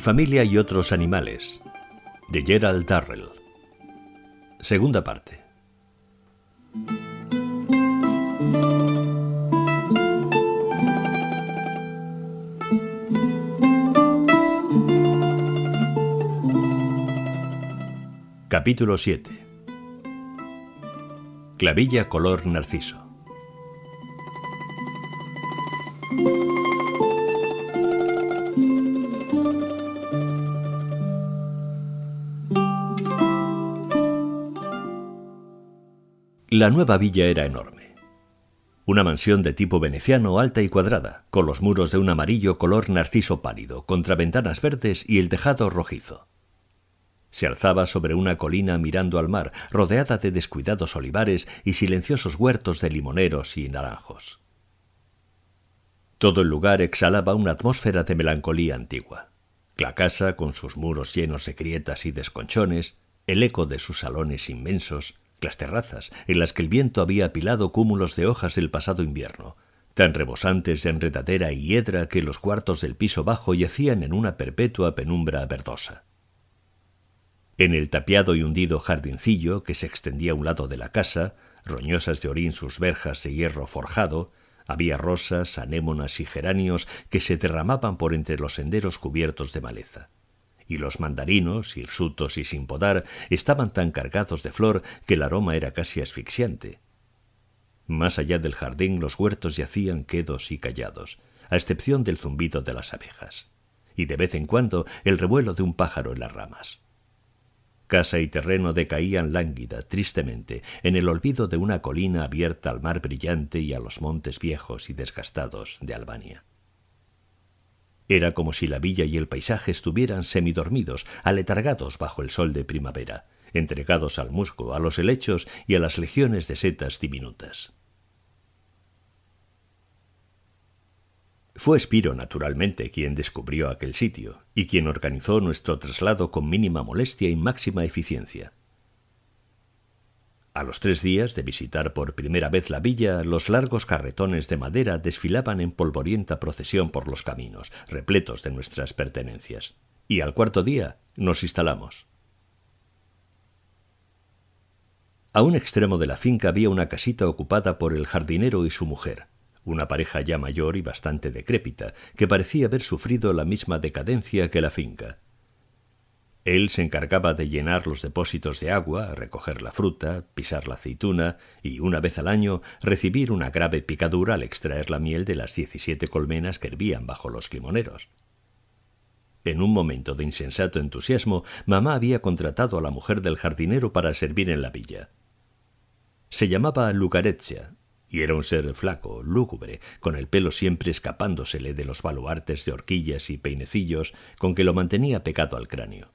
familia y otros animales, de Gerald Darrell. Segunda parte. Capítulo 7. Clavilla color narciso. La nueva villa era enorme. Una mansión de tipo veneciano alta y cuadrada, con los muros de un amarillo color narciso pálido, contra ventanas verdes y el tejado rojizo. Se alzaba sobre una colina mirando al mar, rodeada de descuidados olivares y silenciosos huertos de limoneros y naranjos. Todo el lugar exhalaba una atmósfera de melancolía antigua. La casa, con sus muros llenos de grietas y desconchones, el eco de sus salones inmensos, las terrazas, en las que el viento había apilado cúmulos de hojas del pasado invierno, tan rebosantes de enredadera y hiedra que los cuartos del piso bajo yacían en una perpetua penumbra verdosa. En el tapiado y hundido jardincillo que se extendía a un lado de la casa, roñosas de orín sus verjas de hierro forjado, había rosas, anémonas y geranios que se derramaban por entre los senderos cubiertos de maleza y los mandarinos, hirsutos y sin podar, estaban tan cargados de flor que el aroma era casi asfixiante. Más allá del jardín los huertos yacían quedos y callados, a excepción del zumbido de las abejas, y de vez en cuando el revuelo de un pájaro en las ramas. Casa y terreno decaían lánguida, tristemente, en el olvido de una colina abierta al mar brillante y a los montes viejos y desgastados de Albania. Era como si la villa y el paisaje estuvieran semidormidos, aletargados bajo el sol de primavera, entregados al musgo, a los helechos y a las legiones de setas diminutas. Fue Espiro, naturalmente, quien descubrió aquel sitio y quien organizó nuestro traslado con mínima molestia y máxima eficiencia. A los tres días de visitar por primera vez la villa, los largos carretones de madera desfilaban en polvorienta procesión por los caminos, repletos de nuestras pertenencias. Y al cuarto día nos instalamos. A un extremo de la finca había una casita ocupada por el jardinero y su mujer, una pareja ya mayor y bastante decrépita, que parecía haber sufrido la misma decadencia que la finca. Él se encargaba de llenar los depósitos de agua, recoger la fruta, pisar la aceituna y, una vez al año, recibir una grave picadura al extraer la miel de las diecisiete colmenas que hervían bajo los limoneros. En un momento de insensato entusiasmo, mamá había contratado a la mujer del jardinero para servir en la villa. Se llamaba Lucarezia y era un ser flaco, lúgubre, con el pelo siempre escapándosele de los baluartes de horquillas y peinecillos con que lo mantenía pegado al cráneo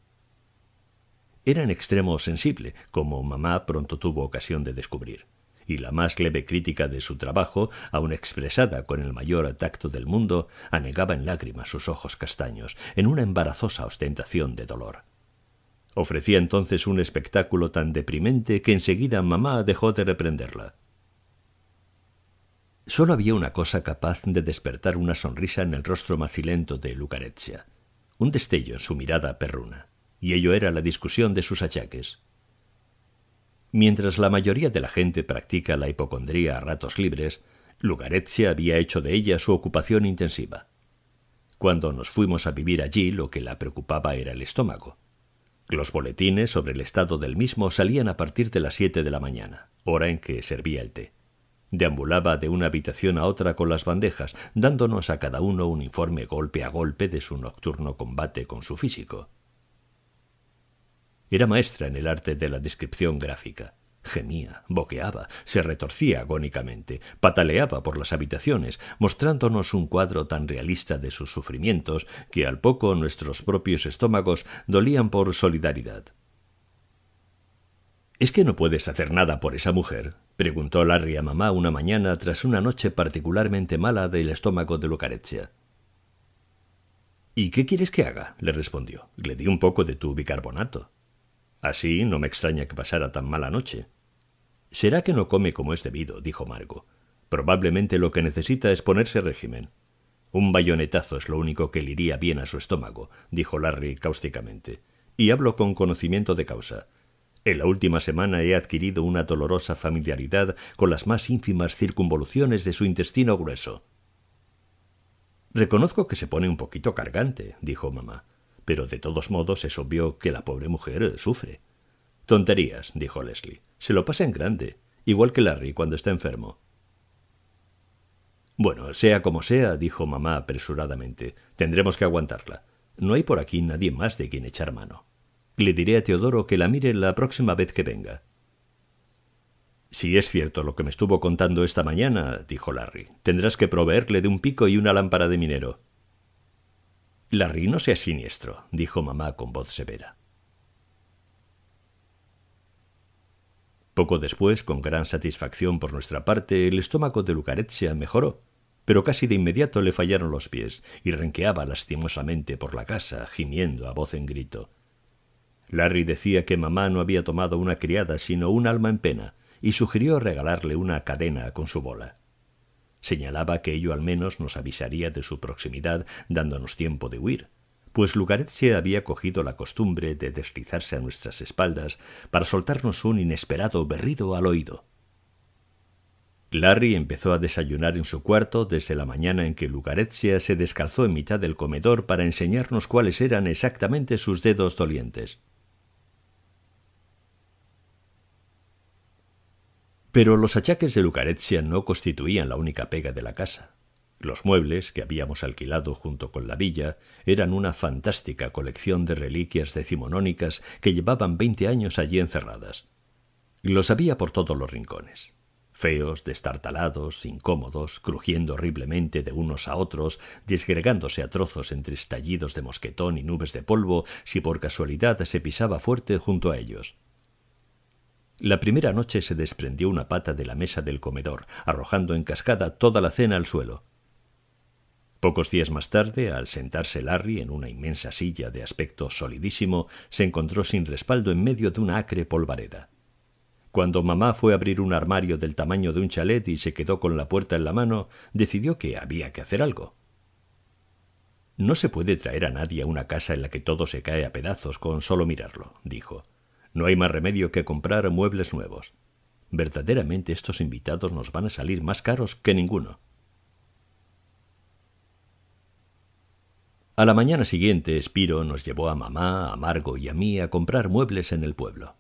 era en extremo sensible, como mamá pronto tuvo ocasión de descubrir y la más leve crítica de su trabajo, aun expresada con el mayor tacto del mundo, anegaba en lágrimas sus ojos castaños, en una embarazosa ostentación de dolor. Ofrecía entonces un espectáculo tan deprimente que enseguida mamá dejó de reprenderla. Solo había una cosa capaz de despertar una sonrisa en el rostro macilento de Lucarezia, un destello en su mirada perruna y ello era la discusión de sus achaques. Mientras la mayoría de la gente practica la hipocondría a ratos libres, Lugarezia había hecho de ella su ocupación intensiva. Cuando nos fuimos a vivir allí, lo que la preocupaba era el estómago. Los boletines sobre el estado del mismo salían a partir de las siete de la mañana, hora en que servía el té. Deambulaba de una habitación a otra con las bandejas, dándonos a cada uno un informe golpe a golpe de su nocturno combate con su físico. Era maestra en el arte de la descripción gráfica. Gemía, boqueaba, se retorcía agónicamente, pataleaba por las habitaciones, mostrándonos un cuadro tan realista de sus sufrimientos que al poco nuestros propios estómagos dolían por solidaridad. ¿Es que no puedes hacer nada por esa mujer? preguntó Larry a mamá una mañana tras una noche particularmente mala del estómago de Lucareccia. ¿Y qué quieres que haga? le respondió. Le di un poco de tu bicarbonato. Así no me extraña que pasara tan mala noche. Será que no come como es debido, dijo Margo. Probablemente lo que necesita es ponerse régimen. Un bayonetazo es lo único que le iría bien a su estómago, dijo Larry cáusticamente. Y hablo con conocimiento de causa. En la última semana he adquirido una dolorosa familiaridad con las más ínfimas circunvoluciones de su intestino grueso. Reconozco que se pone un poquito cargante, dijo mamá pero de todos modos es obvio que la pobre mujer sufre. Tonterías, dijo Leslie. Se lo pasa en grande, igual que Larry cuando está enfermo. Bueno, sea como sea, dijo mamá apresuradamente, tendremos que aguantarla. No hay por aquí nadie más de quien echar mano. Le diré a Teodoro que la mire la próxima vez que venga. Si es cierto lo que me estuvo contando esta mañana, dijo Larry, tendrás que proveerle de un pico y una lámpara de minero. Larry, no sea siniestro, dijo mamá con voz severa. Poco después, con gran satisfacción por nuestra parte, el estómago de Lucarecia mejoró, pero casi de inmediato le fallaron los pies y renqueaba lastimosamente por la casa, gimiendo a voz en grito. Larry decía que mamá no había tomado una criada, sino un alma en pena, y sugirió regalarle una cadena con su bola. Señalaba que ello al menos nos avisaría de su proximidad, dándonos tiempo de huir, pues Lugarezia había cogido la costumbre de deslizarse a nuestras espaldas para soltarnos un inesperado berrido al oído. Larry empezó a desayunar en su cuarto desde la mañana en que Lugarezia se descalzó en mitad del comedor para enseñarnos cuáles eran exactamente sus dedos dolientes. Pero los achaques de Lucrezia no constituían la única pega de la casa. Los muebles que habíamos alquilado junto con la villa eran una fantástica colección de reliquias decimonónicas que llevaban veinte años allí encerradas. Los había por todos los rincones. Feos, destartalados, incómodos, crujiendo horriblemente de unos a otros, desgregándose a trozos entre estallidos de mosquetón y nubes de polvo si por casualidad se pisaba fuerte junto a ellos. La primera noche se desprendió una pata de la mesa del comedor, arrojando en cascada toda la cena al suelo. Pocos días más tarde, al sentarse Larry en una inmensa silla de aspecto solidísimo, se encontró sin respaldo en medio de una acre polvareda. Cuando mamá fue a abrir un armario del tamaño de un chalet y se quedó con la puerta en la mano, decidió que había que hacer algo. No se puede traer a nadie a una casa en la que todo se cae a pedazos con solo mirarlo, dijo. No hay más remedio que comprar muebles nuevos. Verdaderamente estos invitados nos van a salir más caros que ninguno. A la mañana siguiente, Spiro nos llevó a mamá, a Margo y a mí a comprar muebles en el pueblo.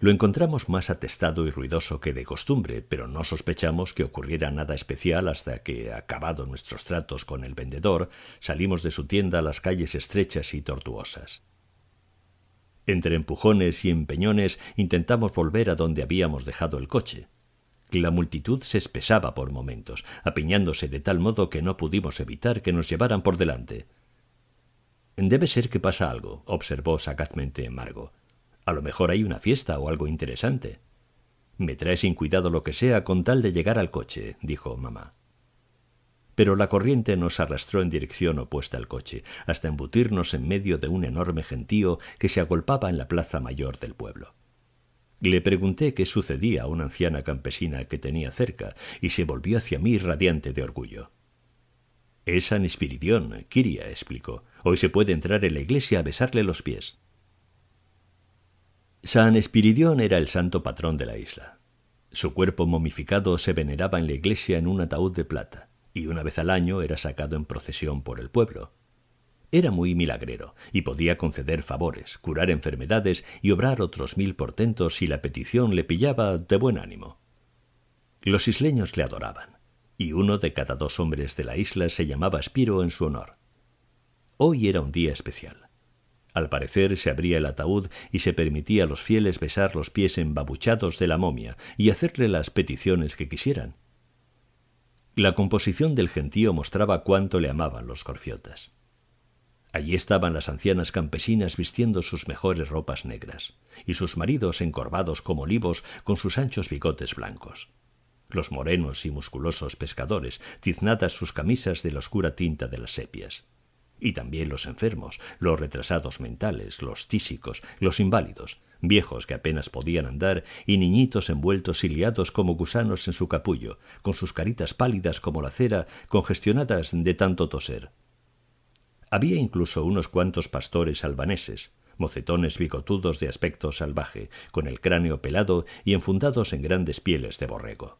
Lo encontramos más atestado y ruidoso que de costumbre, pero no sospechamos que ocurriera nada especial hasta que, acabados nuestros tratos con el vendedor, salimos de su tienda a las calles estrechas y tortuosas. Entre empujones y empeñones intentamos volver a donde habíamos dejado el coche. La multitud se espesaba por momentos, apiñándose de tal modo que no pudimos evitar que nos llevaran por delante. Debe ser que pasa algo, observó sagazmente Margo. A lo mejor hay una fiesta o algo interesante. Me trae sin cuidado lo que sea con tal de llegar al coche, dijo mamá pero la corriente nos arrastró en dirección opuesta al coche, hasta embutirnos en medio de un enorme gentío que se agolpaba en la plaza mayor del pueblo. Le pregunté qué sucedía a una anciana campesina que tenía cerca, y se volvió hacia mí radiante de orgullo. Es San Espiridión, Kiria, explicó. Hoy se puede entrar en la iglesia a besarle los pies. San Espiridión era el santo patrón de la isla. Su cuerpo momificado se veneraba en la iglesia en un ataúd de plata y una vez al año era sacado en procesión por el pueblo. Era muy milagrero y podía conceder favores, curar enfermedades y obrar otros mil portentos si la petición le pillaba de buen ánimo. Los isleños le adoraban, y uno de cada dos hombres de la isla se llamaba Spiro en su honor. Hoy era un día especial. Al parecer se abría el ataúd y se permitía a los fieles besar los pies embabuchados de la momia y hacerle las peticiones que quisieran la composición del gentío mostraba cuánto le amaban los corfiotas. Allí estaban las ancianas campesinas vistiendo sus mejores ropas negras, y sus maridos encorvados como olivos con sus anchos bigotes blancos. Los morenos y musculosos pescadores, tiznadas sus camisas de la oscura tinta de las sepias. Y también los enfermos, los retrasados mentales, los tísicos, los inválidos, viejos que apenas podían andar y niñitos envueltos y liados como gusanos en su capullo, con sus caritas pálidas como la cera, congestionadas de tanto toser. Había incluso unos cuantos pastores albaneses, mocetones bigotudos de aspecto salvaje, con el cráneo pelado y enfundados en grandes pieles de borrego.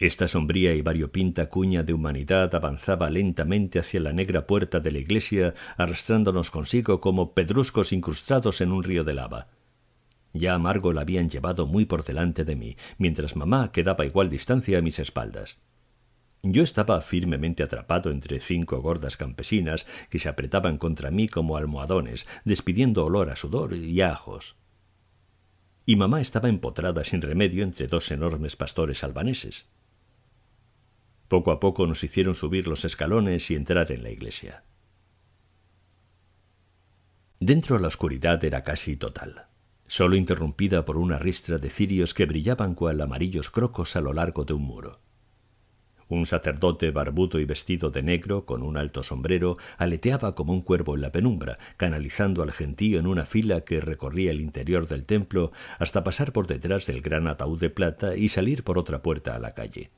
Esta sombría y variopinta cuña de humanidad avanzaba lentamente hacia la negra puerta de la iglesia, arrastrándonos consigo como pedruscos incrustados en un río de lava. Ya Amargo la habían llevado muy por delante de mí, mientras mamá quedaba a igual distancia a mis espaldas. Yo estaba firmemente atrapado entre cinco gordas campesinas que se apretaban contra mí como almohadones, despidiendo olor a sudor y ajos. Y mamá estaba empotrada sin remedio entre dos enormes pastores albaneses. Poco a poco nos hicieron subir los escalones y entrar en la iglesia. Dentro la oscuridad era casi total, solo interrumpida por una ristra de cirios que brillaban cual amarillos crocos a lo largo de un muro. Un sacerdote barbudo y vestido de negro, con un alto sombrero, aleteaba como un cuervo en la penumbra, canalizando al gentío en una fila que recorría el interior del templo hasta pasar por detrás del gran ataúd de plata y salir por otra puerta a la calle.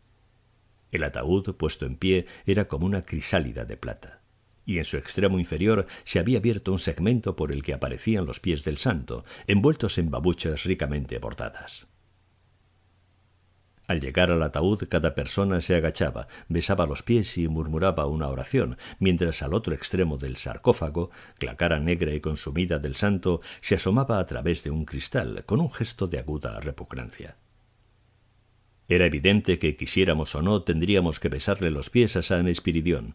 El ataúd, puesto en pie, era como una crisálida de plata, y en su extremo inferior se había abierto un segmento por el que aparecían los pies del santo, envueltos en babuchas ricamente bordadas. Al llegar al ataúd, cada persona se agachaba, besaba los pies y murmuraba una oración, mientras al otro extremo del sarcófago, la cara negra y consumida del santo se asomaba a través de un cristal con un gesto de aguda repugnancia. Era evidente que, quisiéramos o no, tendríamos que besarle los pies a San Espiridión.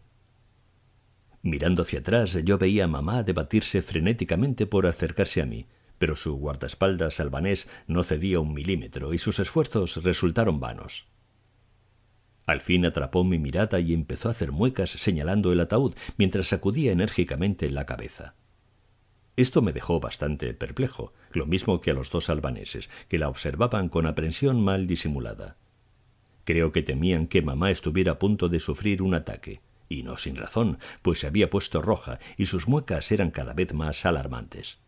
Mirando hacia atrás, yo veía a mamá debatirse frenéticamente por acercarse a mí, pero su guardaespaldas albanés no cedía un milímetro y sus esfuerzos resultaron vanos. Al fin atrapó mi mirada y empezó a hacer muecas señalando el ataúd mientras sacudía enérgicamente la cabeza. Esto me dejó bastante perplejo, lo mismo que a los dos albaneses, que la observaban con aprensión mal disimulada. Creo que temían que mamá estuviera a punto de sufrir un ataque, y no sin razón, pues se había puesto roja y sus muecas eran cada vez más alarmantes.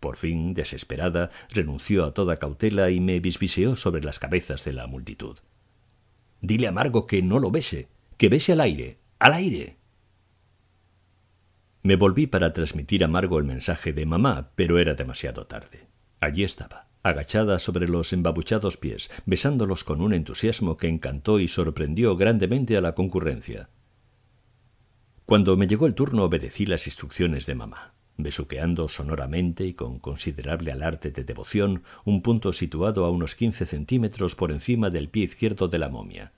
Por fin, desesperada, renunció a toda cautela y me bisbiseó sobre las cabezas de la multitud. Dile a Margo que no lo bese, que bese al aire, al aire. Me volví para transmitir a Margo el mensaje de mamá, pero era demasiado tarde. Allí estaba agachada sobre los embabuchados pies, besándolos con un entusiasmo que encantó y sorprendió grandemente a la concurrencia. Cuando me llegó el turno obedecí las instrucciones de mamá, besuqueando sonoramente y con considerable alarte de devoción un punto situado a unos quince centímetros por encima del pie izquierdo de la momia.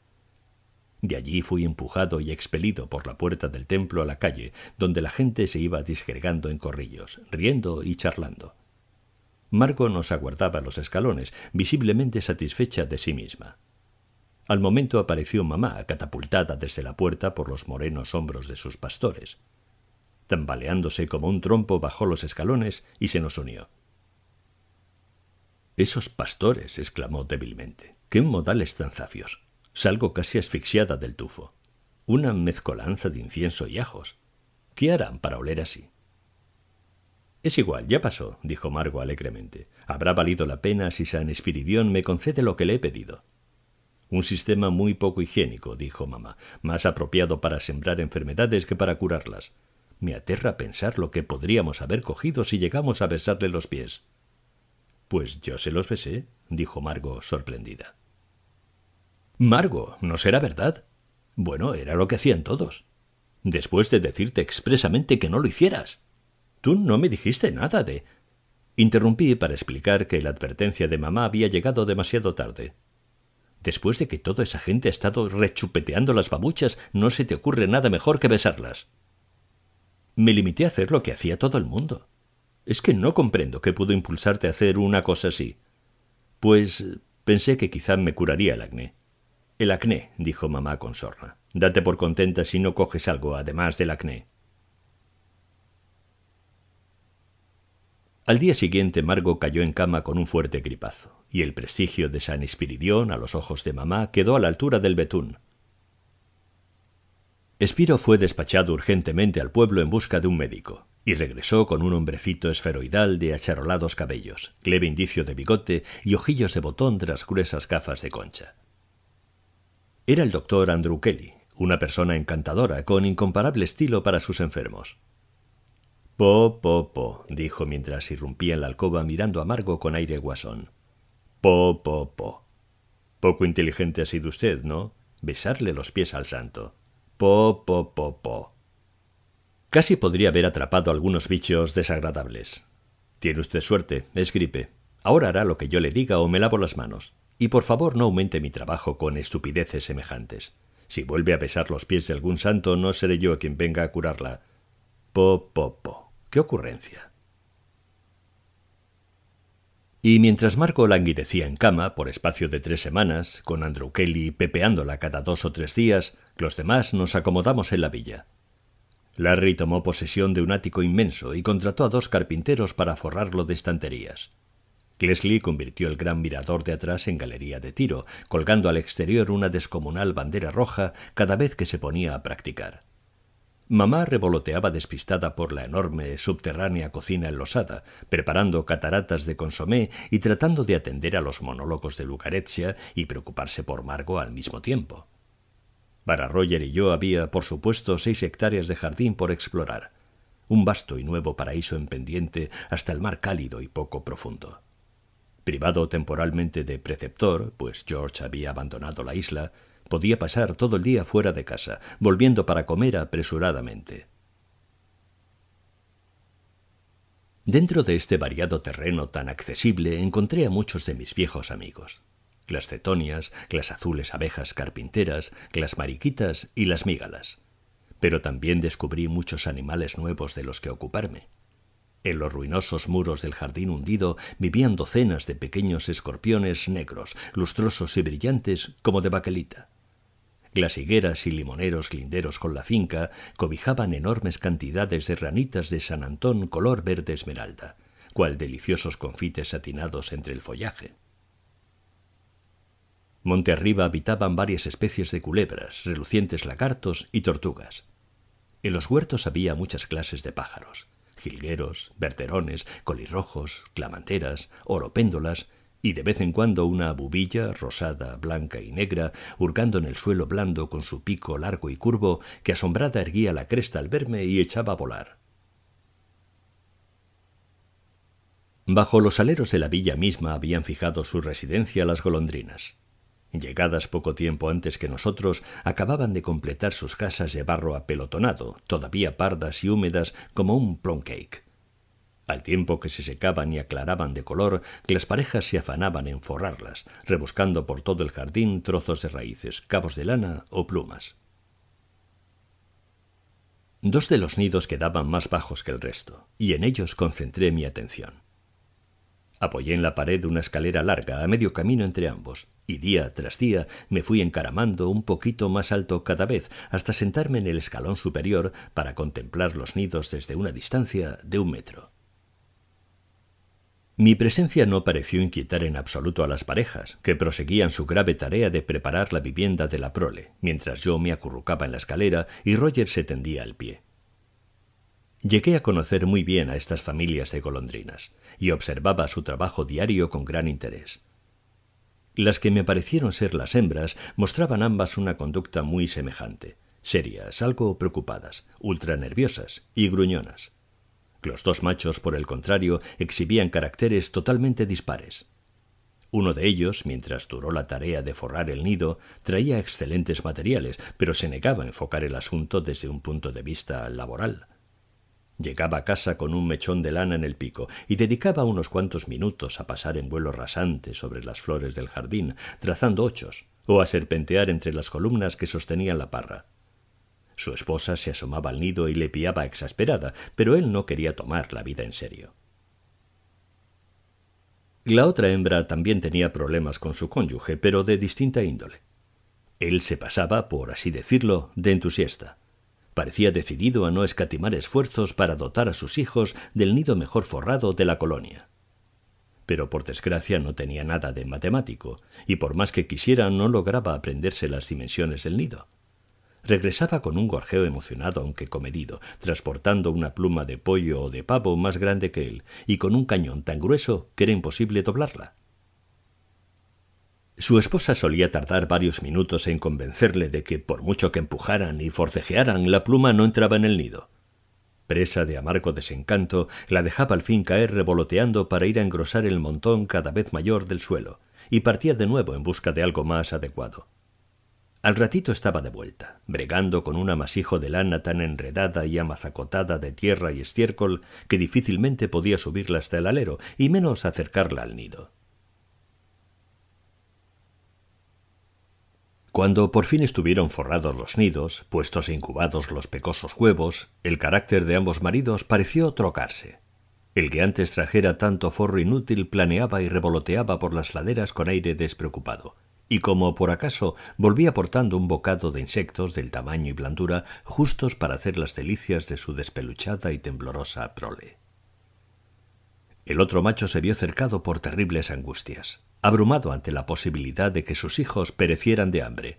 De allí fui empujado y expelido por la puerta del templo a la calle, donde la gente se iba disgregando en corrillos, riendo y charlando. Margo nos aguardaba los escalones, visiblemente satisfecha de sí misma. Al momento apareció mamá, catapultada desde la puerta por los morenos hombros de sus pastores. Tambaleándose como un trompo bajó los escalones y se nos unió. Esos pastores, exclamó débilmente. ¡Qué modales tan zafios! Salgo casi asfixiada del tufo. Una mezcolanza de incienso y ajos. ¿Qué harán para oler así? Es igual, ya pasó, dijo Margo alegremente. Habrá valido la pena si San Espiridión me concede lo que le he pedido. Un sistema muy poco higiénico, dijo mamá, más apropiado para sembrar enfermedades que para curarlas. Me aterra pensar lo que podríamos haber cogido si llegamos a besarle los pies. Pues yo se los besé, dijo Margo, sorprendida. Margo, ¿no será verdad? Bueno, era lo que hacían todos. Después de decirte expresamente que no lo hicieras. Tú no me dijiste nada de. Interrumpí para explicar que la advertencia de mamá había llegado demasiado tarde. Después de que toda esa gente ha estado rechupeteando las babuchas, no se te ocurre nada mejor que besarlas. Me limité a hacer lo que hacía todo el mundo. Es que no comprendo qué pudo impulsarte a hacer una cosa así. Pues pensé que quizá me curaría el acné. El acné, dijo mamá con sorna. Date por contenta si no coges algo además del acné. Al día siguiente Margo cayó en cama con un fuerte gripazo, y el prestigio de San Espiridión a los ojos de mamá quedó a la altura del betún. Espiro fue despachado urgentemente al pueblo en busca de un médico, y regresó con un hombrecito esferoidal de acharolados cabellos, leve indicio de bigote y ojillos de botón tras gruesas gafas de concha. Era el doctor Andrew Kelly, una persona encantadora con incomparable estilo para sus enfermos. Po, dijo mientras irrumpía en la alcoba mirando a con aire guasón. Po, po, Poco inteligente ha sido usted, ¿no? Besarle los pies al santo. Po, po, po, Casi podría haber atrapado algunos bichos desagradables. Tiene usted suerte, es gripe. Ahora hará lo que yo le diga o me lavo las manos. Y por favor no aumente mi trabajo con estupideces semejantes. Si vuelve a besar los pies de algún santo, no seré yo quien venga a curarla. Po, po, po. ¡Qué ocurrencia! Y mientras Marco languidecía en cama por espacio de tres semanas, con Andrew Kelly pepeándola cada dos o tres días, los demás nos acomodamos en la villa. Larry tomó posesión de un ático inmenso y contrató a dos carpinteros para forrarlo de estanterías. Leslie convirtió el gran mirador de atrás en galería de tiro, colgando al exterior una descomunal bandera roja cada vez que se ponía a practicar. Mamá revoloteaba despistada por la enorme subterránea cocina enlosada, preparando cataratas de consomé y tratando de atender a los monólogos de Lucarezia y preocuparse por Margo al mismo tiempo. Para Roger y yo había, por supuesto, seis hectáreas de jardín por explorar, un vasto y nuevo paraíso en pendiente hasta el mar cálido y poco profundo. Privado temporalmente de preceptor, pues George había abandonado la isla, Podía pasar todo el día fuera de casa, volviendo para comer apresuradamente. Dentro de este variado terreno tan accesible encontré a muchos de mis viejos amigos. Las cetonias, las azules abejas carpinteras, las mariquitas y las mígalas. Pero también descubrí muchos animales nuevos de los que ocuparme. En los ruinosos muros del jardín hundido vivían docenas de pequeños escorpiones negros, lustrosos y brillantes como de baquelita higueras y limoneros linderos con la finca cobijaban enormes cantidades de ranitas de San Antón color verde esmeralda, cual deliciosos confites satinados entre el follaje. Monte arriba habitaban varias especies de culebras, relucientes lagartos y tortugas. En los huertos había muchas clases de pájaros, jilgueros, verterones, colirrojos, clamanteras, oropéndolas y de vez en cuando una bubilla rosada, blanca y negra, hurgando en el suelo blando con su pico largo y curvo, que asombrada erguía la cresta al verme y echaba a volar. Bajo los aleros de la villa misma habían fijado su residencia las golondrinas. Llegadas poco tiempo antes que nosotros, acababan de completar sus casas de barro apelotonado, todavía pardas y húmedas como un plum cake al tiempo que se secaban y aclaraban de color, las parejas se afanaban en forrarlas, rebuscando por todo el jardín trozos de raíces, cabos de lana o plumas. Dos de los nidos quedaban más bajos que el resto, y en ellos concentré mi atención. Apoyé en la pared una escalera larga a medio camino entre ambos, y día tras día me fui encaramando un poquito más alto cada vez hasta sentarme en el escalón superior para contemplar los nidos desde una distancia de un metro. Mi presencia no pareció inquietar en absoluto a las parejas, que proseguían su grave tarea de preparar la vivienda de la prole, mientras yo me acurrucaba en la escalera y Roger se tendía al pie. Llegué a conocer muy bien a estas familias de golondrinas, y observaba su trabajo diario con gran interés. Las que me parecieron ser las hembras mostraban ambas una conducta muy semejante, serias, algo preocupadas, ultranerviosas y gruñonas. Los dos machos, por el contrario, exhibían caracteres totalmente dispares. Uno de ellos, mientras duró la tarea de forrar el nido, traía excelentes materiales, pero se negaba a enfocar el asunto desde un punto de vista laboral. Llegaba a casa con un mechón de lana en el pico y dedicaba unos cuantos minutos a pasar en vuelo rasante sobre las flores del jardín, trazando ochos, o a serpentear entre las columnas que sostenían la parra. Su esposa se asomaba al nido y le piaba exasperada, pero él no quería tomar la vida en serio. La otra hembra también tenía problemas con su cónyuge, pero de distinta índole. Él se pasaba, por así decirlo, de entusiasta. Parecía decidido a no escatimar esfuerzos para dotar a sus hijos del nido mejor forrado de la colonia. Pero por desgracia no tenía nada de matemático, y por más que quisiera no lograba aprenderse las dimensiones del nido. Regresaba con un gorjeo emocionado, aunque comedido, transportando una pluma de pollo o de pavo más grande que él, y con un cañón tan grueso que era imposible doblarla. Su esposa solía tardar varios minutos en convencerle de que, por mucho que empujaran y forcejearan, la pluma no entraba en el nido. Presa de amargo desencanto, la dejaba al fin caer revoloteando para ir a engrosar el montón cada vez mayor del suelo, y partía de nuevo en busca de algo más adecuado. Al ratito estaba de vuelta, bregando con un amasijo de lana tan enredada y amazacotada de tierra y estiércol que difícilmente podía subirla hasta el alero y menos acercarla al nido. Cuando por fin estuvieron forrados los nidos, puestos e incubados los pecosos huevos, el carácter de ambos maridos pareció trocarse. El que antes trajera tanto forro inútil planeaba y revoloteaba por las laderas con aire despreocupado y como por acaso volvía portando un bocado de insectos del tamaño y blandura justos para hacer las delicias de su despeluchada y temblorosa prole. El otro macho se vio cercado por terribles angustias, abrumado ante la posibilidad de que sus hijos perecieran de hambre.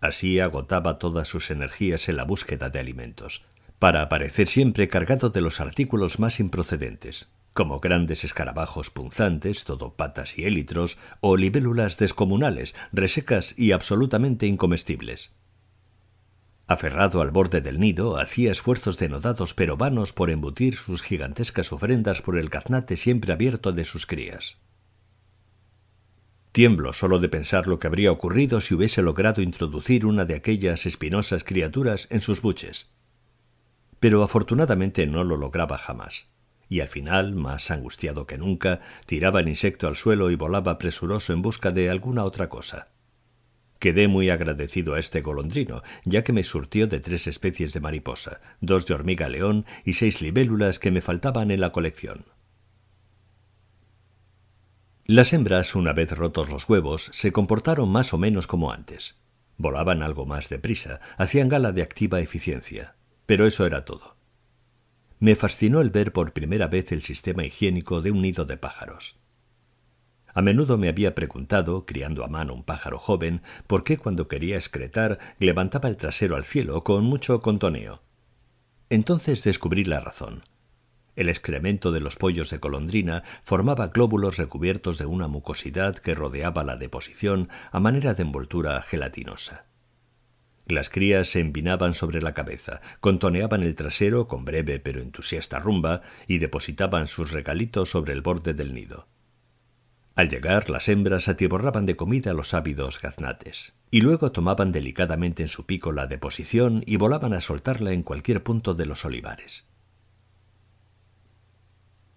Así agotaba todas sus energías en la búsqueda de alimentos, para aparecer siempre cargado de los artículos más improcedentes, como grandes escarabajos punzantes, todo patas y élitros, o libélulas descomunales, resecas y absolutamente incomestibles. Aferrado al borde del nido, hacía esfuerzos denodados pero vanos por embutir sus gigantescas ofrendas por el caznate siempre abierto de sus crías. Tiemblo solo de pensar lo que habría ocurrido si hubiese logrado introducir una de aquellas espinosas criaturas en sus buches. Pero afortunadamente no lo lograba jamás y al final, más angustiado que nunca, tiraba el insecto al suelo y volaba presuroso en busca de alguna otra cosa. Quedé muy agradecido a este golondrino, ya que me surtió de tres especies de mariposa, dos de hormiga león y seis libélulas que me faltaban en la colección. Las hembras, una vez rotos los huevos, se comportaron más o menos como antes. Volaban algo más deprisa, hacían gala de activa eficiencia, pero eso era todo me fascinó el ver por primera vez el sistema higiénico de un nido de pájaros. A menudo me había preguntado, criando a mano un pájaro joven, por qué cuando quería excretar levantaba el trasero al cielo con mucho contoneo. Entonces descubrí la razón. El excremento de los pollos de colondrina formaba glóbulos recubiertos de una mucosidad que rodeaba la deposición a manera de envoltura gelatinosa. Las crías se envinaban sobre la cabeza, contoneaban el trasero con breve pero entusiasta rumba y depositaban sus regalitos sobre el borde del nido. Al llegar, las hembras atiborraban de comida los ávidos gaznates, y luego tomaban delicadamente en su pico la deposición y volaban a soltarla en cualquier punto de los olivares.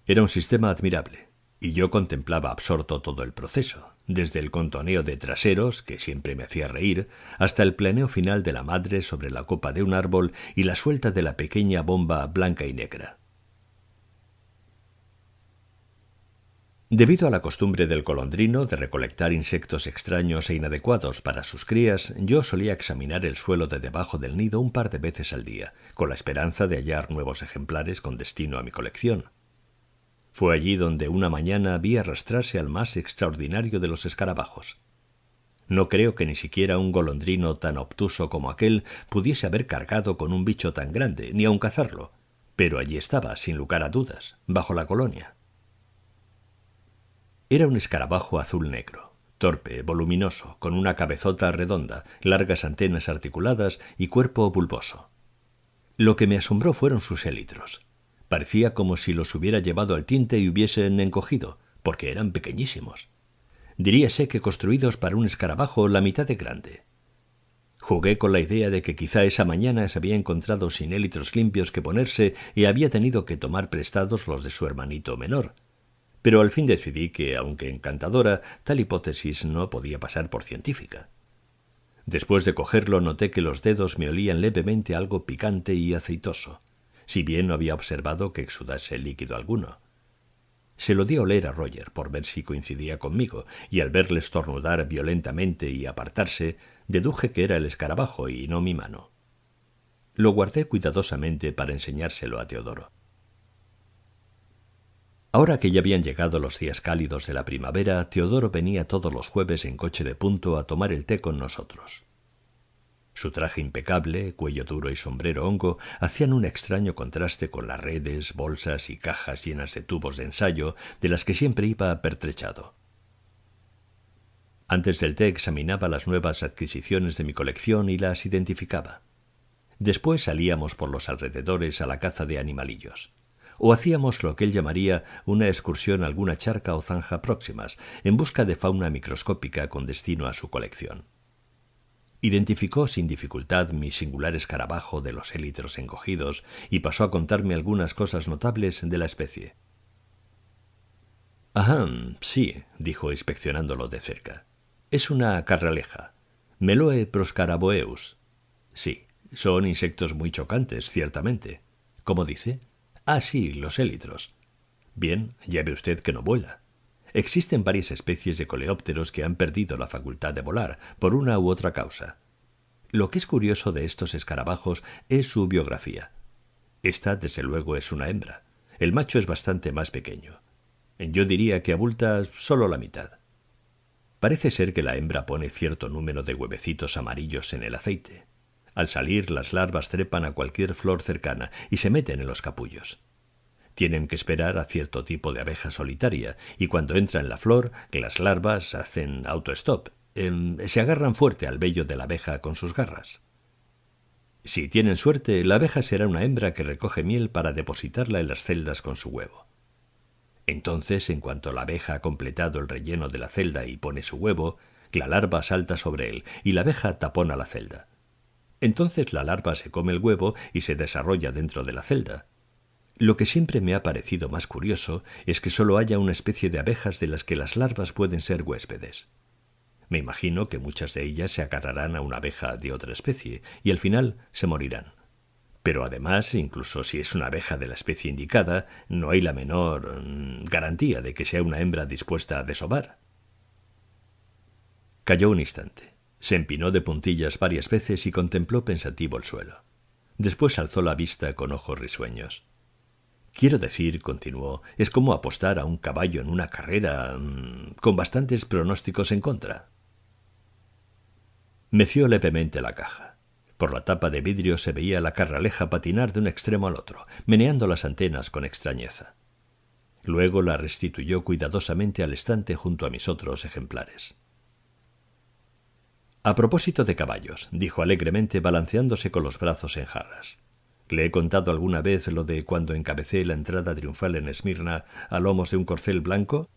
Era un sistema admirable, y yo contemplaba absorto todo el proceso, desde el contoneo de traseros, que siempre me hacía reír, hasta el planeo final de la madre sobre la copa de un árbol y la suelta de la pequeña bomba blanca y negra. Debido a la costumbre del colondrino de recolectar insectos extraños e inadecuados para sus crías, yo solía examinar el suelo de debajo del nido un par de veces al día, con la esperanza de hallar nuevos ejemplares con destino a mi colección. Fue allí donde una mañana vi arrastrarse al más extraordinario de los escarabajos. No creo que ni siquiera un golondrino tan obtuso como aquel pudiese haber cargado con un bicho tan grande, ni aun cazarlo, pero allí estaba, sin lugar a dudas, bajo la colonia. Era un escarabajo azul negro, torpe, voluminoso, con una cabezota redonda, largas antenas articuladas y cuerpo bulboso. Lo que me asombró fueron sus élitros, Parecía como si los hubiera llevado al tinte y hubiesen encogido, porque eran pequeñísimos. Diríase que construidos para un escarabajo la mitad de grande. Jugué con la idea de que quizá esa mañana se había encontrado sin élitros limpios que ponerse y había tenido que tomar prestados los de su hermanito menor. Pero al fin decidí que, aunque encantadora, tal hipótesis no podía pasar por científica. Después de cogerlo noté que los dedos me olían levemente algo picante y aceitoso si bien no había observado que exudase líquido alguno. Se lo di a oler a Roger por ver si coincidía conmigo, y al verle estornudar violentamente y apartarse, deduje que era el escarabajo y no mi mano. Lo guardé cuidadosamente para enseñárselo a Teodoro. Ahora que ya habían llegado los días cálidos de la primavera, Teodoro venía todos los jueves en coche de punto a tomar el té con nosotros. Su traje impecable, cuello duro y sombrero hongo hacían un extraño contraste con las redes, bolsas y cajas llenas de tubos de ensayo de las que siempre iba pertrechado. Antes del té examinaba las nuevas adquisiciones de mi colección y las identificaba. Después salíamos por los alrededores a la caza de animalillos. O hacíamos lo que él llamaría una excursión a alguna charca o zanja próximas, en busca de fauna microscópica con destino a su colección. Identificó sin dificultad mi singular escarabajo de los élitros encogidos y pasó a contarme algunas cosas notables de la especie. Ajá, sí, dijo inspeccionándolo de cerca. Es una carraleja. Meloe proscaraboeus. Sí, son insectos muy chocantes, ciertamente. ¿Cómo dice? Ah, sí, los élitros. Bien, ya ve usted que no vuela. Existen varias especies de coleópteros que han perdido la facultad de volar por una u otra causa. Lo que es curioso de estos escarabajos es su biografía. Esta, desde luego, es una hembra. El macho es bastante más pequeño. Yo diría que abulta solo la mitad. Parece ser que la hembra pone cierto número de huevecitos amarillos en el aceite. Al salir, las larvas trepan a cualquier flor cercana y se meten en los capullos. Tienen que esperar a cierto tipo de abeja solitaria y cuando entra en la flor, las larvas hacen auto-stop, em, se agarran fuerte al vello de la abeja con sus garras. Si tienen suerte, la abeja será una hembra que recoge miel para depositarla en las celdas con su huevo. Entonces, en cuanto la abeja ha completado el relleno de la celda y pone su huevo, la larva salta sobre él y la abeja tapona la celda. Entonces la larva se come el huevo y se desarrolla dentro de la celda. Lo que siempre me ha parecido más curioso es que solo haya una especie de abejas de las que las larvas pueden ser huéspedes. Me imagino que muchas de ellas se agarrarán a una abeja de otra especie y al final se morirán. Pero además, incluso si es una abeja de la especie indicada, no hay la menor mm, garantía de que sea una hembra dispuesta a desovar. Cayó un instante, se empinó de puntillas varias veces y contempló pensativo el suelo. Después alzó la vista con ojos risueños. Quiero decir, continuó, es como apostar a un caballo en una carrera mm, con bastantes pronósticos en contra. Meció levemente la caja. Por la tapa de vidrio se veía la carraleja patinar de un extremo al otro, meneando las antenas con extrañeza. Luego la restituyó cuidadosamente al estante junto a mis otros ejemplares. A propósito de caballos, dijo alegremente balanceándose con los brazos en jarras. Le he contado alguna vez lo de cuando encabecé la entrada triunfal en Esmirna a lomos de un corcel blanco.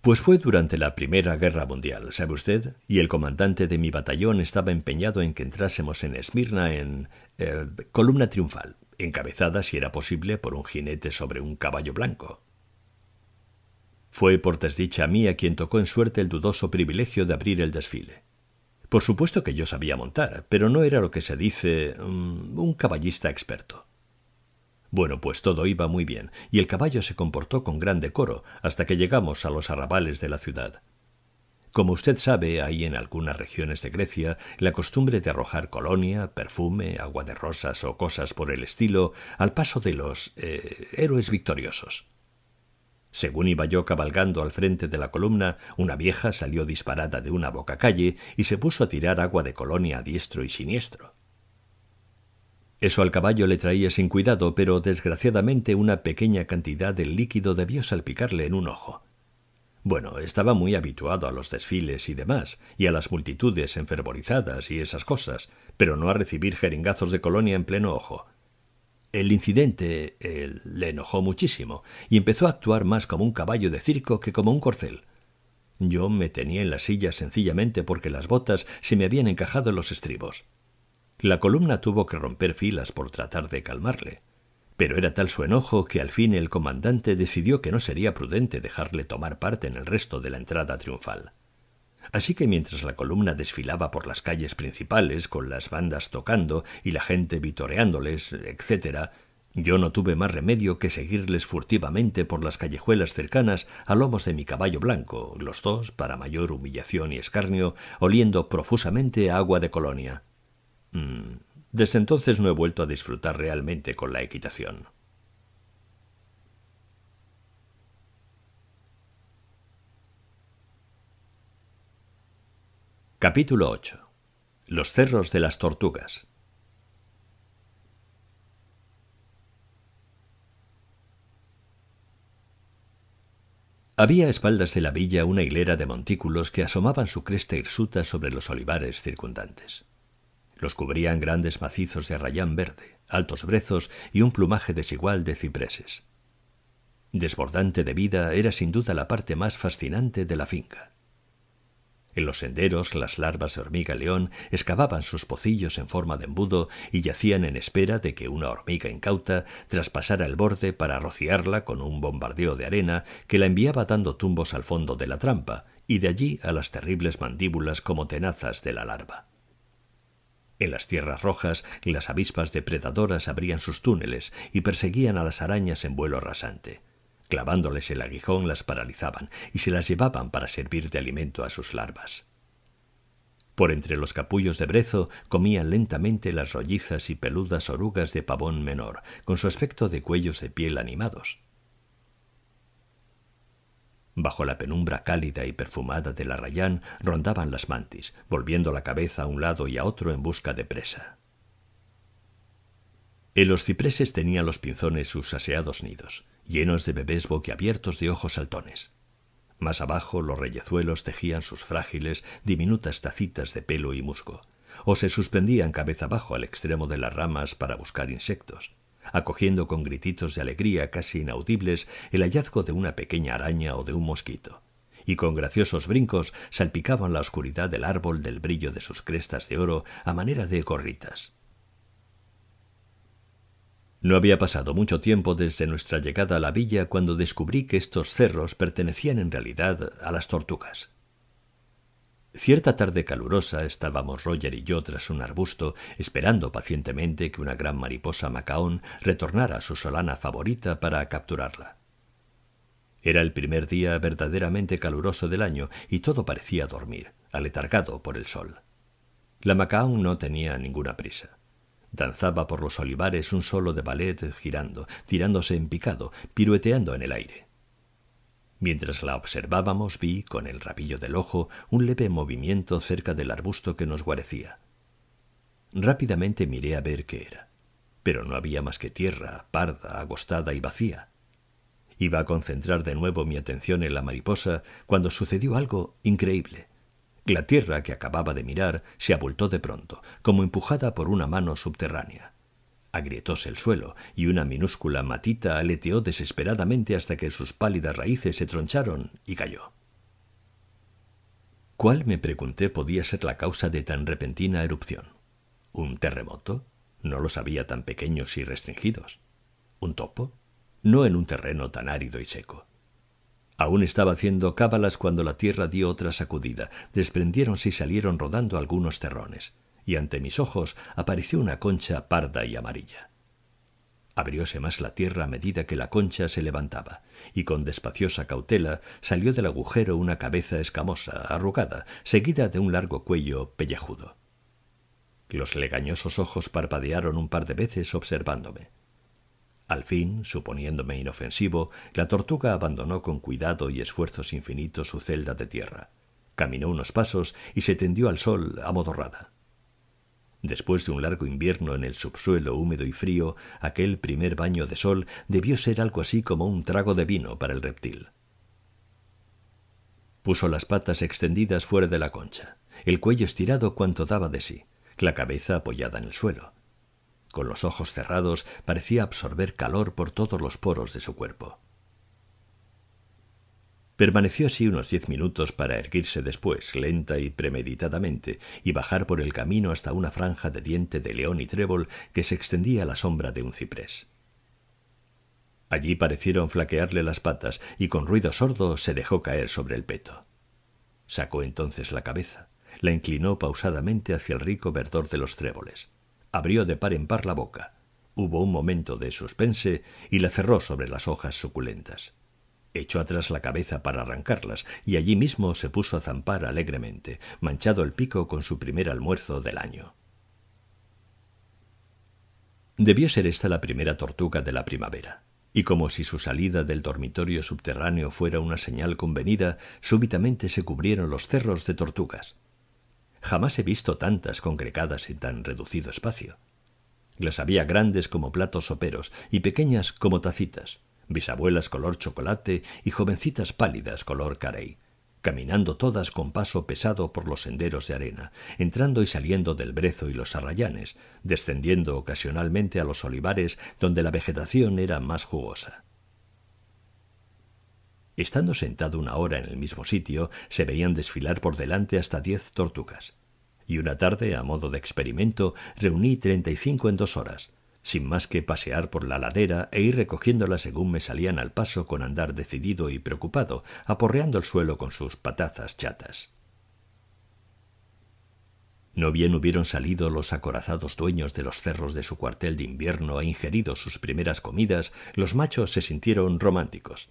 Pues fue durante la Primera Guerra Mundial, ¿sabe usted? Y el comandante de mi batallón estaba empeñado en que entrásemos en Esmirna en eh, columna triunfal, encabezada, si era posible, por un jinete sobre un caballo blanco. Fue por desdicha mía quien tocó en suerte el dudoso privilegio de abrir el desfile. Por supuesto que yo sabía montar, pero no era lo que se dice mm, un caballista experto. Bueno, pues todo iba muy bien, y el caballo se comportó con gran decoro hasta que llegamos a los arrabales de la ciudad. Como usted sabe, hay en algunas regiones de Grecia la costumbre de arrojar colonia, perfume, agua de rosas o cosas por el estilo al paso de los eh, héroes victoriosos. Según iba yo cabalgando al frente de la columna, una vieja salió disparada de una boca calle y se puso a tirar agua de colonia a diestro y siniestro. Eso al caballo le traía sin cuidado, pero desgraciadamente una pequeña cantidad del líquido debió salpicarle en un ojo. Bueno, estaba muy habituado a los desfiles y demás, y a las multitudes enfervorizadas y esas cosas, pero no a recibir jeringazos de colonia en pleno ojo. El incidente le enojó muchísimo y empezó a actuar más como un caballo de circo que como un corcel. Yo me tenía en la silla sencillamente porque las botas se me habían encajado en los estribos. La columna tuvo que romper filas por tratar de calmarle. Pero era tal su enojo que al fin el comandante decidió que no sería prudente dejarle tomar parte en el resto de la entrada triunfal. Así que mientras la columna desfilaba por las calles principales, con las bandas tocando y la gente vitoreándoles, etc., yo no tuve más remedio que seguirles furtivamente por las callejuelas cercanas a lomos de mi caballo blanco, los dos, para mayor humillación y escarnio, oliendo profusamente a agua de colonia. Mm, desde entonces no he vuelto a disfrutar realmente con la equitación. Capítulo 8. Los cerros de las tortugas. Había a espaldas de la villa una hilera de montículos que asomaban su cresta hirsuta sobre los olivares circundantes. Los cubrían grandes macizos de arrayán verde, altos brezos y un plumaje desigual de cipreses. Desbordante de vida era sin duda la parte más fascinante de la finca. En los senderos las larvas de hormiga león excavaban sus pocillos en forma de embudo y yacían en espera de que una hormiga incauta traspasara el borde para rociarla con un bombardeo de arena que la enviaba dando tumbos al fondo de la trampa y de allí a las terribles mandíbulas como tenazas de la larva. En las tierras rojas, las avispas depredadoras abrían sus túneles y perseguían a las arañas en vuelo rasante. Clavándoles el aguijón las paralizaban y se las llevaban para servir de alimento a sus larvas. Por entre los capullos de brezo comían lentamente las rollizas y peludas orugas de pavón menor, con su aspecto de cuellos de piel animados. Bajo la penumbra cálida y perfumada del arrayán rondaban las mantis, volviendo la cabeza a un lado y a otro en busca de presa. En los cipreses tenían los pinzones sus aseados nidos llenos de bebés boquiabiertos de ojos saltones. Más abajo los reyezuelos tejían sus frágiles, diminutas tacitas de pelo y musgo, o se suspendían cabeza abajo al extremo de las ramas para buscar insectos, acogiendo con grititos de alegría casi inaudibles el hallazgo de una pequeña araña o de un mosquito, y con graciosos brincos salpicaban la oscuridad del árbol del brillo de sus crestas de oro a manera de gorritas. No había pasado mucho tiempo desde nuestra llegada a la villa cuando descubrí que estos cerros pertenecían en realidad a las tortugas. Cierta tarde calurosa estábamos Roger y yo tras un arbusto, esperando pacientemente que una gran mariposa macaón retornara a su solana favorita para capturarla. Era el primer día verdaderamente caluroso del año y todo parecía dormir, aletargado por el sol. La macaón no tenía ninguna prisa. Danzaba por los olivares un solo de ballet girando, tirándose en picado, pirueteando en el aire. Mientras la observábamos vi, con el rapillo del ojo, un leve movimiento cerca del arbusto que nos guarecía. Rápidamente miré a ver qué era, pero no había más que tierra, parda, agostada y vacía. Iba a concentrar de nuevo mi atención en la mariposa cuando sucedió algo increíble. La tierra que acababa de mirar se abultó de pronto, como empujada por una mano subterránea. Agrietóse el suelo y una minúscula matita aleteó desesperadamente hasta que sus pálidas raíces se troncharon y cayó. ¿Cuál, me pregunté, podía ser la causa de tan repentina erupción? ¿Un terremoto? No los había tan pequeños y restringidos. ¿Un topo? No en un terreno tan árido y seco. Aún estaba haciendo cábalas cuando la tierra dio otra sacudida. desprendieronse y salieron rodando algunos terrones, y ante mis ojos apareció una concha parda y amarilla. Abrióse más la tierra a medida que la concha se levantaba, y con despaciosa cautela salió del agujero una cabeza escamosa, arrugada, seguida de un largo cuello pellejudo. Los legañosos ojos parpadearon un par de veces observándome. Al fin, suponiéndome inofensivo, la tortuga abandonó con cuidado y esfuerzos infinitos su celda de tierra. Caminó unos pasos y se tendió al sol amodorrada. Después de un largo invierno en el subsuelo húmedo y frío, aquel primer baño de sol debió ser algo así como un trago de vino para el reptil. Puso las patas extendidas fuera de la concha, el cuello estirado cuanto daba de sí, la cabeza apoyada en el suelo, con los ojos cerrados parecía absorber calor por todos los poros de su cuerpo. Permaneció así unos diez minutos para erguirse después, lenta y premeditadamente, y bajar por el camino hasta una franja de diente de león y trébol que se extendía a la sombra de un ciprés. Allí parecieron flaquearle las patas, y con ruido sordo se dejó caer sobre el peto. Sacó entonces la cabeza, la inclinó pausadamente hacia el rico verdor de los tréboles abrió de par en par la boca. Hubo un momento de suspense y la cerró sobre las hojas suculentas. Echó atrás la cabeza para arrancarlas y allí mismo se puso a zampar alegremente, manchado el pico con su primer almuerzo del año. Debió ser esta la primera tortuga de la primavera, y como si su salida del dormitorio subterráneo fuera una señal convenida, súbitamente se cubrieron los cerros de tortugas. Jamás he visto tantas congregadas en tan reducido espacio. Las había grandes como platos soperos y pequeñas como tacitas, bisabuelas color chocolate y jovencitas pálidas color carey, caminando todas con paso pesado por los senderos de arena, entrando y saliendo del brezo y los arrayanes, descendiendo ocasionalmente a los olivares donde la vegetación era más jugosa. Estando sentado una hora en el mismo sitio, se veían desfilar por delante hasta diez tortugas. Y una tarde, a modo de experimento, reuní treinta y cinco en dos horas, sin más que pasear por la ladera e ir recogiéndolas según me salían al paso con andar decidido y preocupado, aporreando el suelo con sus patazas chatas. No bien hubieron salido los acorazados dueños de los cerros de su cuartel de invierno e ingerido sus primeras comidas, los machos se sintieron románticos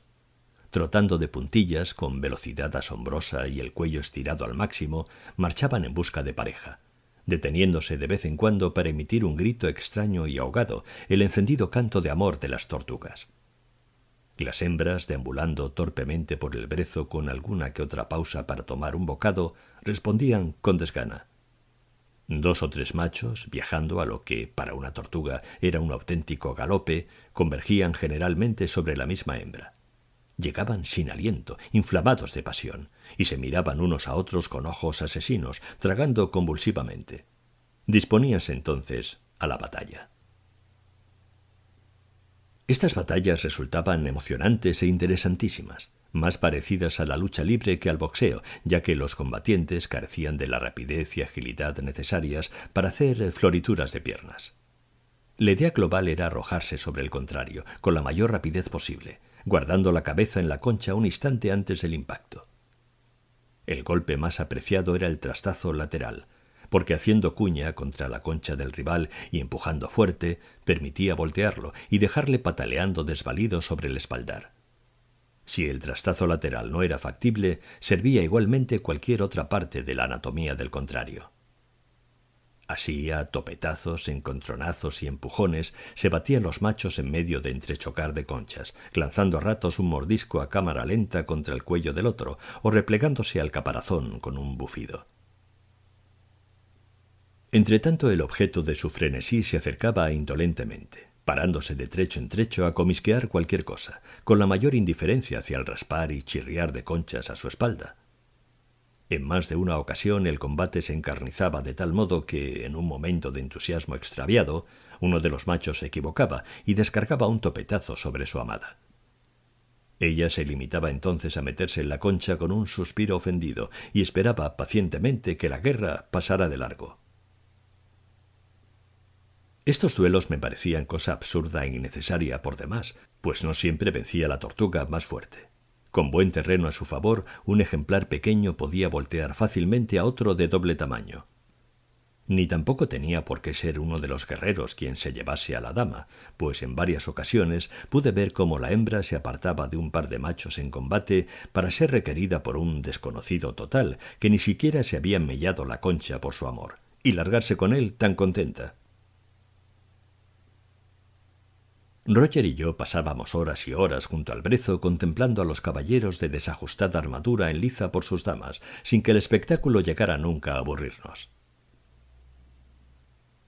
trotando de puntillas, con velocidad asombrosa y el cuello estirado al máximo, marchaban en busca de pareja, deteniéndose de vez en cuando para emitir un grito extraño y ahogado, el encendido canto de amor de las tortugas. Las hembras, deambulando torpemente por el brezo con alguna que otra pausa para tomar un bocado, respondían con desgana. Dos o tres machos, viajando a lo que para una tortuga era un auténtico galope, convergían generalmente sobre la misma hembra llegaban sin aliento, inflamados de pasión, y se miraban unos a otros con ojos asesinos, tragando convulsivamente. Disponíanse entonces a la batalla. Estas batallas resultaban emocionantes e interesantísimas, más parecidas a la lucha libre que al boxeo, ya que los combatientes carecían de la rapidez y agilidad necesarias para hacer florituras de piernas. La idea global era arrojarse sobre el contrario, con la mayor rapidez posible, guardando la cabeza en la concha un instante antes del impacto. El golpe más apreciado era el trastazo lateral, porque haciendo cuña contra la concha del rival y empujando fuerte, permitía voltearlo y dejarle pataleando desvalido sobre el espaldar. Si el trastazo lateral no era factible, servía igualmente cualquier otra parte de la anatomía del contrario. Así, a topetazos, encontronazos y empujones, se batían los machos en medio de entrechocar de conchas, lanzando a ratos un mordisco a cámara lenta contra el cuello del otro o replegándose al caparazón con un bufido. Entretanto, el objeto de su frenesí se acercaba indolentemente, parándose de trecho en trecho a comisquear cualquier cosa, con la mayor indiferencia hacia el raspar y chirriar de conchas a su espalda. En más de una ocasión el combate se encarnizaba de tal modo que, en un momento de entusiasmo extraviado, uno de los machos se equivocaba y descargaba un topetazo sobre su amada. Ella se limitaba entonces a meterse en la concha con un suspiro ofendido y esperaba pacientemente que la guerra pasara de largo. Estos duelos me parecían cosa absurda e innecesaria por demás, pues no siempre vencía la tortuga más fuerte. Con buen terreno a su favor, un ejemplar pequeño podía voltear fácilmente a otro de doble tamaño. Ni tampoco tenía por qué ser uno de los guerreros quien se llevase a la dama, pues en varias ocasiones pude ver cómo la hembra se apartaba de un par de machos en combate para ser requerida por un desconocido total que ni siquiera se había mellado la concha por su amor, y largarse con él tan contenta. Roger y yo pasábamos horas y horas junto al brezo contemplando a los caballeros de desajustada armadura en liza por sus damas, sin que el espectáculo llegara nunca a aburrirnos.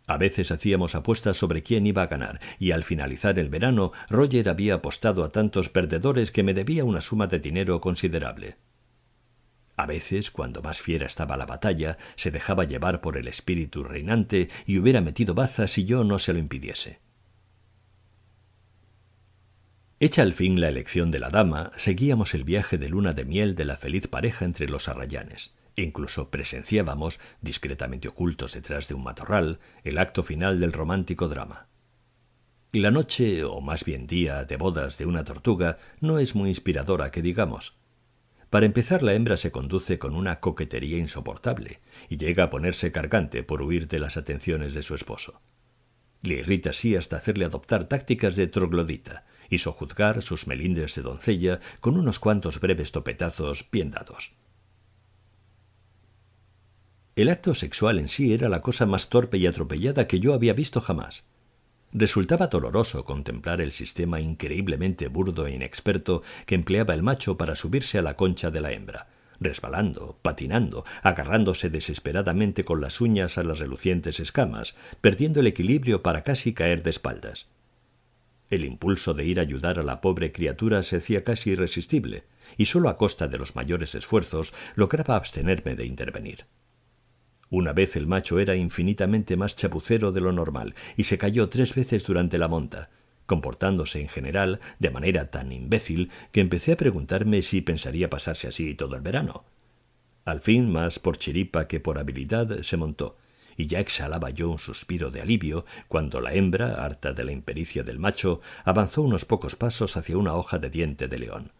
A veces hacíamos apuestas sobre quién iba a ganar, y al finalizar el verano Roger había apostado a tantos perdedores que me debía una suma de dinero considerable. A veces, cuando más fiera estaba la batalla, se dejaba llevar por el espíritu reinante y hubiera metido baza si yo no se lo impidiese. Hecha al fin la elección de la dama, seguíamos el viaje de luna de miel de la feliz pareja entre los arrayanes. Incluso presenciábamos, discretamente ocultos detrás de un matorral, el acto final del romántico drama. La noche, o más bien día, de bodas de una tortuga no es muy inspiradora, que digamos. Para empezar, la hembra se conduce con una coquetería insoportable y llega a ponerse cargante por huir de las atenciones de su esposo. Le irrita así hasta hacerle adoptar tácticas de troglodita, y sojuzgar sus melindres de doncella con unos cuantos breves topetazos bien dados. El acto sexual en sí era la cosa más torpe y atropellada que yo había visto jamás. Resultaba doloroso contemplar el sistema increíblemente burdo e inexperto que empleaba el macho para subirse a la concha de la hembra, resbalando, patinando, agarrándose desesperadamente con las uñas a las relucientes escamas, perdiendo el equilibrio para casi caer de espaldas. El impulso de ir a ayudar a la pobre criatura se hacía casi irresistible, y sólo a costa de los mayores esfuerzos lograba abstenerme de intervenir. Una vez el macho era infinitamente más chapucero de lo normal y se cayó tres veces durante la monta, comportándose en general de manera tan imbécil que empecé a preguntarme si pensaría pasarse así todo el verano. Al fin, más por chiripa que por habilidad, se montó, y ya exhalaba yo un suspiro de alivio cuando la hembra, harta de la impericia del macho, avanzó unos pocos pasos hacia una hoja de diente de león.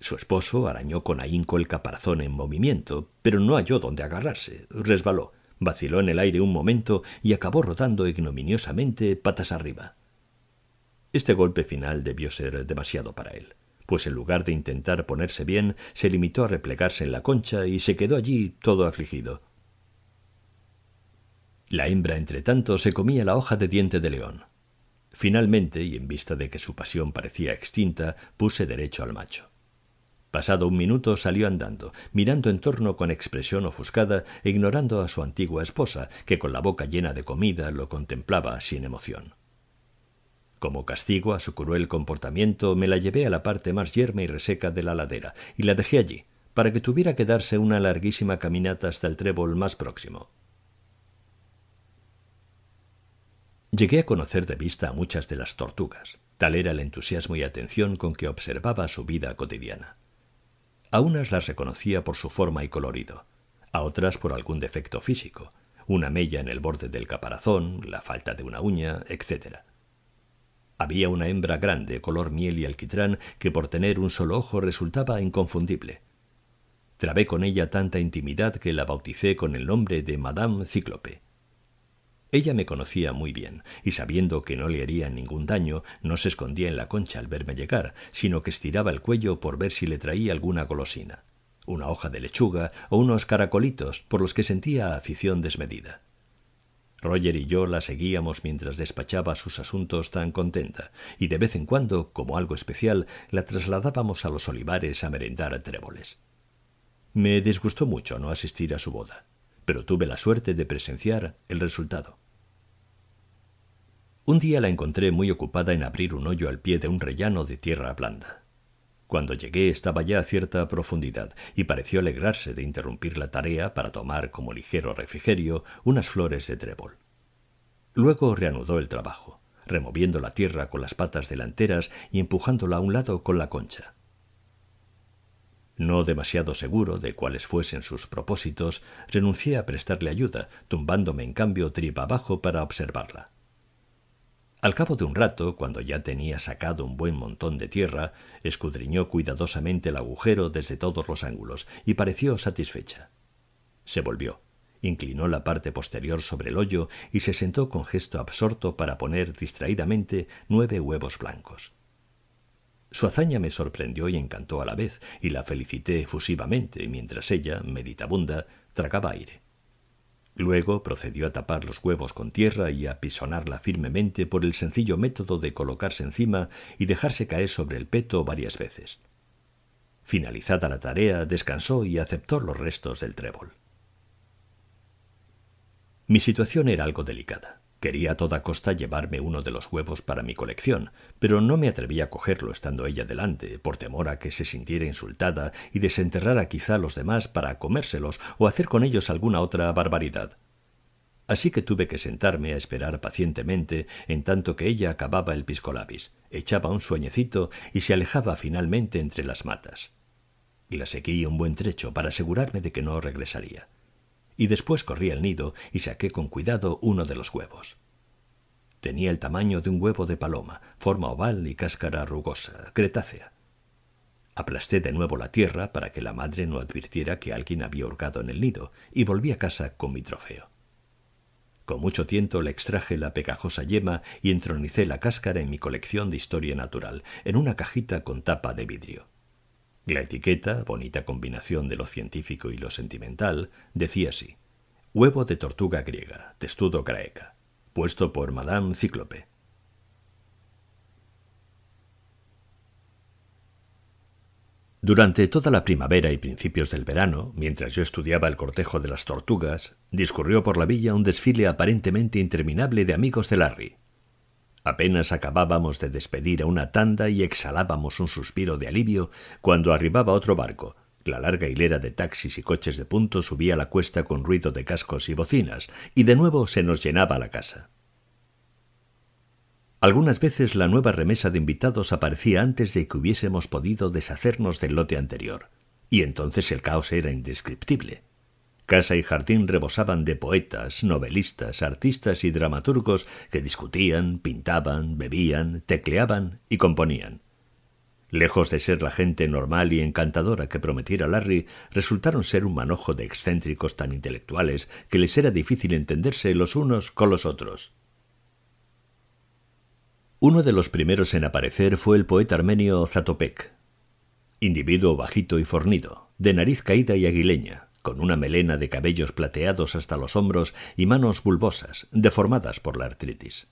Su esposo arañó con ahínco el caparazón en movimiento, pero no halló dónde agarrarse. Resbaló, vaciló en el aire un momento y acabó rodando ignominiosamente patas arriba. Este golpe final debió ser demasiado para él, pues en lugar de intentar ponerse bien, se limitó a replegarse en la concha y se quedó allí todo afligido, la hembra, entre tanto, se comía la hoja de diente de león. Finalmente, y en vista de que su pasión parecía extinta, puse derecho al macho. Pasado un minuto salió andando, mirando en torno con expresión ofuscada e ignorando a su antigua esposa, que con la boca llena de comida lo contemplaba sin emoción. Como castigo a su cruel comportamiento, me la llevé a la parte más yerma y reseca de la ladera y la dejé allí, para que tuviera que darse una larguísima caminata hasta el trébol más próximo. Llegué a conocer de vista a muchas de las tortugas, tal era el entusiasmo y atención con que observaba su vida cotidiana. A unas las reconocía por su forma y colorido, a otras por algún defecto físico, una mella en el borde del caparazón, la falta de una uña, etc. Había una hembra grande, color miel y alquitrán, que por tener un solo ojo resultaba inconfundible. Trabé con ella tanta intimidad que la bauticé con el nombre de Madame Cíclope. Ella me conocía muy bien, y sabiendo que no le haría ningún daño, no se escondía en la concha al verme llegar, sino que estiraba el cuello por ver si le traía alguna golosina, una hoja de lechuga o unos caracolitos por los que sentía afición desmedida. Roger y yo la seguíamos mientras despachaba sus asuntos tan contenta, y de vez en cuando, como algo especial, la trasladábamos a los olivares a merendar tréboles. Me disgustó mucho no asistir a su boda, pero tuve la suerte de presenciar el resultado. Un día la encontré muy ocupada en abrir un hoyo al pie de un rellano de tierra blanda. Cuando llegué estaba ya a cierta profundidad y pareció alegrarse de interrumpir la tarea para tomar como ligero refrigerio unas flores de trébol. Luego reanudó el trabajo, removiendo la tierra con las patas delanteras y empujándola a un lado con la concha. No demasiado seguro de cuáles fuesen sus propósitos, renuncié a prestarle ayuda, tumbándome en cambio tripa abajo para observarla. Al cabo de un rato, cuando ya tenía sacado un buen montón de tierra, escudriñó cuidadosamente el agujero desde todos los ángulos y pareció satisfecha. Se volvió, inclinó la parte posterior sobre el hoyo y se sentó con gesto absorto para poner distraídamente nueve huevos blancos. Su hazaña me sorprendió y encantó a la vez, y la felicité efusivamente mientras ella, meditabunda, tragaba aire. Luego procedió a tapar los huevos con tierra y a pisonarla firmemente por el sencillo método de colocarse encima y dejarse caer sobre el peto varias veces. Finalizada la tarea, descansó y aceptó los restos del trébol. Mi situación era algo delicada. Quería a toda costa llevarme uno de los huevos para mi colección, pero no me atreví a cogerlo estando ella delante, por temor a que se sintiera insultada y desenterrara quizá a los demás para comérselos o hacer con ellos alguna otra barbaridad. Así que tuve que sentarme a esperar pacientemente en tanto que ella acababa el piscolapis, echaba un sueñecito y se alejaba finalmente entre las matas. Y la seguí un buen trecho para asegurarme de que no regresaría y después corrí al nido y saqué con cuidado uno de los huevos. Tenía el tamaño de un huevo de paloma, forma oval y cáscara rugosa, cretácea. Aplasté de nuevo la tierra para que la madre no advirtiera que alguien había hurgado en el nido, y volví a casa con mi trofeo. Con mucho tiento le extraje la pegajosa yema y entronicé la cáscara en mi colección de historia natural, en una cajita con tapa de vidrio. La etiqueta, bonita combinación de lo científico y lo sentimental, decía así: Huevo de tortuga griega, testudo graeca, puesto por Madame Cíclope. Durante toda la primavera y principios del verano, mientras yo estudiaba el cortejo de las tortugas, discurrió por la villa un desfile aparentemente interminable de amigos de Larry, Apenas acabábamos de despedir a una tanda y exhalábamos un suspiro de alivio cuando arribaba otro barco. La larga hilera de taxis y coches de punto subía la cuesta con ruido de cascos y bocinas, y de nuevo se nos llenaba la casa. Algunas veces la nueva remesa de invitados aparecía antes de que hubiésemos podido deshacernos del lote anterior, y entonces el caos era indescriptible. Casa y jardín rebosaban de poetas, novelistas, artistas y dramaturgos que discutían, pintaban, bebían, tecleaban y componían. Lejos de ser la gente normal y encantadora que prometiera Larry, resultaron ser un manojo de excéntricos tan intelectuales que les era difícil entenderse los unos con los otros. Uno de los primeros en aparecer fue el poeta armenio Zatopek, individuo bajito y fornido, de nariz caída y aguileña, con una melena de cabellos plateados hasta los hombros y manos bulbosas, deformadas por la artritis.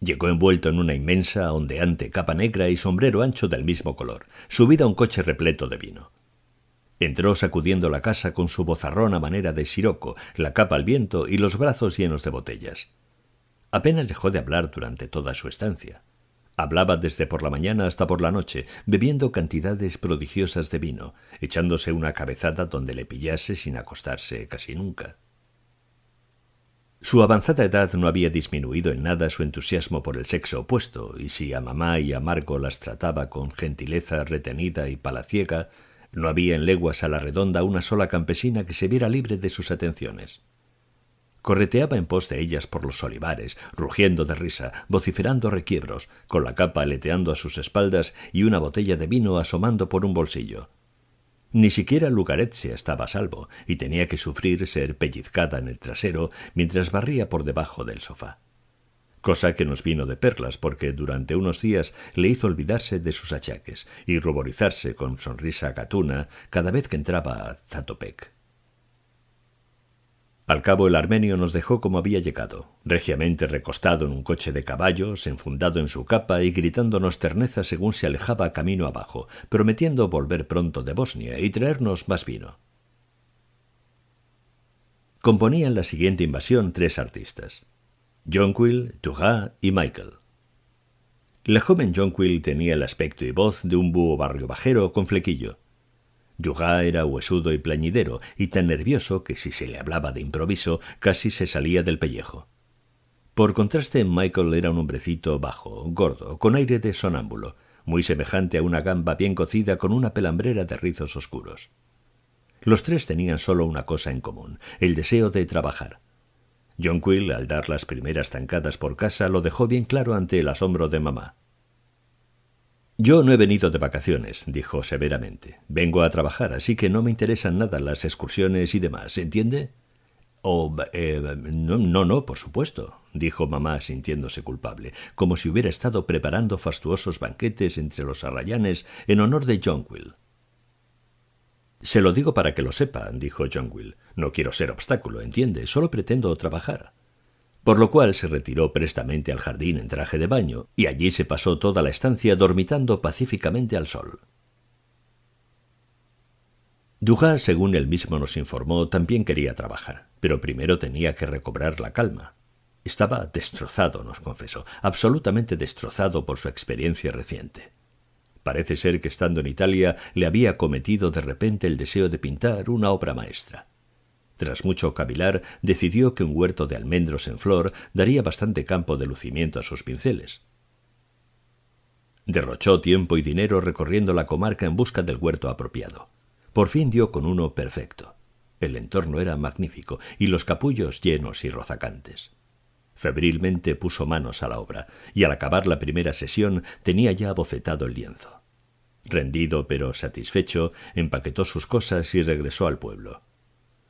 Llegó envuelto en una inmensa, ondeante capa negra y sombrero ancho del mismo color, subido a un coche repleto de vino. Entró sacudiendo la casa con su bozarrón a manera de siroco, la capa al viento y los brazos llenos de botellas. Apenas dejó de hablar durante toda su estancia. Hablaba desde por la mañana hasta por la noche, bebiendo cantidades prodigiosas de vino, echándose una cabezada donde le pillase sin acostarse casi nunca. Su avanzada edad no había disminuido en nada su entusiasmo por el sexo opuesto, y si a mamá y a Marco las trataba con gentileza retenida y palaciega, no había en leguas a la redonda una sola campesina que se viera libre de sus atenciones correteaba en pos de ellas por los olivares, rugiendo de risa, vociferando requiebros, con la capa aleteando a sus espaldas y una botella de vino asomando por un bolsillo. Ni siquiera se estaba a salvo y tenía que sufrir ser pellizcada en el trasero mientras barría por debajo del sofá. Cosa que nos vino de perlas porque durante unos días le hizo olvidarse de sus achaques y ruborizarse con sonrisa gatuna cada vez que entraba a Zatopek. Al cabo el armenio nos dejó como había llegado, regiamente recostado en un coche de caballos, enfundado en su capa y gritándonos terneza según se alejaba camino abajo, prometiendo volver pronto de Bosnia y traernos más vino. Componían la siguiente invasión tres artistas, Quill, Turrat y Michael. La joven Quill tenía el aspecto y voz de un búho barrio bajero con flequillo, Yuga era huesudo y plañidero, y tan nervioso que si se le hablaba de improviso casi se salía del pellejo. Por contraste, Michael era un hombrecito bajo, gordo, con aire de sonámbulo, muy semejante a una gamba bien cocida con una pelambrera de rizos oscuros. Los tres tenían solo una cosa en común, el deseo de trabajar. John Quill, al dar las primeras zancadas por casa, lo dejó bien claro ante el asombro de mamá. Yo no he venido de vacaciones, dijo severamente. Vengo a trabajar, así que no me interesan nada las excursiones y demás, ¿entiende? Oh, no, no, por supuesto, dijo mamá sintiéndose culpable, como si hubiera estado preparando fastuosos banquetes entre los arrayanes en honor de John Will. Se lo digo para que lo sepa, dijo John Will. No quiero ser obstáculo, ¿entiende? Solo pretendo trabajar por lo cual se retiró prestamente al jardín en traje de baño, y allí se pasó toda la estancia dormitando pacíficamente al sol. Dugas, según él mismo nos informó, también quería trabajar, pero primero tenía que recobrar la calma. Estaba destrozado, nos confesó, absolutamente destrozado por su experiencia reciente. Parece ser que estando en Italia le había cometido de repente el deseo de pintar una obra maestra. Tras mucho cavilar, decidió que un huerto de almendros en flor daría bastante campo de lucimiento a sus pinceles. Derrochó tiempo y dinero recorriendo la comarca en busca del huerto apropiado. Por fin dio con uno perfecto. El entorno era magnífico y los capullos llenos y rozacantes. Febrilmente puso manos a la obra, y al acabar la primera sesión tenía ya bocetado el lienzo. Rendido pero satisfecho, empaquetó sus cosas y regresó al pueblo.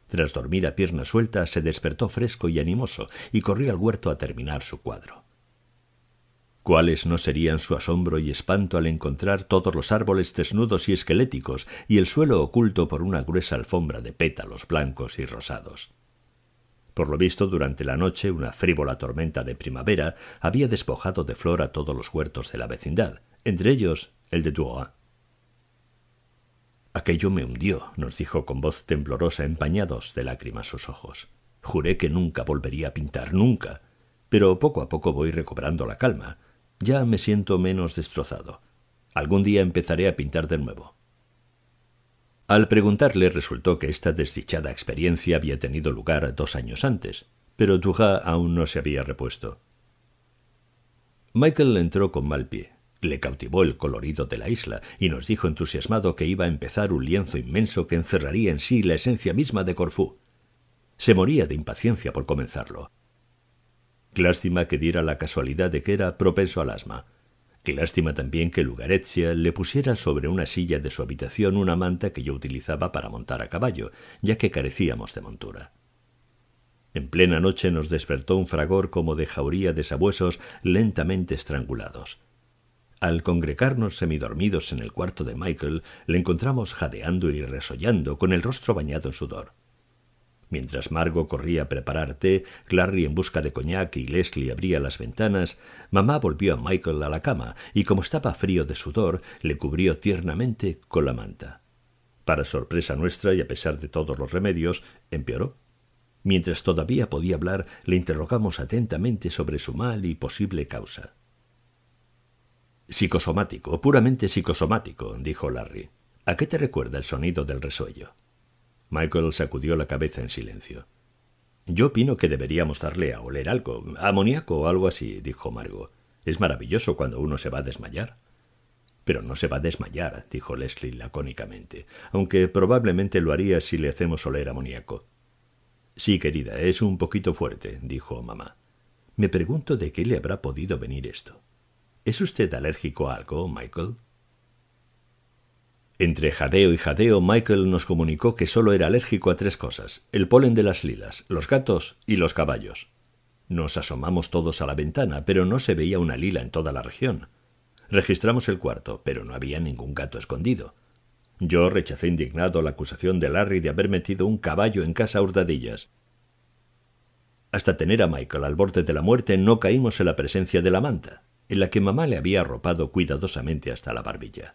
Tras dormir a pierna suelta, se despertó fresco y animoso y corrió al huerto a terminar su cuadro. ¿Cuáles no serían su asombro y espanto al encontrar todos los árboles desnudos y esqueléticos y el suelo oculto por una gruesa alfombra de pétalos blancos y rosados? Por lo visto, durante la noche una frívola tormenta de primavera había despojado de flor a todos los huertos de la vecindad, entre ellos el de Douai. Aquello me hundió, nos dijo con voz temblorosa, empañados de lágrimas sus ojos. Juré que nunca volvería a pintar, nunca. Pero poco a poco voy recobrando la calma. Ya me siento menos destrozado. Algún día empezaré a pintar de nuevo. Al preguntarle resultó que esta desdichada experiencia había tenido lugar dos años antes, pero Duras aún no se había repuesto. Michael entró con mal pie. Le cautivó el colorido de la isla y nos dijo entusiasmado que iba a empezar un lienzo inmenso que encerraría en sí la esencia misma de Corfú. Se moría de impaciencia por comenzarlo. Lástima que diera la casualidad de que era propenso al asma. Lástima también que Lugarezia le pusiera sobre una silla de su habitación una manta que yo utilizaba para montar a caballo, ya que carecíamos de montura. En plena noche nos despertó un fragor como de jauría de sabuesos lentamente estrangulados. Al congregarnos semidormidos en el cuarto de Michael, le encontramos jadeando y resollando, con el rostro bañado en sudor. Mientras Margo corría a preparar té, Clary en busca de coñac y Leslie abría las ventanas, mamá volvió a Michael a la cama y, como estaba frío de sudor, le cubrió tiernamente con la manta. Para sorpresa nuestra y a pesar de todos los remedios, empeoró. Mientras todavía podía hablar, le interrogamos atentamente sobre su mal y posible causa. Psicosomático, puramente psicosomático, dijo Larry. ¿A qué te recuerda el sonido del resuello? Michael sacudió la cabeza en silencio. Yo opino que deberíamos darle a oler algo, amoníaco o algo así, dijo Margo. Es maravilloso cuando uno se va a desmayar. Pero no se va a desmayar, dijo Leslie lacónicamente, aunque probablemente lo haría si le hacemos oler amoníaco. Sí, querida, es un poquito fuerte, dijo mamá. Me pregunto de qué le habrá podido venir esto. ¿Es usted alérgico a algo, Michael? Entre jadeo y jadeo, Michael nos comunicó que solo era alérgico a tres cosas, el polen de las lilas, los gatos y los caballos. Nos asomamos todos a la ventana, pero no se veía una lila en toda la región. Registramos el cuarto, pero no había ningún gato escondido. Yo rechacé indignado la acusación de Larry de haber metido un caballo en casa a hurtadillas. Hasta tener a Michael al borde de la muerte no caímos en la presencia de la manta en la que mamá le había arropado cuidadosamente hasta la barbilla.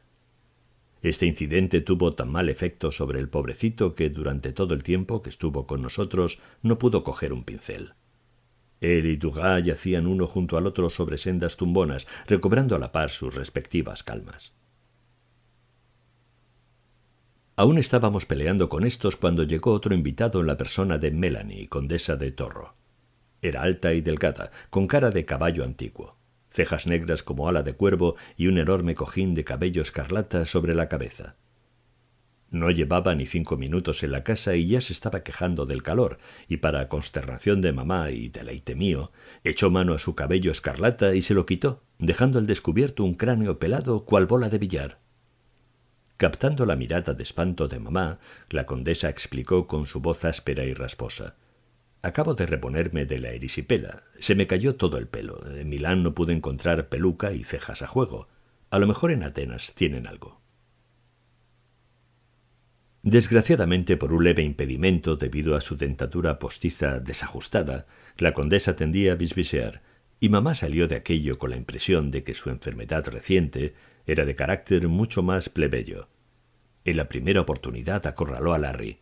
Este incidente tuvo tan mal efecto sobre el pobrecito que durante todo el tiempo que estuvo con nosotros no pudo coger un pincel. Él y Dugas yacían uno junto al otro sobre sendas tumbonas, recobrando a la par sus respectivas calmas. Aún estábamos peleando con estos cuando llegó otro invitado en la persona de Melanie, condesa de Torro. Era alta y delgada, con cara de caballo antiguo cejas negras como ala de cuervo y un enorme cojín de cabello escarlata sobre la cabeza. No llevaba ni cinco minutos en la casa y ya se estaba quejando del calor, y para consternación de mamá y deleite mío, echó mano a su cabello escarlata y se lo quitó, dejando al descubierto un cráneo pelado cual bola de billar. Captando la mirada de espanto de mamá, la condesa explicó con su voz áspera y rasposa. Acabo de reponerme de la erisipela. Se me cayó todo el pelo. En Milán no pude encontrar peluca y cejas a juego. A lo mejor en Atenas tienen algo. Desgraciadamente, por un leve impedimento debido a su dentadura postiza desajustada, la condesa tendía a bisbisear, y mamá salió de aquello con la impresión de que su enfermedad reciente era de carácter mucho más plebeyo. En la primera oportunidad acorraló a Larry.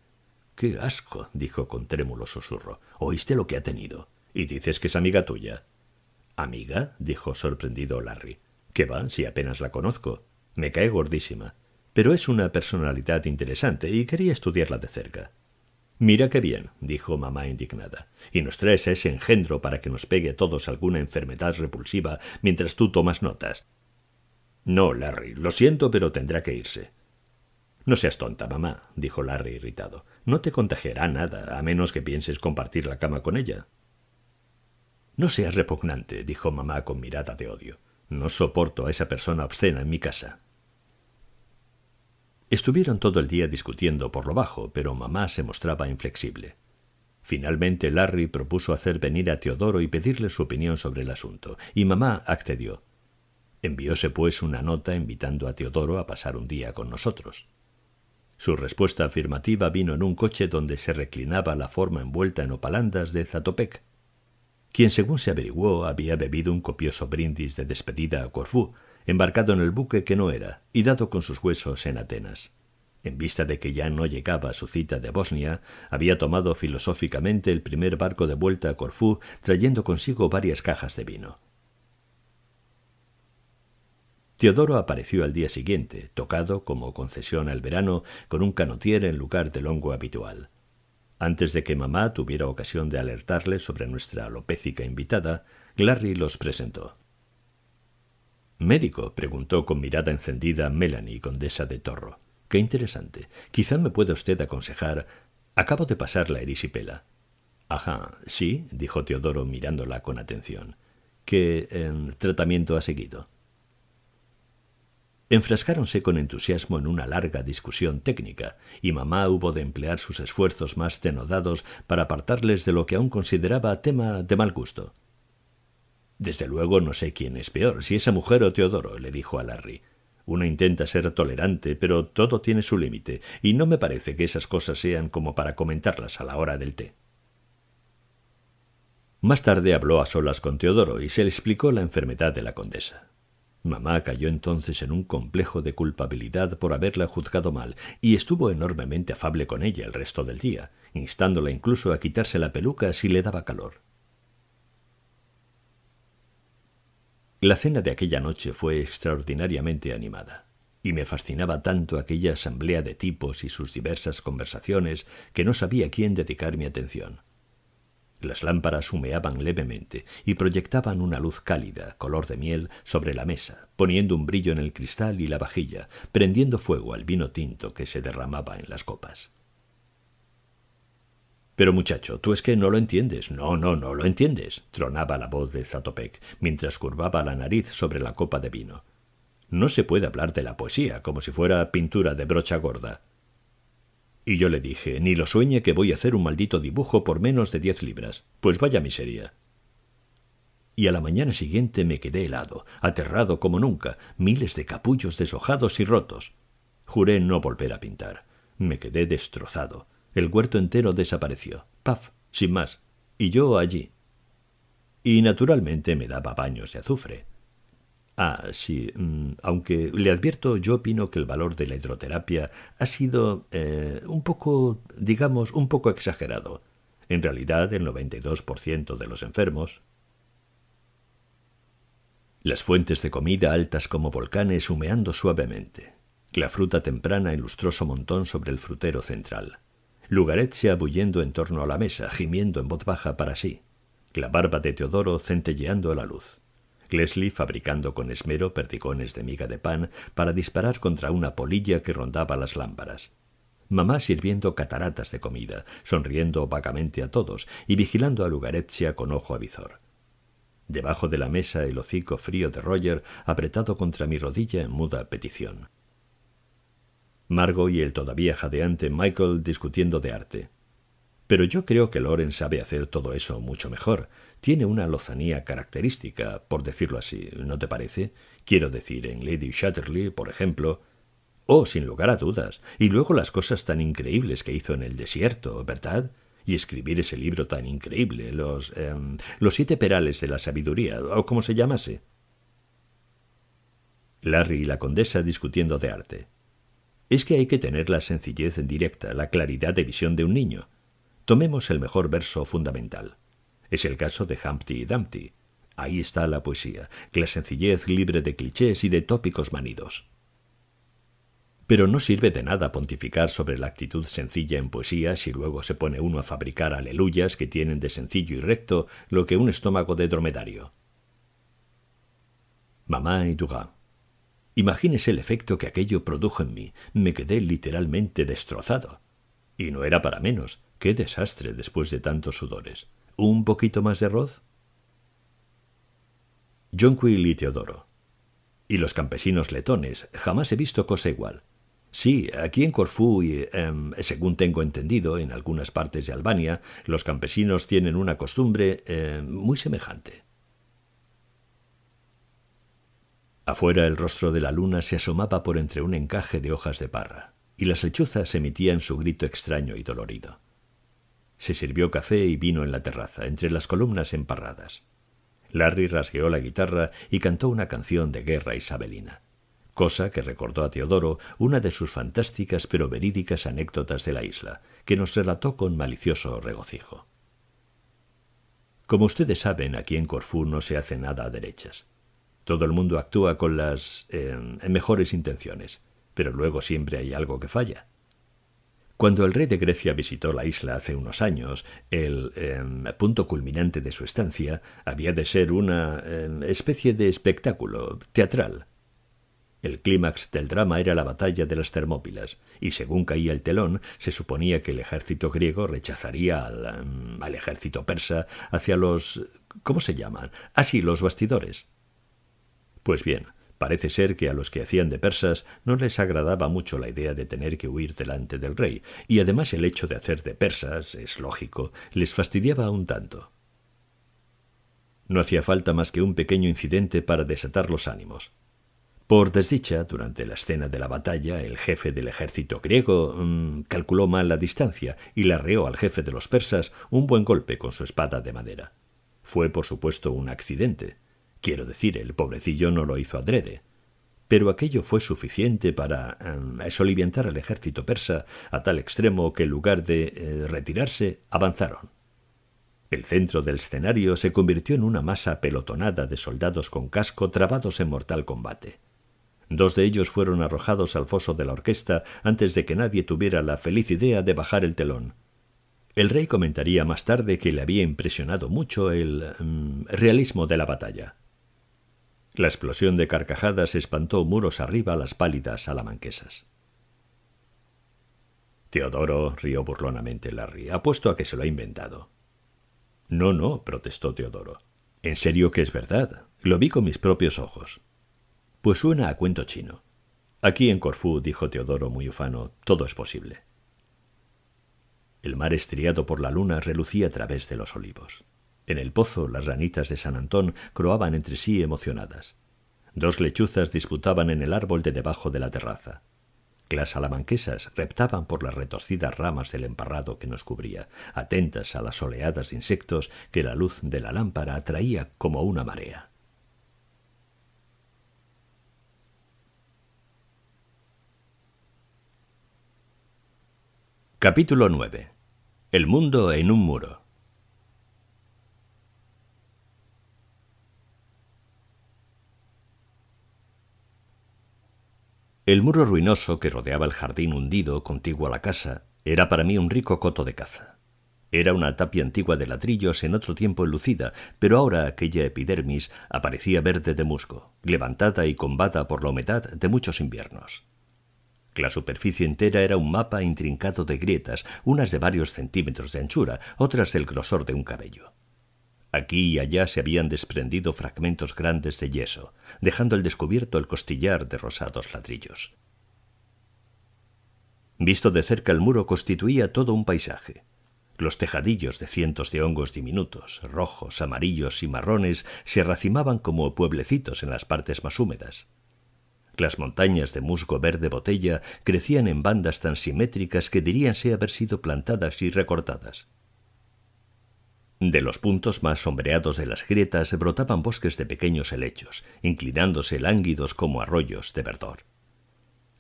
Qué asco, dijo con trémulo susurro. ¿Oíste lo que ha tenido? Y dices que es amiga tuya. ¿Amiga? dijo sorprendido Larry. ¿Qué va si apenas la conozco? Me cae gordísima. Pero es una personalidad interesante y quería estudiarla de cerca. Mira qué bien, dijo mamá indignada. Y nos traes a ese engendro para que nos pegue a todos alguna enfermedad repulsiva mientras tú tomas notas. No, Larry, lo siento, pero tendrá que irse. No seas tonta, mamá, dijo Larry irritado. No te contagiará nada, a menos que pienses compartir la cama con ella. No seas repugnante, dijo mamá con mirada de odio. No soporto a esa persona obscena en mi casa. Estuvieron todo el día discutiendo por lo bajo, pero mamá se mostraba inflexible. Finalmente Larry propuso hacer venir a Teodoro y pedirle su opinión sobre el asunto, y mamá accedió. Envióse pues una nota invitando a Teodoro a pasar un día con nosotros. Su respuesta afirmativa vino en un coche donde se reclinaba la forma envuelta en opalandas de Zatopek, quien según se averiguó había bebido un copioso brindis de despedida a Corfú, embarcado en el buque que no era y dado con sus huesos en Atenas. En vista de que ya no llegaba su cita de Bosnia, había tomado filosóficamente el primer barco de vuelta a Corfú, trayendo consigo varias cajas de vino. Teodoro apareció al día siguiente, tocado como concesión al verano, con un canotier en lugar del hongo habitual. Antes de que mamá tuviera ocasión de alertarle sobre nuestra alopécica invitada, Glarry los presentó. ¿Médico? preguntó con mirada encendida Melanie, condesa de Torro. Qué interesante. Quizá me pueda usted aconsejar. Acabo de pasar la erisipela. Ajá, sí, dijo Teodoro mirándola con atención. ¿Qué em, tratamiento ha seguido? Enfrascáronse con entusiasmo en una larga discusión técnica, y mamá hubo de emplear sus esfuerzos más denodados para apartarles de lo que aún consideraba tema de mal gusto. Desde luego no sé quién es peor, si esa mujer o Teodoro, le dijo a Larry. Uno intenta ser tolerante, pero todo tiene su límite, y no me parece que esas cosas sean como para comentarlas a la hora del té. Más tarde habló a solas con Teodoro y se le explicó la enfermedad de la condesa. Mamá cayó entonces en un complejo de culpabilidad por haberla juzgado mal, y estuvo enormemente afable con ella el resto del día, instándola incluso a quitarse la peluca si le daba calor. La cena de aquella noche fue extraordinariamente animada, y me fascinaba tanto aquella asamblea de tipos y sus diversas conversaciones que no sabía quién dedicar mi atención. Las lámparas humeaban levemente y proyectaban una luz cálida, color de miel, sobre la mesa, poniendo un brillo en el cristal y la vajilla, prendiendo fuego al vino tinto que se derramaba en las copas. Pero muchacho, tú es que no lo entiendes. No, no, no lo entiendes, tronaba la voz de Zatopek, mientras curvaba la nariz sobre la copa de vino. No se puede hablar de la poesía como si fuera pintura de brocha gorda. Y yo le dije, ni lo sueñe que voy a hacer un maldito dibujo por menos de diez libras. Pues vaya miseria. Y a la mañana siguiente me quedé helado, aterrado como nunca, miles de capullos deshojados y rotos. Juré no volver a pintar. Me quedé destrozado. El huerto entero desapareció. Paf, sin más. Y yo allí. Y naturalmente me daba baños de azufre. Ah, sí, mm, aunque le advierto, yo opino que el valor de la hidroterapia ha sido eh, un poco, digamos, un poco exagerado. En realidad, el 92% de los enfermos, las fuentes de comida altas como volcanes humeando suavemente. La fruta temprana en lustroso montón sobre el frutero central. Lugaret se en torno a la mesa, gimiendo en voz baja para sí. La barba de Teodoro centelleando a la luz fabricando con esmero perdigones de miga de pan para disparar contra una polilla que rondaba las lámparas. Mamá sirviendo cataratas de comida, sonriendo vagamente a todos y vigilando a Lugaretsia con ojo avizor. Debajo de la mesa el hocico frío de Roger apretado contra mi rodilla en muda petición. Margo y el todavía jadeante Michael discutiendo de arte. Pero yo creo que Loren sabe hacer todo eso mucho mejor, tiene una lozanía característica, por decirlo así, ¿no te parece? Quiero decir, en Lady Shatterley, por ejemplo. Oh, sin lugar a dudas. Y luego las cosas tan increíbles que hizo en el desierto, ¿verdad? Y escribir ese libro tan increíble, los, em, los siete perales de la sabiduría, o como se llamase. Larry y la condesa discutiendo de arte. Es que hay que tener la sencillez en directa, la claridad de visión de un niño. Tomemos el mejor verso fundamental. Es el caso de Humpty Dumpty. Ahí está la poesía, la sencillez libre de clichés y de tópicos manidos. Pero no sirve de nada pontificar sobre la actitud sencilla en poesía si luego se pone uno a fabricar aleluyas que tienen de sencillo y recto lo que un estómago de dromedario. Mamá y Dugan. Imagínese el efecto que aquello produjo en mí. Me quedé literalmente destrozado. Y no era para menos. Qué desastre después de tantos sudores. ¿Un poquito más de arroz? John Quill y Teodoro. Y los campesinos letones, jamás he visto cosa igual. Sí, aquí en Corfú y, em, según tengo entendido, en algunas partes de Albania, los campesinos tienen una costumbre em, muy semejante. Afuera el rostro de la luna se asomaba por entre un encaje de hojas de parra, y las lechuzas emitían su grito extraño y dolorido. Se sirvió café y vino en la terraza, entre las columnas emparradas. Larry rasgueó la guitarra y cantó una canción de guerra isabelina, cosa que recordó a Teodoro una de sus fantásticas pero verídicas anécdotas de la isla, que nos relató con malicioso regocijo. Como ustedes saben, aquí en Corfú no se hace nada a derechas. Todo el mundo actúa con las eh, mejores intenciones, pero luego siempre hay algo que falla. Cuando el rey de Grecia visitó la isla hace unos años, el em, punto culminante de su estancia había de ser una em, especie de espectáculo teatral. El clímax del drama era la batalla de las Termópilas, y según caía el telón, se suponía que el ejército griego rechazaría al, em, al ejército persa hacia los. ¿cómo se llaman? Así, los bastidores. Pues bien, Parece ser que a los que hacían de persas no les agradaba mucho la idea de tener que huir delante del rey, y además el hecho de hacer de persas, es lógico, les fastidiaba un tanto. No hacía falta más que un pequeño incidente para desatar los ánimos. Por desdicha, durante la escena de la batalla, el jefe del ejército griego mm, calculó mal la distancia y le arreó al jefe de los persas un buen golpe con su espada de madera. Fue, por supuesto, un accidente. Quiero decir, el pobrecillo no lo hizo adrede. Pero aquello fue suficiente para em, soliviantar al ejército persa a tal extremo que en lugar de eh, retirarse, avanzaron. El centro del escenario se convirtió en una masa pelotonada de soldados con casco trabados en mortal combate. Dos de ellos fueron arrojados al foso de la orquesta antes de que nadie tuviera la feliz idea de bajar el telón. El rey comentaría más tarde que le había impresionado mucho el em, realismo de la batalla. La explosión de carcajadas espantó muros arriba a las pálidas salamanquesas. Teodoro rió burlonamente Larry. Apuesto a que se lo ha inventado. No, no, protestó Teodoro. En serio que es verdad. Lo vi con mis propios ojos. Pues suena a cuento chino. Aquí en Corfú, dijo Teodoro muy ufano, todo es posible. El mar estriado por la luna relucía a través de los olivos. En el pozo las ranitas de San Antón croaban entre sí emocionadas. Dos lechuzas disputaban en el árbol de debajo de la terraza. Las alamanquesas reptaban por las retorcidas ramas del emparrado que nos cubría, atentas a las oleadas de insectos que la luz de la lámpara atraía como una marea. Capítulo 9. El mundo en un muro. El muro ruinoso que rodeaba el jardín hundido contiguo a la casa era para mí un rico coto de caza. Era una tapia antigua de ladrillos en otro tiempo enlucida, pero ahora aquella epidermis aparecía verde de musgo, levantada y combada por la humedad de muchos inviernos. La superficie entera era un mapa intrincado de grietas, unas de varios centímetros de anchura, otras del grosor de un cabello. Aquí y allá se habían desprendido fragmentos grandes de yeso, dejando al descubierto el costillar de rosados ladrillos. Visto de cerca el muro constituía todo un paisaje. Los tejadillos de cientos de hongos diminutos, rojos, amarillos y marrones, se racimaban como pueblecitos en las partes más húmedas. Las montañas de musgo verde botella crecían en bandas tan simétricas que diríanse haber sido plantadas y recortadas. De los puntos más sombreados de las grietas brotaban bosques de pequeños helechos, inclinándose lánguidos como arroyos de verdor.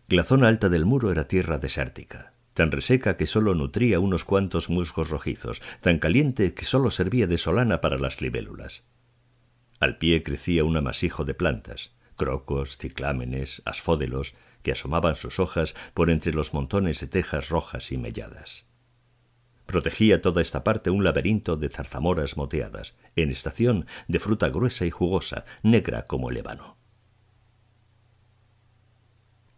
La zona alta del muro era tierra desértica, tan reseca que sólo nutría unos cuantos musgos rojizos, tan caliente que sólo servía de solana para las libélulas. Al pie crecía un amasijo de plantas, crocos, ciclámenes, asfódelos, que asomaban sus hojas por entre los montones de tejas rojas y melladas. Protegía toda esta parte un laberinto de zarzamoras moteadas, en estación de fruta gruesa y jugosa, negra como el ébano.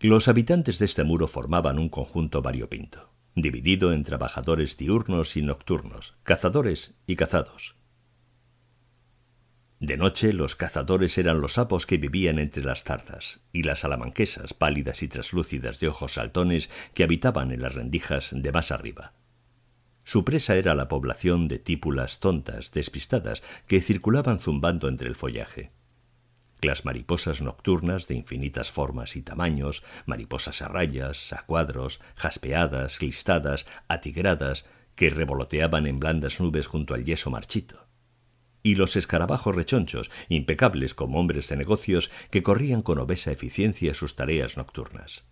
Los habitantes de este muro formaban un conjunto variopinto, dividido en trabajadores diurnos y nocturnos, cazadores y cazados. De noche los cazadores eran los sapos que vivían entre las zarzas, y las alamanquesas pálidas y traslúcidas de ojos saltones que habitaban en las rendijas de más arriba, su presa era la población de típulas tontas, despistadas, que circulaban zumbando entre el follaje. Las mariposas nocturnas de infinitas formas y tamaños, mariposas a rayas, a cuadros, jaspeadas, listadas, atigradas, que revoloteaban en blandas nubes junto al yeso marchito. Y los escarabajos rechonchos, impecables como hombres de negocios, que corrían con obesa eficiencia sus tareas nocturnas.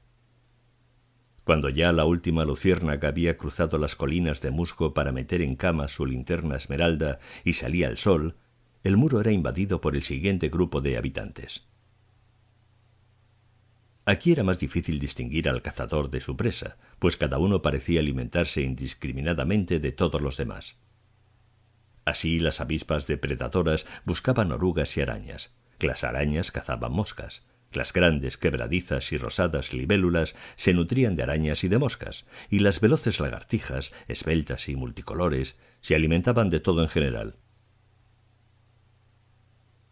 Cuando ya la última luciérnaga había cruzado las colinas de musgo para meter en cama su linterna esmeralda y salía el sol, el muro era invadido por el siguiente grupo de habitantes. Aquí era más difícil distinguir al cazador de su presa, pues cada uno parecía alimentarse indiscriminadamente de todos los demás. Así las avispas depredadoras buscaban orugas y arañas, las arañas cazaban moscas, las grandes quebradizas y rosadas libélulas se nutrían de arañas y de moscas, y las veloces lagartijas, esbeltas y multicolores, se alimentaban de todo en general.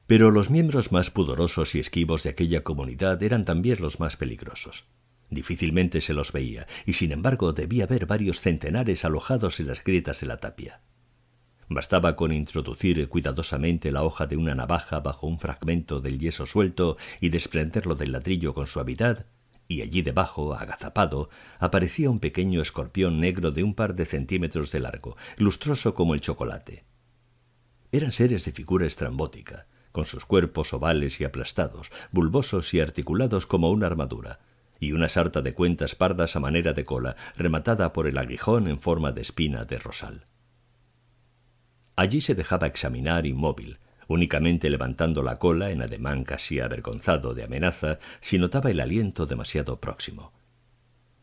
Pero los miembros más pudorosos y esquivos de aquella comunidad eran también los más peligrosos. Difícilmente se los veía, y sin embargo debía haber varios centenares alojados en las grietas de la tapia. Bastaba con introducir cuidadosamente la hoja de una navaja bajo un fragmento del yeso suelto y desprenderlo del ladrillo con suavidad, y allí debajo, agazapado, aparecía un pequeño escorpión negro de un par de centímetros de largo, lustroso como el chocolate. Eran seres de figura estrambótica, con sus cuerpos ovales y aplastados, bulbosos y articulados como una armadura, y una sarta de cuentas pardas a manera de cola, rematada por el aguijón en forma de espina de rosal. Allí se dejaba examinar inmóvil, únicamente levantando la cola en ademán casi avergonzado de amenaza si notaba el aliento demasiado próximo.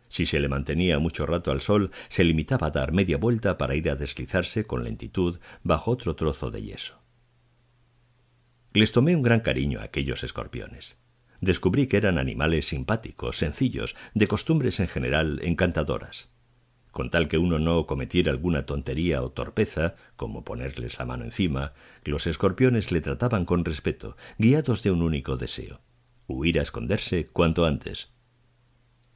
Si se le mantenía mucho rato al sol, se limitaba a dar media vuelta para ir a deslizarse con lentitud bajo otro trozo de yeso. Les tomé un gran cariño a aquellos escorpiones. Descubrí que eran animales simpáticos, sencillos, de costumbres en general encantadoras con tal que uno no cometiera alguna tontería o torpeza, como ponerles la mano encima, los escorpiones le trataban con respeto, guiados de un único deseo, huir a esconderse cuanto antes.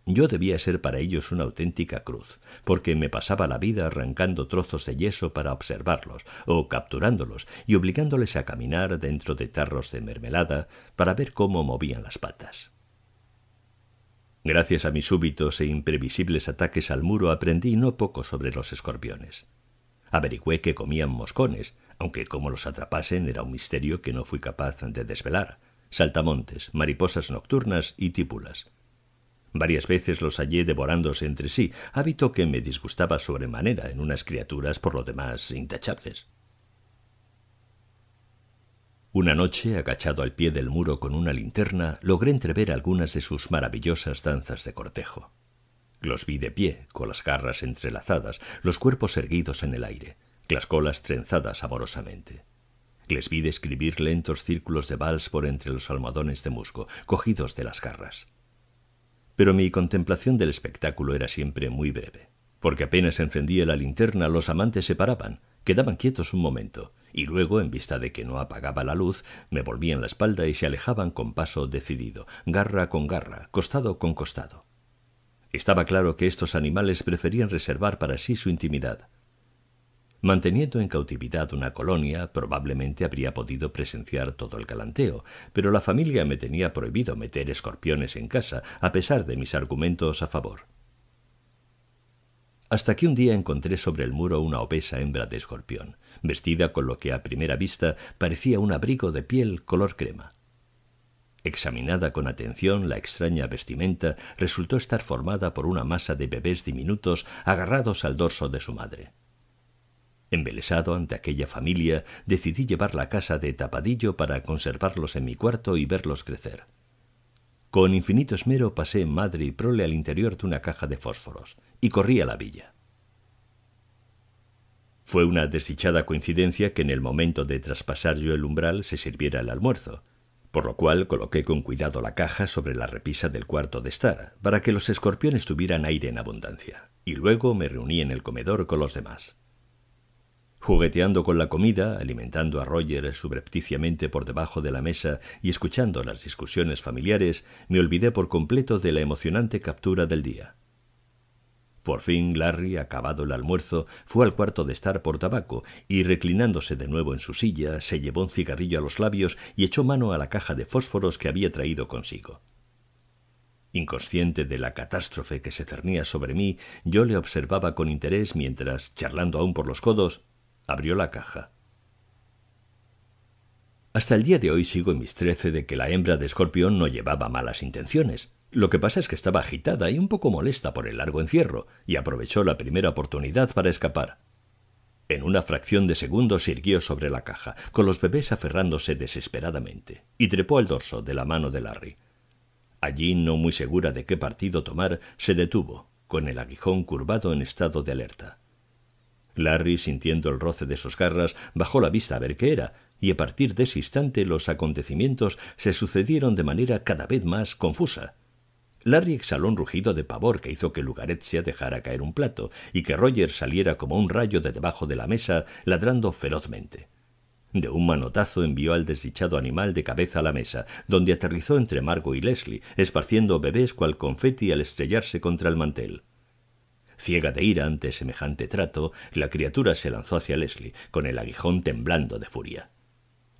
Yo debía ser para ellos una auténtica cruz, porque me pasaba la vida arrancando trozos de yeso para observarlos, o capturándolos y obligándoles a caminar dentro de tarros de mermelada para ver cómo movían las patas. Gracias a mis súbitos e imprevisibles ataques al muro aprendí no poco sobre los escorpiones. Averigüé que comían moscones, aunque cómo los atrapasen era un misterio que no fui capaz de desvelar, saltamontes, mariposas nocturnas y típulas. Varias veces los hallé devorándose entre sí, hábito que me disgustaba sobremanera en unas criaturas por lo demás intachables. Una noche, agachado al pie del muro con una linterna, logré entrever algunas de sus maravillosas danzas de cortejo. Los vi de pie, con las garras entrelazadas, los cuerpos erguidos en el aire, las colas trenzadas amorosamente. Les vi describir lentos círculos de vals por entre los almohadones de musgo, cogidos de las garras. Pero mi contemplación del espectáculo era siempre muy breve, porque apenas encendía la linterna los amantes se paraban, quedaban quietos un momento, y luego, en vista de que no apagaba la luz, me volvían la espalda y se alejaban con paso decidido, garra con garra, costado con costado. Estaba claro que estos animales preferían reservar para sí su intimidad. Manteniendo en cautividad una colonia, probablemente habría podido presenciar todo el galanteo, pero la familia me tenía prohibido meter escorpiones en casa, a pesar de mis argumentos a favor. Hasta que un día encontré sobre el muro una obesa hembra de escorpión vestida con lo que a primera vista parecía un abrigo de piel color crema. Examinada con atención, la extraña vestimenta resultó estar formada por una masa de bebés diminutos agarrados al dorso de su madre. Embelesado ante aquella familia, decidí llevarla a casa de tapadillo para conservarlos en mi cuarto y verlos crecer. Con infinito esmero pasé madre y prole al interior de una caja de fósforos y corrí a la villa. Fue una desdichada coincidencia que en el momento de traspasar yo el umbral se sirviera el almuerzo, por lo cual coloqué con cuidado la caja sobre la repisa del cuarto de estar, para que los escorpiones tuvieran aire en abundancia, y luego me reuní en el comedor con los demás. Jugueteando con la comida, alimentando a Roger subrepticiamente por debajo de la mesa y escuchando las discusiones familiares, me olvidé por completo de la emocionante captura del día. Por fin Larry, acabado el almuerzo, fue al cuarto de estar por tabaco y, reclinándose de nuevo en su silla, se llevó un cigarrillo a los labios y echó mano a la caja de fósforos que había traído consigo. Inconsciente de la catástrofe que se cernía sobre mí, yo le observaba con interés mientras, charlando aún por los codos, abrió la caja. Hasta el día de hoy sigo en mis trece de que la hembra de escorpión no llevaba malas intenciones. Lo que pasa es que estaba agitada y un poco molesta por el largo encierro, y aprovechó la primera oportunidad para escapar. En una fracción de segundos se sobre la caja, con los bebés aferrándose desesperadamente, y trepó al dorso de la mano de Larry. Allí, no muy segura de qué partido tomar, se detuvo, con el aguijón curvado en estado de alerta. Larry, sintiendo el roce de sus garras, bajó la vista a ver qué era, y a partir de ese instante los acontecimientos se sucedieron de manera cada vez más confusa. Larry exhaló un rugido de pavor que hizo que Lugaretsia dejara caer un plato y que Roger saliera como un rayo de debajo de la mesa, ladrando ferozmente. De un manotazo envió al desdichado animal de cabeza a la mesa, donde aterrizó entre Margo y Leslie, esparciendo bebés cual confeti al estrellarse contra el mantel. Ciega de ira ante semejante trato, la criatura se lanzó hacia Leslie, con el aguijón temblando de furia.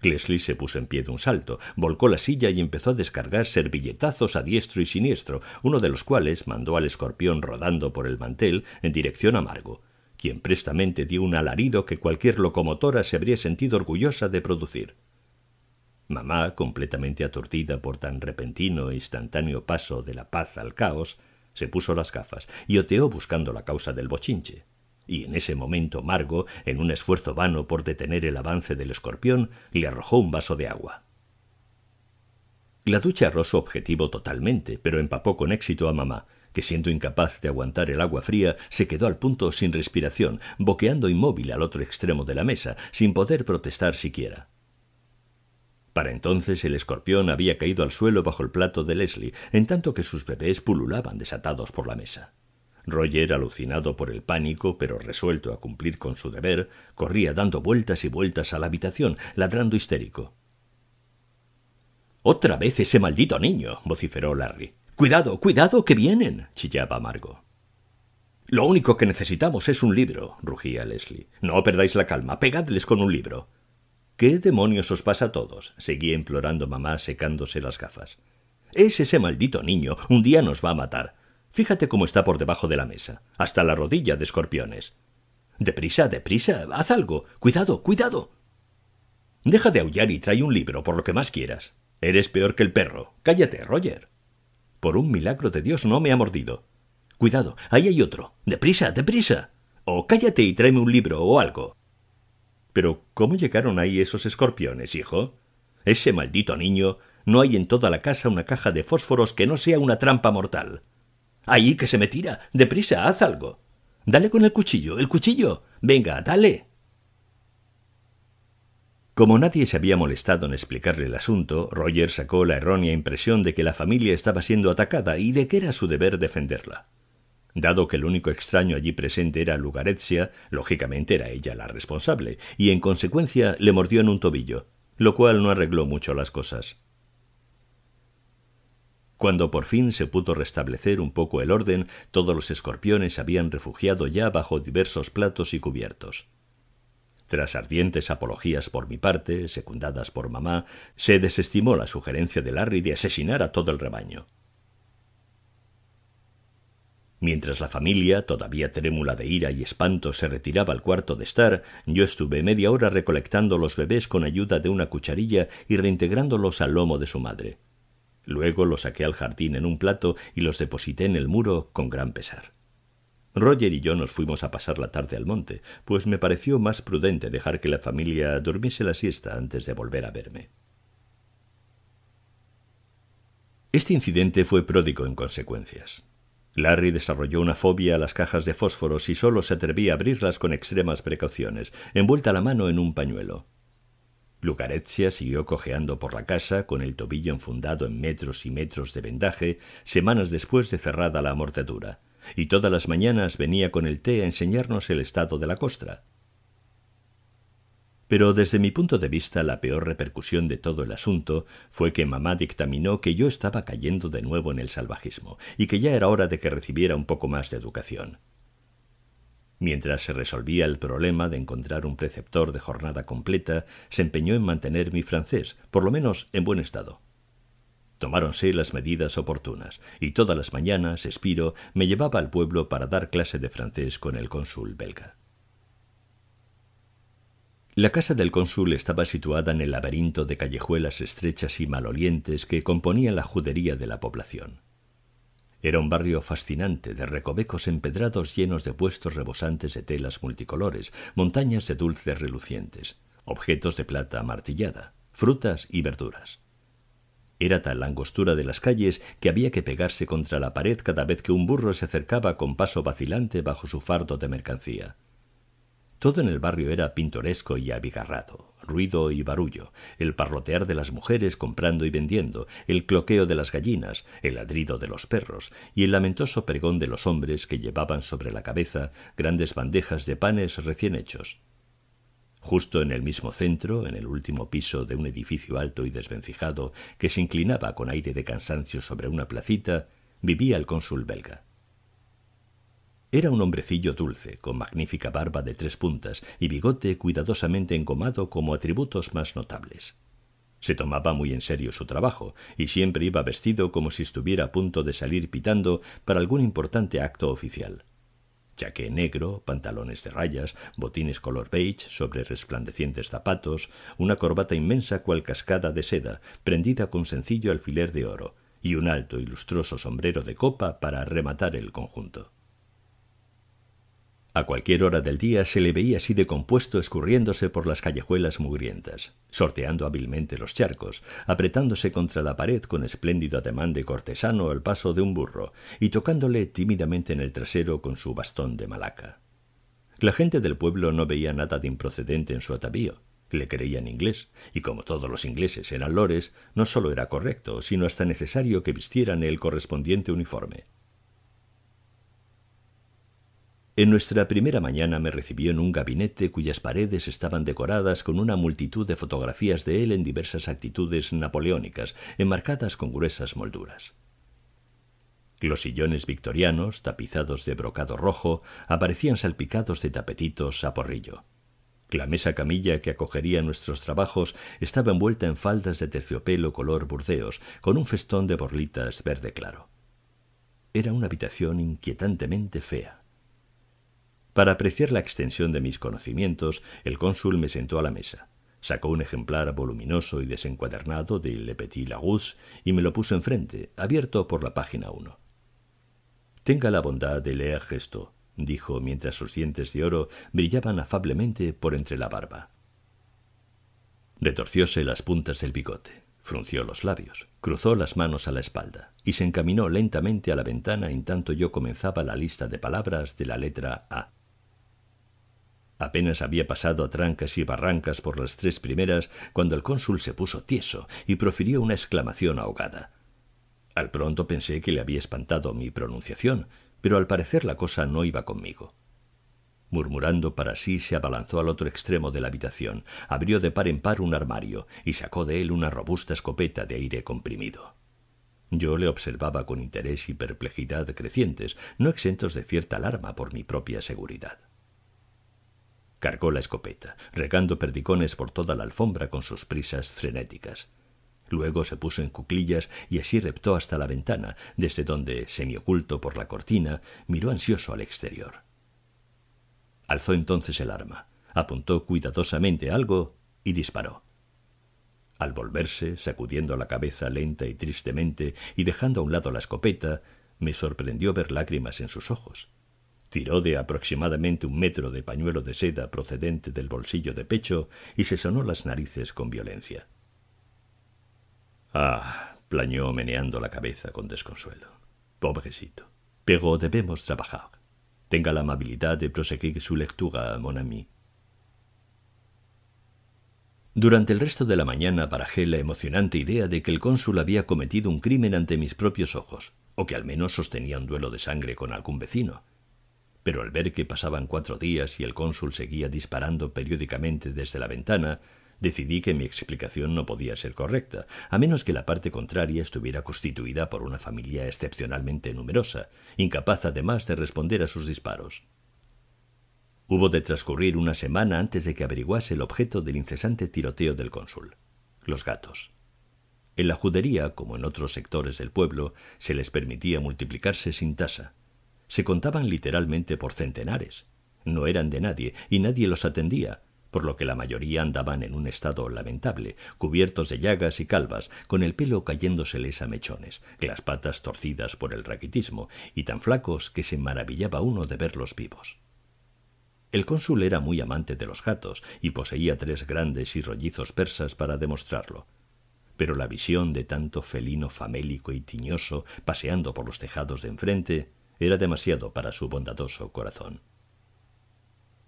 Glesly se puso en pie de un salto, volcó la silla y empezó a descargar servilletazos a diestro y siniestro, uno de los cuales mandó al escorpión rodando por el mantel en dirección a Margo, quien prestamente dio un alarido que cualquier locomotora se habría sentido orgullosa de producir. Mamá, completamente aturdida por tan repentino e instantáneo paso de la paz al caos, se puso las gafas y oteó buscando la causa del bochinche y en ese momento Margo, en un esfuerzo vano por detener el avance del escorpión, le arrojó un vaso de agua. La ducha arrojó su objetivo totalmente, pero empapó con éxito a mamá, que siendo incapaz de aguantar el agua fría, se quedó al punto sin respiración, boqueando inmóvil al otro extremo de la mesa, sin poder protestar siquiera. Para entonces el escorpión había caído al suelo bajo el plato de Leslie, en tanto que sus bebés pululaban desatados por la mesa. Roger, alucinado por el pánico, pero resuelto a cumplir con su deber, corría dando vueltas y vueltas a la habitación, ladrando histérico. Otra vez ese maldito niño, vociferó Larry. Cuidado, cuidado, que vienen, chillaba Margo. Lo único que necesitamos es un libro, rugía Leslie. No perdáis la calma, pegadles con un libro. ¿Qué demonios os pasa a todos? seguía implorando mamá secándose las gafas. Es ese maldito niño, un día nos va a matar. Fíjate cómo está por debajo de la mesa, hasta la rodilla de escorpiones. Deprisa, deprisa, haz algo. Cuidado, cuidado. Deja de aullar y trae un libro, por lo que más quieras. Eres peor que el perro. Cállate, Roger. Por un milagro de Dios no me ha mordido. Cuidado, ahí hay otro. Deprisa, deprisa. O cállate y tráeme un libro o algo. Pero, ¿cómo llegaron ahí esos escorpiones, hijo? Ese maldito niño, no hay en toda la casa una caja de fósforos que no sea una trampa mortal. Ahí que se me tira. Deprisa, haz algo. Dale con el cuchillo, el cuchillo. Venga, dale. Como nadie se había molestado en explicarle el asunto, Roger sacó la errónea impresión de que la familia estaba siendo atacada y de que era su deber defenderla. Dado que el único extraño allí presente era Lugarezia, lógicamente era ella la responsable, y en consecuencia le mordió en un tobillo, lo cual no arregló mucho las cosas. Cuando por fin se pudo restablecer un poco el orden, todos los escorpiones habían refugiado ya bajo diversos platos y cubiertos. Tras ardientes apologías por mi parte, secundadas por mamá, se desestimó la sugerencia de Larry de asesinar a todo el rebaño. Mientras la familia, todavía trémula de ira y espanto, se retiraba al cuarto de estar, yo estuve media hora recolectando los bebés con ayuda de una cucharilla y reintegrándolos al lomo de su madre. Luego los saqué al jardín en un plato y los deposité en el muro con gran pesar. Roger y yo nos fuimos a pasar la tarde al monte, pues me pareció más prudente dejar que la familia durmiese la siesta antes de volver a verme. Este incidente fue pródigo en consecuencias. Larry desarrolló una fobia a las cajas de fósforos y solo se atrevía a abrirlas con extremas precauciones, envuelta la mano en un pañuelo. Lucarezia siguió cojeando por la casa con el tobillo enfundado en metros y metros de vendaje semanas después de cerrada la amortadura, y todas las mañanas venía con el té a enseñarnos el estado de la costra. Pero desde mi punto de vista la peor repercusión de todo el asunto fue que mamá dictaminó que yo estaba cayendo de nuevo en el salvajismo y que ya era hora de que recibiera un poco más de educación. Mientras se resolvía el problema de encontrar un preceptor de jornada completa, se empeñó en mantener mi francés, por lo menos en buen estado. Tomáronse las medidas oportunas, y todas las mañanas Espiro me llevaba al pueblo para dar clase de francés con el cónsul belga. La casa del cónsul estaba situada en el laberinto de callejuelas estrechas y malolientes que componían la judería de la población. Era un barrio fascinante, de recovecos empedrados llenos de puestos rebosantes de telas multicolores, montañas de dulces relucientes, objetos de plata amartillada, frutas y verduras. Era tal la angostura de las calles que había que pegarse contra la pared cada vez que un burro se acercaba con paso vacilante bajo su fardo de mercancía. Todo en el barrio era pintoresco y abigarrado. Ruido y barullo, el parrotear de las mujeres comprando y vendiendo, el cloqueo de las gallinas, el ladrido de los perros y el lamentoso pregón de los hombres que llevaban sobre la cabeza grandes bandejas de panes recién hechos. Justo en el mismo centro, en el último piso de un edificio alto y desvencijado que se inclinaba con aire de cansancio sobre una placita, vivía el cónsul belga. Era un hombrecillo dulce, con magnífica barba de tres puntas y bigote cuidadosamente engomado como atributos más notables. Se tomaba muy en serio su trabajo, y siempre iba vestido como si estuviera a punto de salir pitando para algún importante acto oficial. Chaqué negro, pantalones de rayas, botines color beige sobre resplandecientes zapatos, una corbata inmensa cual cascada de seda, prendida con sencillo alfiler de oro, y un alto y lustroso sombrero de copa para rematar el conjunto. A cualquier hora del día se le veía así de compuesto escurriéndose por las callejuelas mugrientas, sorteando hábilmente los charcos, apretándose contra la pared con espléndido ademán de cortesano al paso de un burro y tocándole tímidamente en el trasero con su bastón de malaca. La gente del pueblo no veía nada de improcedente en su atavío, le creían inglés, y como todos los ingleses eran lores, no sólo era correcto, sino hasta necesario que vistieran el correspondiente uniforme. En nuestra primera mañana me recibió en un gabinete cuyas paredes estaban decoradas con una multitud de fotografías de él en diversas actitudes napoleónicas, enmarcadas con gruesas molduras. Los sillones victorianos, tapizados de brocado rojo, aparecían salpicados de tapetitos a porrillo. La mesa camilla que acogería nuestros trabajos estaba envuelta en faldas de terciopelo color burdeos, con un festón de borlitas verde claro. Era una habitación inquietantemente fea. Para apreciar la extensión de mis conocimientos, el cónsul me sentó a la mesa. Sacó un ejemplar voluminoso y desencuadernado de Le Petit y me lo puso enfrente, abierto por la página 1. Tenga la bondad de leer esto, dijo mientras sus dientes de oro brillaban afablemente por entre la barba. Retorcióse las puntas del bigote, frunció los labios, cruzó las manos a la espalda y se encaminó lentamente a la ventana en tanto yo comenzaba la lista de palabras de la letra A. Apenas había pasado a trancas y barrancas por las tres primeras cuando el cónsul se puso tieso y profirió una exclamación ahogada. Al pronto pensé que le había espantado mi pronunciación, pero al parecer la cosa no iba conmigo. Murmurando para sí, se abalanzó al otro extremo de la habitación, abrió de par en par un armario y sacó de él una robusta escopeta de aire comprimido. Yo le observaba con interés y perplejidad crecientes, no exentos de cierta alarma por mi propia seguridad. Cargó la escopeta, regando perdicones por toda la alfombra con sus prisas frenéticas. Luego se puso en cuclillas y así reptó hasta la ventana, desde donde, semioculto por la cortina, miró ansioso al exterior. Alzó entonces el arma, apuntó cuidadosamente algo y disparó. Al volverse, sacudiendo la cabeza lenta y tristemente y dejando a un lado la escopeta, me sorprendió ver lágrimas en sus ojos tiró de aproximadamente un metro de pañuelo de seda procedente del bolsillo de pecho y se sonó las narices con violencia. Ah, plañó meneando la cabeza con desconsuelo. Pobrecito. Pero debemos trabajar. Tenga la amabilidad de proseguir su lectura, mon ami. Durante el resto de la mañana barajé la emocionante idea de que el cónsul había cometido un crimen ante mis propios ojos, o que al menos sostenía un duelo de sangre con algún vecino, pero al ver que pasaban cuatro días y el cónsul seguía disparando periódicamente desde la ventana, decidí que mi explicación no podía ser correcta, a menos que la parte contraria estuviera constituida por una familia excepcionalmente numerosa, incapaz además de responder a sus disparos. Hubo de transcurrir una semana antes de que averiguase el objeto del incesante tiroteo del cónsul, los gatos. En la judería, como en otros sectores del pueblo, se les permitía multiplicarse sin tasa, se contaban literalmente por centenares. No eran de nadie y nadie los atendía, por lo que la mayoría andaban en un estado lamentable, cubiertos de llagas y calvas, con el pelo cayéndoseles a mechones, las patas torcidas por el raquitismo, y tan flacos que se maravillaba uno de verlos vivos. El cónsul era muy amante de los gatos y poseía tres grandes y rollizos persas para demostrarlo. Pero la visión de tanto felino famélico y tiñoso paseando por los tejados de enfrente era demasiado para su bondadoso corazón.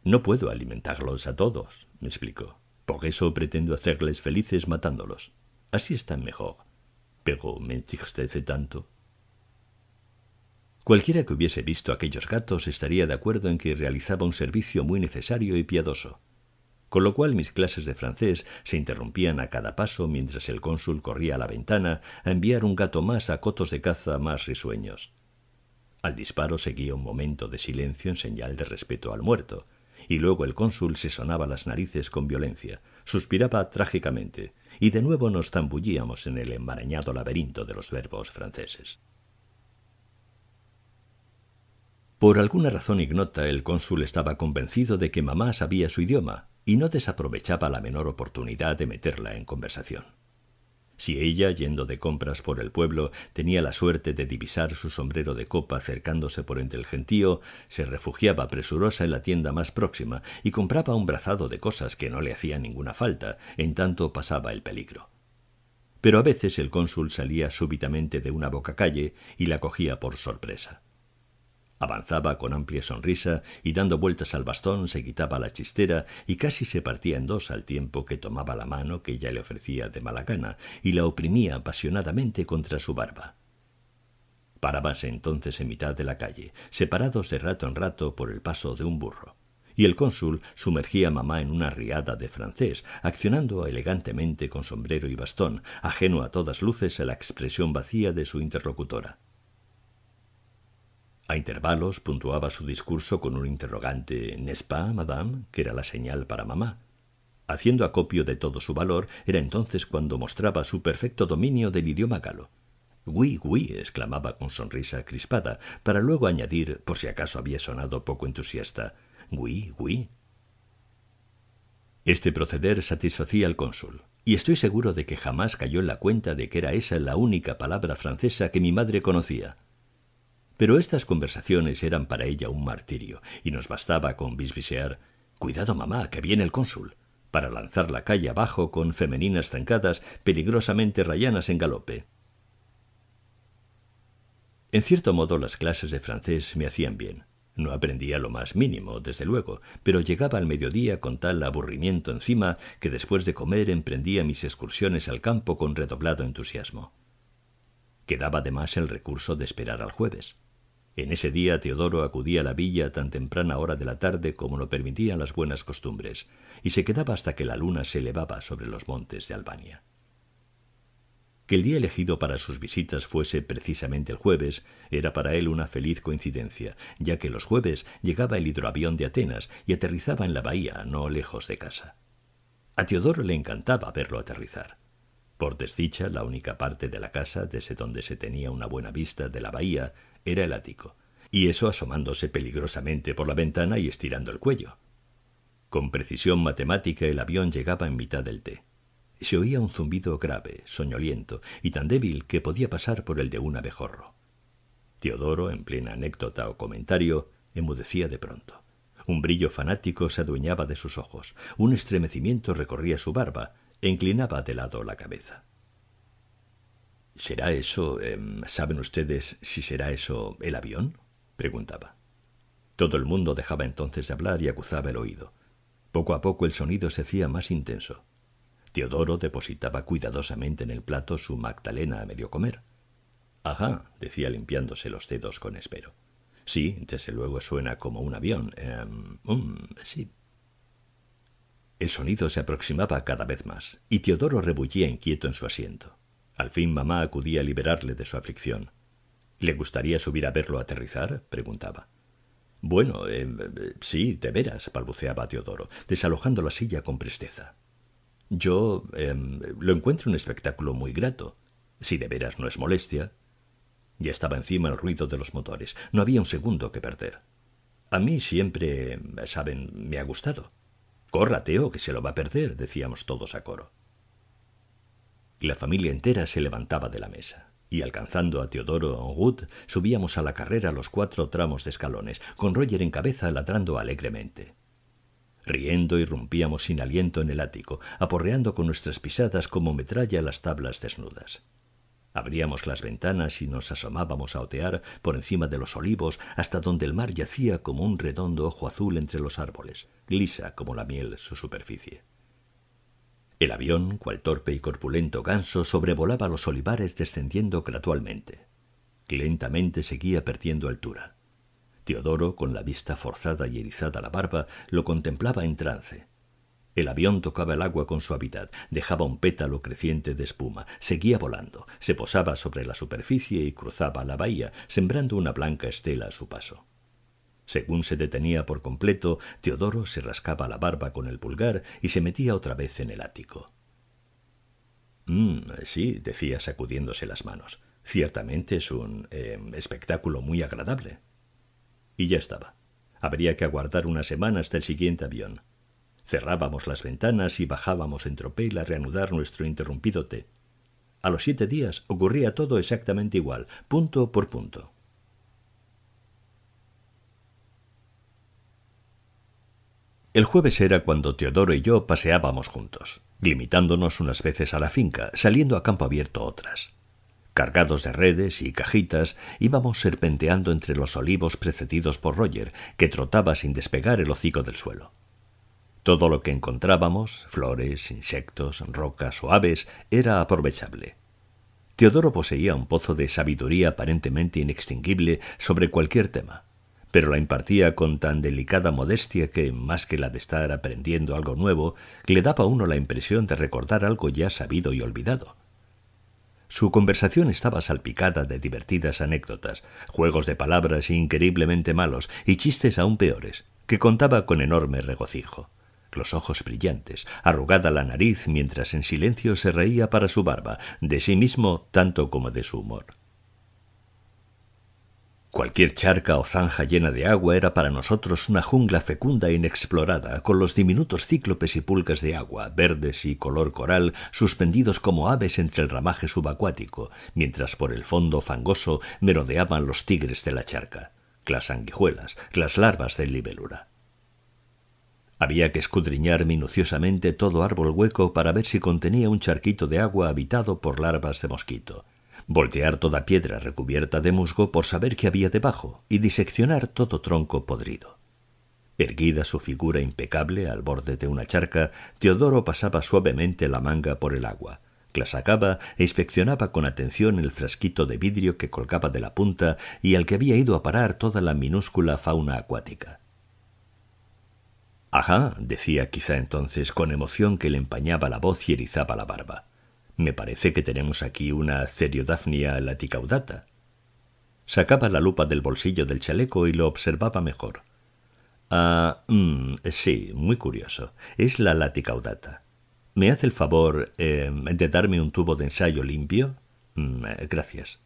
No puedo alimentarlos a todos, me explicó. Por eso pretendo hacerles felices matándolos. Así están mejor. Pero me entristece tanto. Cualquiera que hubiese visto aquellos gatos estaría de acuerdo en que realizaba un servicio muy necesario y piadoso, con lo cual mis clases de francés se interrumpían a cada paso mientras el cónsul corría a la ventana a enviar un gato más a cotos de caza más risueños. Al disparo seguía un momento de silencio en señal de respeto al muerto, y luego el cónsul se sonaba las narices con violencia, suspiraba trágicamente, y de nuevo nos zambullíamos en el enmarañado laberinto de los verbos franceses. Por alguna razón ignota, el cónsul estaba convencido de que mamá sabía su idioma y no desaprovechaba la menor oportunidad de meterla en conversación. Si ella, yendo de compras por el pueblo, tenía la suerte de divisar su sombrero de copa acercándose por entre el gentío, se refugiaba presurosa en la tienda más próxima y compraba un brazado de cosas que no le hacía ninguna falta, en tanto pasaba el peligro. Pero a veces el cónsul salía súbitamente de una boca calle y la cogía por sorpresa. Avanzaba con amplia sonrisa y dando vueltas al bastón se quitaba la chistera y casi se partía en dos al tiempo que tomaba la mano que ella le ofrecía de mala gana y la oprimía apasionadamente contra su barba. Parábase entonces en mitad de la calle, separados de rato en rato por el paso de un burro, y el cónsul sumergía a mamá en una riada de francés, accionando elegantemente con sombrero y bastón, ajeno a todas luces a la expresión vacía de su interlocutora. A intervalos puntuaba su discurso con un interrogante «N'est pas, madame?», que era la señal para mamá. Haciendo acopio de todo su valor, era entonces cuando mostraba su perfecto dominio del idioma galo. «Oui, oui», exclamaba con sonrisa crispada, para luego añadir, por si acaso había sonado poco entusiasta, «Oui, oui». Este proceder satisfacía al cónsul, y estoy seguro de que jamás cayó en la cuenta de que era esa la única palabra francesa que mi madre conocía. Pero estas conversaciones eran para ella un martirio, y nos bastaba con bisbisear Cuidado, mamá, que viene el cónsul, para lanzar la calle abajo con femeninas zancadas peligrosamente rayanas en galope. En cierto modo las clases de francés me hacían bien. No aprendía lo más mínimo, desde luego, pero llegaba al mediodía con tal aburrimiento encima que después de comer emprendía mis excursiones al campo con redoblado entusiasmo. Quedaba además el recurso de esperar al jueves. En ese día Teodoro acudía a la villa tan temprana hora de la tarde como lo permitían las buenas costumbres, y se quedaba hasta que la luna se elevaba sobre los montes de Albania. Que el día elegido para sus visitas fuese precisamente el jueves era para él una feliz coincidencia, ya que los jueves llegaba el hidroavión de Atenas y aterrizaba en la bahía, no lejos de casa. A Teodoro le encantaba verlo aterrizar. Por desdicha, la única parte de la casa desde donde se tenía una buena vista de la bahía era el ático, y eso asomándose peligrosamente por la ventana y estirando el cuello. Con precisión matemática el avión llegaba en mitad del té. Se oía un zumbido grave, soñoliento y tan débil que podía pasar por el de un abejorro. Teodoro, en plena anécdota o comentario, emudecía de pronto. Un brillo fanático se adueñaba de sus ojos, un estremecimiento recorría su barba e inclinaba de lado la cabeza. ¿Será eso? Em, ¿Saben ustedes si será eso el avión? preguntaba. Todo el mundo dejaba entonces de hablar y acuzaba el oído. Poco a poco el sonido se hacía más intenso. Teodoro depositaba cuidadosamente en el plato su Magdalena a medio comer. Ajá, decía limpiándose los dedos con espero. Sí, desde luego suena como un avión. Eh, sí. El sonido se aproximaba cada vez más, y Teodoro rebullía inquieto en su asiento. Al fin mamá acudía a liberarle de su aflicción. ¿Le gustaría subir a verlo aterrizar? preguntaba. Bueno, em, sí, de veras, balbuceaba Teodoro, desalojando la silla con presteza. Yo em, lo encuentro un espectáculo muy grato, si de veras no es molestia. Ya estaba encima el ruido de los motores, no había un segundo que perder. A mí siempre, em, saben, me ha gustado. Corra, Teo, que se lo va a perder, decíamos todos a coro la familia entera se levantaba de la mesa. Y alcanzando a Teodoro Wood, subíamos a la carrera los cuatro tramos de escalones, con Roger en cabeza ladrando alegremente. Riendo irrumpíamos sin aliento en el ático, aporreando con nuestras pisadas como metralla las tablas desnudas. Abríamos las ventanas y nos asomábamos a otear por encima de los olivos hasta donde el mar yacía como un redondo ojo azul entre los árboles, lisa como la miel su superficie. El avión, cual torpe y corpulento ganso, sobrevolaba los olivares descendiendo gradualmente. Lentamente seguía perdiendo altura. Teodoro, con la vista forzada y erizada la barba, lo contemplaba en trance. El avión tocaba el agua con suavidad, dejaba un pétalo creciente de espuma, seguía volando, se posaba sobre la superficie y cruzaba la bahía, sembrando una blanca estela a su paso. Según se detenía por completo, Teodoro se rascaba la barba con el pulgar y se metía otra vez en el ático. Mm, sí, decía sacudiéndose las manos. Ciertamente es un em, espectáculo muy agradable. Y ya estaba. Habría que aguardar una semana hasta el siguiente avión. Cerrábamos las ventanas y bajábamos en tropel a reanudar nuestro interrumpido té. A los siete días ocurría todo exactamente igual, punto por punto. El jueves era cuando Teodoro y yo paseábamos juntos, limitándonos unas veces a la finca, saliendo a campo abierto otras. Cargados de redes y cajitas, íbamos serpenteando entre los olivos precedidos por Roger, que trotaba sin despegar el hocico del suelo. Todo lo que encontrábamos, flores, insectos, rocas o aves, era aprovechable. Teodoro poseía un pozo de sabiduría aparentemente inextinguible sobre cualquier tema pero la impartía con tan delicada modestia que, más que la de estar aprendiendo algo nuevo, le daba a uno la impresión de recordar algo ya sabido y olvidado. Su conversación estaba salpicada de divertidas anécdotas, juegos de palabras increíblemente malos y chistes aún peores, que contaba con enorme regocijo. Los ojos brillantes, arrugada la nariz mientras en silencio se reía para su barba, de sí mismo tanto como de su humor. Cualquier charca o zanja llena de agua era para nosotros una jungla fecunda e inexplorada, con los diminutos cíclopes y pulgas de agua, verdes y color coral, suspendidos como aves entre el ramaje subacuático, mientras por el fondo fangoso merodeaban los tigres de la charca, las sanguijuelas, las larvas de libélula. Había que escudriñar minuciosamente todo árbol hueco para ver si contenía un charquito de agua habitado por larvas de mosquito voltear toda piedra recubierta de musgo por saber qué había debajo y diseccionar todo tronco podrido. Erguida su figura impecable al borde de una charca, Teodoro pasaba suavemente la manga por el agua, la sacaba e inspeccionaba con atención el frasquito de vidrio que colgaba de la punta y al que había ido a parar toda la minúscula fauna acuática. Ajá, decía quizá entonces con emoción que le empañaba la voz y erizaba la barba. Me parece que tenemos aquí una Ceriodafnia laticaudata. Sacaba la lupa del bolsillo del chaleco y lo observaba mejor. Ah, mm, sí, muy curioso. Es la laticaudata. ¿Me hace el favor eh, de darme un tubo de ensayo limpio? Mm, eh, gracias.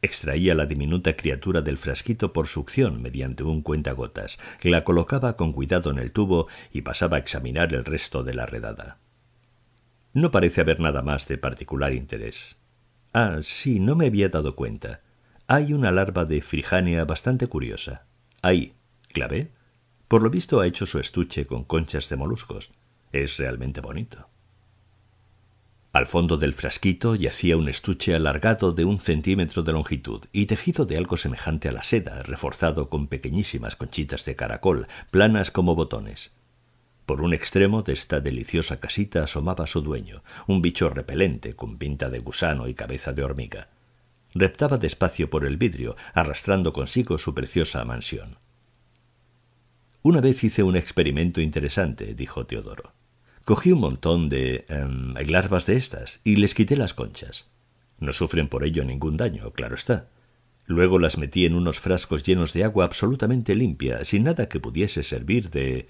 Extraía la diminuta criatura del frasquito por succión mediante un cuentagotas, la colocaba con cuidado en el tubo y pasaba a examinar el resto de la redada. No parece haber nada más de particular interés. Ah, sí, no me había dado cuenta. Hay una larva de frijánea bastante curiosa. Ahí, clavé. Por lo visto ha hecho su estuche con conchas de moluscos. Es realmente bonito. Al fondo del frasquito yacía un estuche alargado de un centímetro de longitud y tejido de algo semejante a la seda, reforzado con pequeñísimas conchitas de caracol, planas como botones. Por un extremo de esta deliciosa casita asomaba su dueño, un bicho repelente con pinta de gusano y cabeza de hormiga. Reptaba despacio por el vidrio, arrastrando consigo su preciosa mansión. Una vez hice un experimento interesante, dijo Teodoro. Cogí un montón de em, larvas de estas y les quité las conchas. No sufren por ello ningún daño, claro está. Luego las metí en unos frascos llenos de agua absolutamente limpia, sin nada que pudiese servir de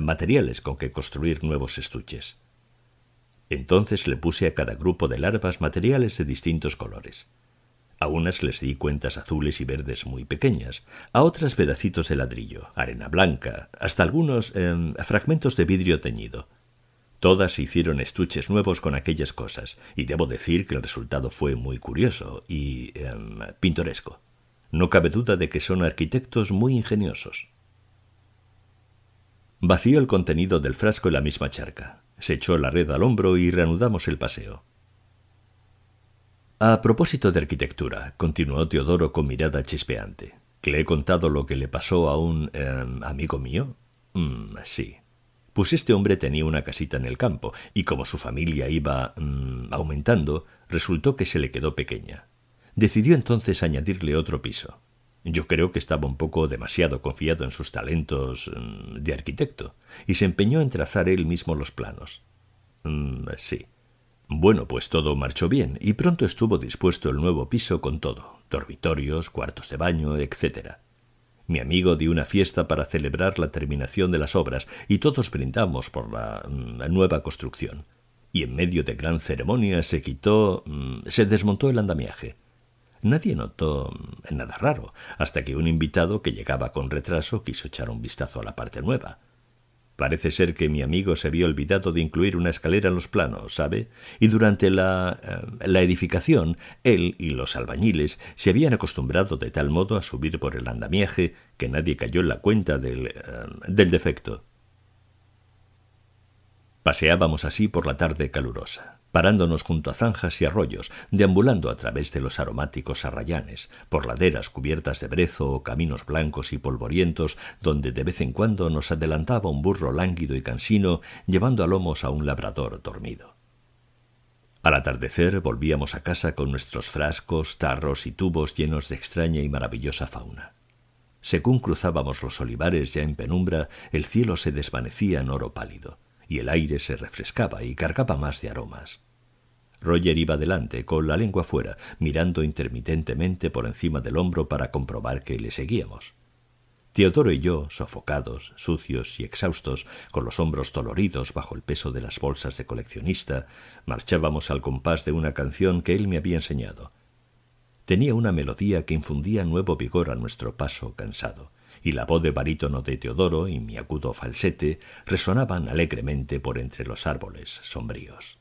materiales con que construir nuevos estuches. Entonces le puse a cada grupo de larvas materiales de distintos colores. A unas les di cuentas azules y verdes muy pequeñas, a otras pedacitos de ladrillo, arena blanca, hasta algunos em, fragmentos de vidrio teñido. Todas hicieron estuches nuevos con aquellas cosas, y debo decir que el resultado fue muy curioso y em, pintoresco. No cabe duda de que son arquitectos muy ingeniosos. Vació el contenido del frasco en la misma charca. Se echó la red al hombro y reanudamos el paseo. A propósito de arquitectura, continuó Teodoro con mirada chispeante, le he contado lo que le pasó a un em, amigo mío. Mm, sí. Pues este hombre tenía una casita en el campo, y como su familia iba mm, aumentando, resultó que se le quedó pequeña. Decidió entonces añadirle otro piso. Yo creo que estaba un poco demasiado confiado en sus talentos mm, de arquitecto, y se empeñó en trazar él mismo los planos. Mm, sí. Bueno, pues todo marchó bien, y pronto estuvo dispuesto el nuevo piso con todo, dormitorios, cuartos de baño, etc. Mi amigo dio una fiesta para celebrar la terminación de las obras, y todos brindamos por la mm, nueva construcción. Y en medio de gran ceremonia se quitó, se desmontó el andamiaje Nadie notó mm, nada raro, hasta que un invitado que llegaba con retraso quiso echar un vistazo a la parte nueva. Parece ser que mi amigo se había olvidado de incluir una escalera en los planos, ¿sabe? Y durante la, eh, la, edificación, él y los albañiles se habían acostumbrado de tal modo a subir por el andamiaje que nadie cayó en la cuenta del eh, defecto. Paseábamos así por la tarde calurosa parándonos junto a zanjas y arroyos, deambulando a través de los aromáticos arrayanes, por laderas cubiertas de brezo o caminos blancos y polvorientos, donde de vez en cuando nos adelantaba un burro lánguido y cansino, llevando a lomos a un labrador dormido. Al atardecer volvíamos a casa con nuestros frascos, tarros y tubos llenos de extraña y maravillosa fauna. Según cruzábamos los olivares ya en penumbra, el cielo se desvanecía en oro pálido, y el aire se refrescaba y cargaba más de aromas. Roger iba delante, con la lengua fuera, mirando intermitentemente por encima del hombro para comprobar que le seguíamos. Teodoro y yo, sofocados, sucios y exhaustos, con los hombros doloridos bajo el peso de las bolsas de coleccionista, marchábamos al compás de una canción que él me había enseñado. Tenía una melodía que infundía nuevo vigor a nuestro paso cansado, y la voz de barítono de Teodoro y mi agudo falsete resonaban alegremente por entre los árboles sombríos.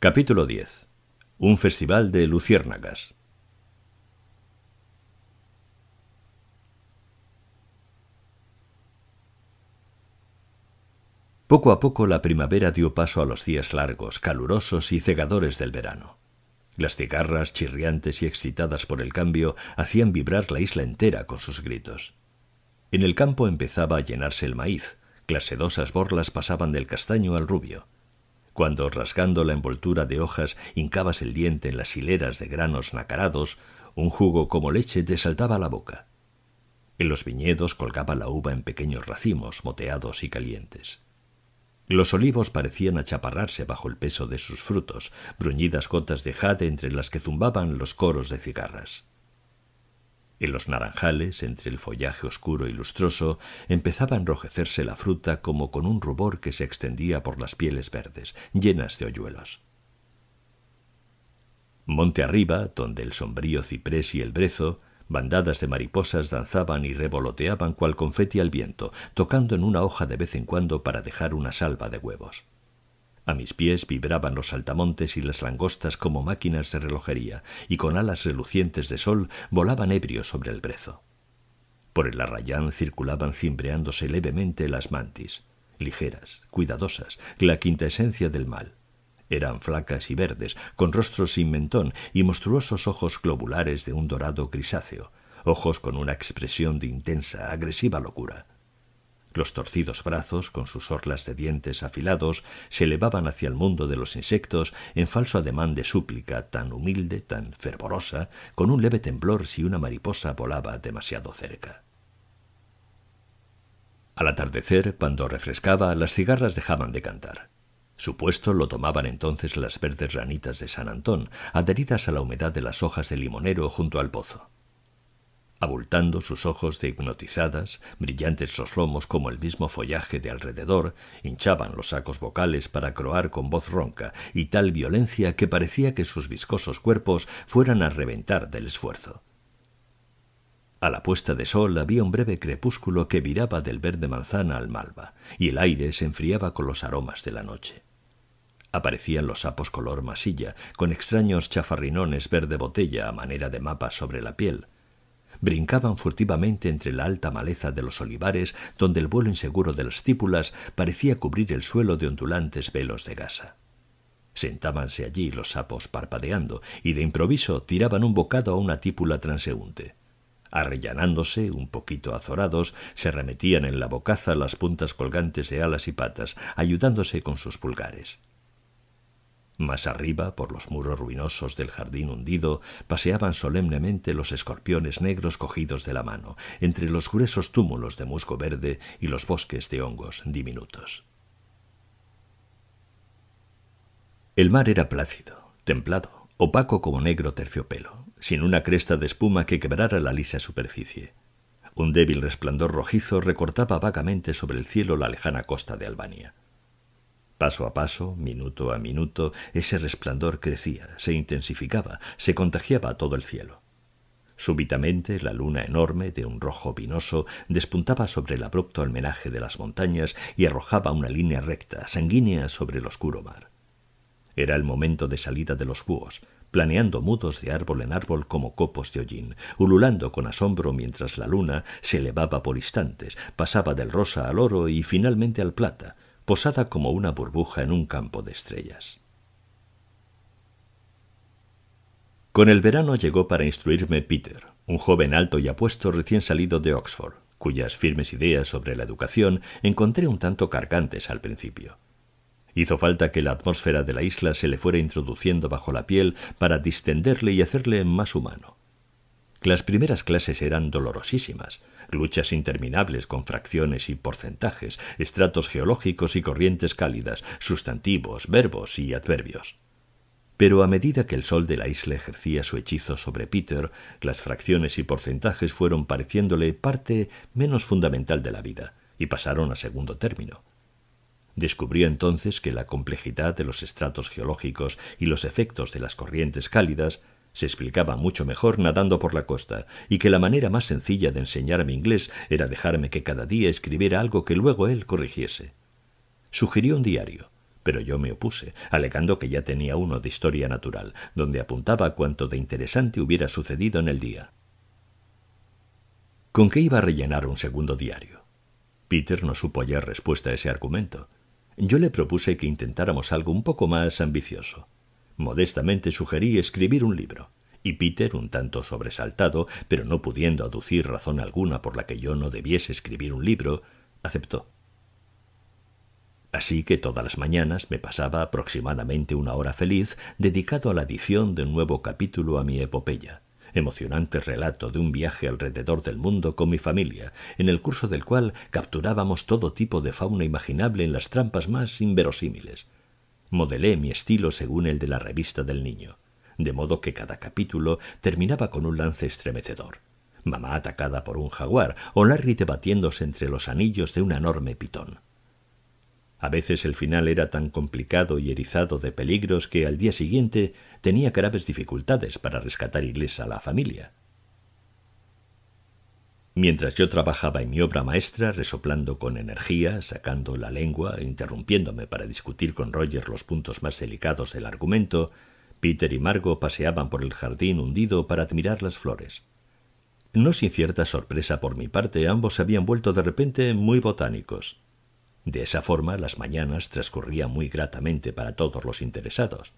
Capítulo 10. Un festival de luciérnagas. Poco a poco la primavera dio paso a los días largos, calurosos y cegadores del verano. Las cigarras, chirriantes y excitadas por el cambio, hacían vibrar la isla entera con sus gritos. En el campo empezaba a llenarse el maíz, sedosas borlas pasaban del castaño al rubio, cuando rasgando la envoltura de hojas hincabas el diente en las hileras de granos nacarados, un jugo como leche te saltaba a la boca. En los viñedos colgaba la uva en pequeños racimos moteados y calientes. Los olivos parecían achaparrarse bajo el peso de sus frutos, bruñidas gotas de jade entre las que zumbaban los coros de cigarras. En los naranjales, entre el follaje oscuro y lustroso, empezaba a enrojecerse la fruta como con un rubor que se extendía por las pieles verdes, llenas de hoyuelos. Monte arriba, donde el sombrío ciprés y el brezo, bandadas de mariposas danzaban y revoloteaban cual confeti al viento, tocando en una hoja de vez en cuando para dejar una salva de huevos. A mis pies vibraban los saltamontes y las langostas como máquinas de relojería, y con alas relucientes de sol volaban ebrios sobre el brezo. Por el arrayán circulaban cimbreándose levemente las mantis, ligeras, cuidadosas, la quintesencia del mal. Eran flacas y verdes, con rostros sin mentón y monstruosos ojos globulares de un dorado grisáceo, ojos con una expresión de intensa, agresiva locura. Los torcidos brazos, con sus orlas de dientes afilados, se elevaban hacia el mundo de los insectos en falso ademán de súplica, tan humilde, tan fervorosa, con un leve temblor si una mariposa volaba demasiado cerca. Al atardecer, cuando refrescaba, las cigarras dejaban de cantar. Su puesto lo tomaban entonces las verdes ranitas de San Antón, adheridas a la humedad de las hojas de limonero junto al pozo abultando sus ojos de hipnotizadas, brillantes los lomos como el mismo follaje de alrededor, hinchaban los sacos vocales para croar con voz ronca y tal violencia que parecía que sus viscosos cuerpos fueran a reventar del esfuerzo. A la puesta de sol había un breve crepúsculo que viraba del verde manzana al malva, y el aire se enfriaba con los aromas de la noche. Aparecían los sapos color masilla, con extraños chafarrinones verde botella a manera de mapas sobre la piel, brincaban furtivamente entre la alta maleza de los olivares, donde el vuelo inseguro de las típulas parecía cubrir el suelo de ondulantes velos de gasa. Sentábanse allí los sapos parpadeando y de improviso tiraban un bocado a una típula transeúnte. Arrellanándose, un poquito azorados, se remetían en la bocaza las puntas colgantes de alas y patas, ayudándose con sus pulgares. Más arriba, por los muros ruinosos del jardín hundido, paseaban solemnemente los escorpiones negros cogidos de la mano, entre los gruesos túmulos de musgo verde y los bosques de hongos diminutos. El mar era plácido, templado, opaco como negro terciopelo, sin una cresta de espuma que quebrara la lisa superficie. Un débil resplandor rojizo recortaba vagamente sobre el cielo la lejana costa de Albania. Paso a paso, minuto a minuto, ese resplandor crecía, se intensificaba, se contagiaba a todo el cielo. Súbitamente la luna enorme, de un rojo vinoso, despuntaba sobre el abrupto almenaje de las montañas y arrojaba una línea recta, sanguínea, sobre el oscuro mar. Era el momento de salida de los búhos, planeando mudos de árbol en árbol como copos de hollín, ululando con asombro mientras la luna se elevaba por instantes, pasaba del rosa al oro y finalmente al plata, posada como una burbuja en un campo de estrellas. Con el verano llegó para instruirme Peter, un joven alto y apuesto recién salido de Oxford, cuyas firmes ideas sobre la educación encontré un tanto cargantes al principio. Hizo falta que la atmósfera de la isla se le fuera introduciendo bajo la piel para distenderle y hacerle más humano. Las primeras clases eran dolorosísimas, luchas interminables con fracciones y porcentajes, estratos geológicos y corrientes cálidas, sustantivos, verbos y adverbios. Pero a medida que el sol de la isla ejercía su hechizo sobre Peter, las fracciones y porcentajes fueron pareciéndole parte menos fundamental de la vida, y pasaron a segundo término. Descubrió entonces que la complejidad de los estratos geológicos y los efectos de las corrientes cálidas se explicaba mucho mejor nadando por la costa, y que la manera más sencilla de enseñarme inglés era dejarme que cada día escribiera algo que luego él corrigiese. Sugirió un diario, pero yo me opuse, alegando que ya tenía uno de historia natural, donde apuntaba cuanto de interesante hubiera sucedido en el día. ¿Con qué iba a rellenar un segundo diario? Peter no supo hallar respuesta a ese argumento. Yo le propuse que intentáramos algo un poco más ambicioso. Modestamente sugerí escribir un libro, y Peter, un tanto sobresaltado, pero no pudiendo aducir razón alguna por la que yo no debiese escribir un libro, aceptó. Así que todas las mañanas me pasaba aproximadamente una hora feliz dedicado a la edición de un nuevo capítulo a mi epopeya, emocionante relato de un viaje alrededor del mundo con mi familia, en el curso del cual capturábamos todo tipo de fauna imaginable en las trampas más inverosímiles, Modelé mi estilo según el de la revista del niño, de modo que cada capítulo terminaba con un lance estremecedor. Mamá atacada por un jaguar o Larry debatiéndose entre los anillos de un enorme pitón. A veces el final era tan complicado y erizado de peligros que al día siguiente tenía graves dificultades para rescatar ilesa a la familia. Mientras yo trabajaba en mi obra maestra, resoplando con energía, sacando la lengua, e interrumpiéndome para discutir con Roger los puntos más delicados del argumento, Peter y Margo paseaban por el jardín hundido para admirar las flores. No sin cierta sorpresa por mi parte, ambos se habían vuelto de repente muy botánicos. De esa forma, las mañanas transcurrían muy gratamente para todos los interesados.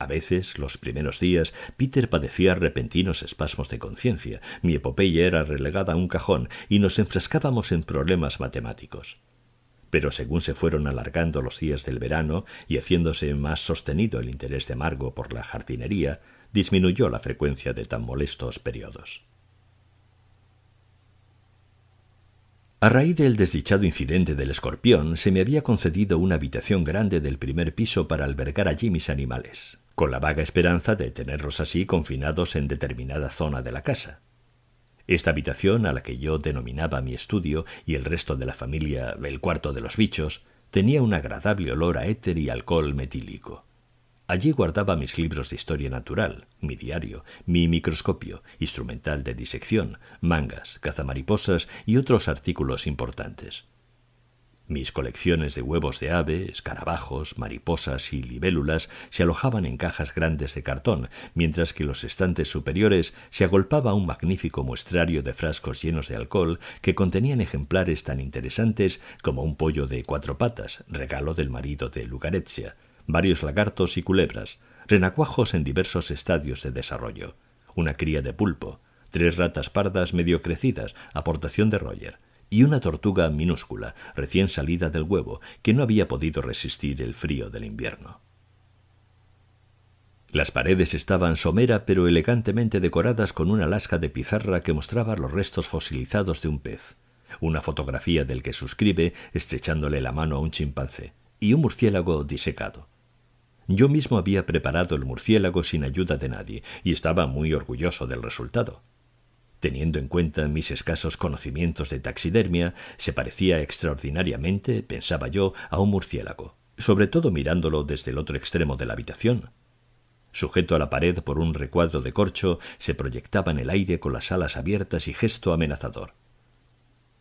A veces, los primeros días, Peter padecía repentinos espasmos de conciencia, mi epopeya era relegada a un cajón y nos enfrescábamos en problemas matemáticos. Pero según se fueron alargando los días del verano y haciéndose más sostenido el interés de Margo por la jardinería, disminuyó la frecuencia de tan molestos periodos. A raíz del desdichado incidente del escorpión, se me había concedido una habitación grande del primer piso para albergar allí mis animales con la vaga esperanza de tenerlos así confinados en determinada zona de la casa. Esta habitación, a la que yo denominaba mi estudio y el resto de la familia el cuarto de los bichos, tenía un agradable olor a éter y alcohol metílico. Allí guardaba mis libros de historia natural, mi diario, mi microscopio, instrumental de disección, mangas, cazamariposas y otros artículos importantes. Mis colecciones de huevos de ave, escarabajos, mariposas y libélulas se alojaban en cajas grandes de cartón, mientras que los estantes superiores se agolpaba un magnífico muestrario de frascos llenos de alcohol que contenían ejemplares tan interesantes como un pollo de cuatro patas, regalo del marido de Lugarezia, varios lagartos y culebras, renacuajos en diversos estadios de desarrollo, una cría de pulpo, tres ratas pardas medio crecidas, aportación de Roger, y una tortuga minúscula, recién salida del huevo, que no había podido resistir el frío del invierno. Las paredes estaban somera pero elegantemente decoradas con una lasca de pizarra que mostraba los restos fosilizados de un pez, una fotografía del que suscribe estrechándole la mano a un chimpancé, y un murciélago disecado. Yo mismo había preparado el murciélago sin ayuda de nadie, y estaba muy orgulloso del resultado. Teniendo en cuenta mis escasos conocimientos de taxidermia, se parecía extraordinariamente, pensaba yo, a un murciélago, sobre todo mirándolo desde el otro extremo de la habitación. Sujeto a la pared por un recuadro de corcho, se proyectaba en el aire con las alas abiertas y gesto amenazador.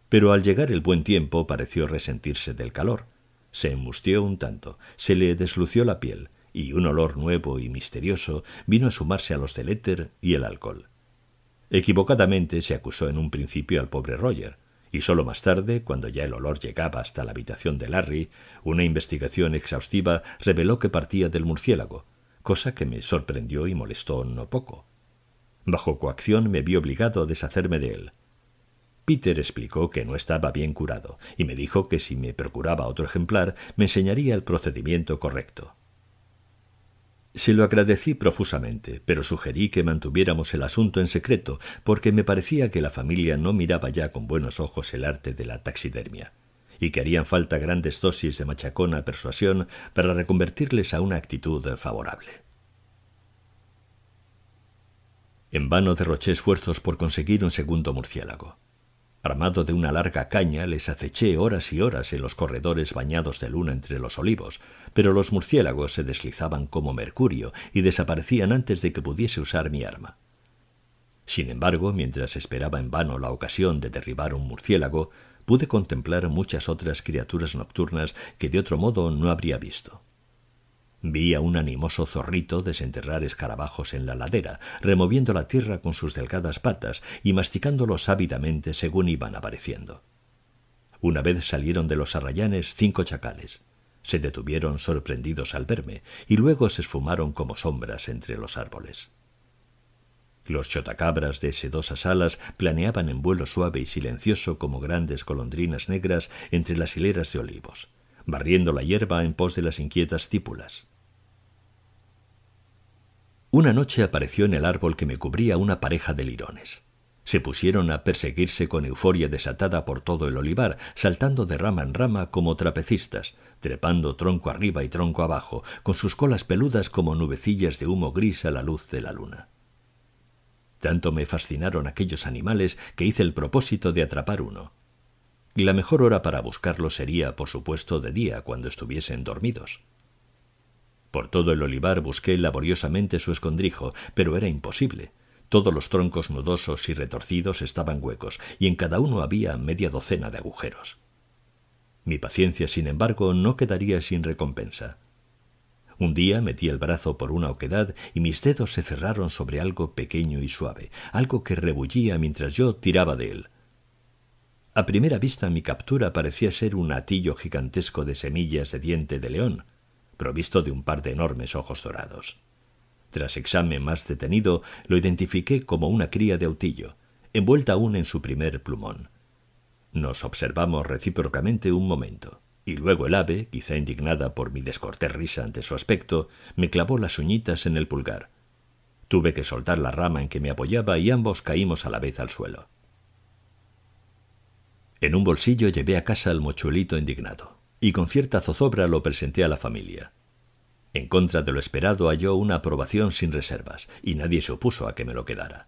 Pero al llegar el buen tiempo pareció resentirse del calor. Se embustió un tanto, se le deslució la piel, y un olor nuevo y misterioso vino a sumarse a los del éter y el alcohol. Equivocadamente se acusó en un principio al pobre Roger, y solo más tarde, cuando ya el olor llegaba hasta la habitación de Larry, una investigación exhaustiva reveló que partía del murciélago, cosa que me sorprendió y molestó no poco. Bajo coacción me vi obligado a deshacerme de él. Peter explicó que no estaba bien curado y me dijo que si me procuraba otro ejemplar me enseñaría el procedimiento correcto. Se lo agradecí profusamente, pero sugerí que mantuviéramos el asunto en secreto, porque me parecía que la familia no miraba ya con buenos ojos el arte de la taxidermia, y que harían falta grandes dosis de machacona persuasión para reconvertirles a una actitud favorable. En vano derroché esfuerzos por conseguir un segundo murciélago. Armado de una larga caña, les aceché horas y horas en los corredores bañados de luna entre los olivos, pero los murciélagos se deslizaban como mercurio y desaparecían antes de que pudiese usar mi arma. Sin embargo, mientras esperaba en vano la ocasión de derribar un murciélago, pude contemplar muchas otras criaturas nocturnas que de otro modo no habría visto. Vi un animoso zorrito desenterrar escarabajos en la ladera, removiendo la tierra con sus delgadas patas y masticándolos ávidamente según iban apareciendo. Una vez salieron de los arrayanes cinco chacales. Se detuvieron sorprendidos al verme y luego se esfumaron como sombras entre los árboles. Los chotacabras de sedosas alas planeaban en vuelo suave y silencioso como grandes golondrinas negras entre las hileras de olivos, barriendo la hierba en pos de las inquietas típulas. Una noche apareció en el árbol que me cubría una pareja de lirones. Se pusieron a perseguirse con euforia desatada por todo el olivar, saltando de rama en rama como trapecistas, trepando tronco arriba y tronco abajo, con sus colas peludas como nubecillas de humo gris a la luz de la luna. Tanto me fascinaron aquellos animales que hice el propósito de atrapar uno. Y La mejor hora para buscarlo sería, por supuesto, de día, cuando estuviesen dormidos. Por todo el olivar busqué laboriosamente su escondrijo, pero era imposible. Todos los troncos nudosos y retorcidos estaban huecos, y en cada uno había media docena de agujeros. Mi paciencia, sin embargo, no quedaría sin recompensa. Un día metí el brazo por una oquedad y mis dedos se cerraron sobre algo pequeño y suave, algo que rebullía mientras yo tiraba de él. A primera vista mi captura parecía ser un atillo gigantesco de semillas de diente de león provisto de un par de enormes ojos dorados. Tras examen más detenido, lo identifiqué como una cría de autillo, envuelta aún en su primer plumón. Nos observamos recíprocamente un momento, y luego el ave, quizá indignada por mi descortés risa ante su aspecto, me clavó las uñitas en el pulgar. Tuve que soltar la rama en que me apoyaba y ambos caímos a la vez al suelo. En un bolsillo llevé a casa al mochuelito indignado y con cierta zozobra lo presenté a la familia. En contra de lo esperado halló una aprobación sin reservas, y nadie se opuso a que me lo quedara.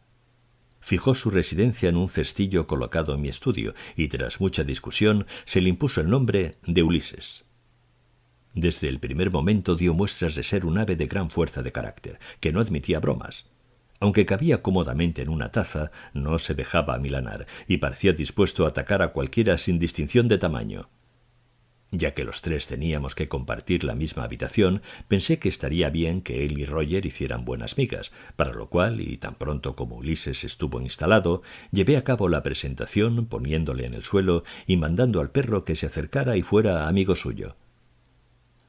Fijó su residencia en un cestillo colocado en mi estudio, y tras mucha discusión se le impuso el nombre de Ulises. Desde el primer momento dio muestras de ser un ave de gran fuerza de carácter, que no admitía bromas. Aunque cabía cómodamente en una taza, no se dejaba amilanar, y parecía dispuesto a atacar a cualquiera sin distinción de tamaño. Ya que los tres teníamos que compartir la misma habitación, pensé que estaría bien que él y Roger hicieran buenas migas, para lo cual, y tan pronto como Ulises estuvo instalado, llevé a cabo la presentación poniéndole en el suelo y mandando al perro que se acercara y fuera amigo suyo.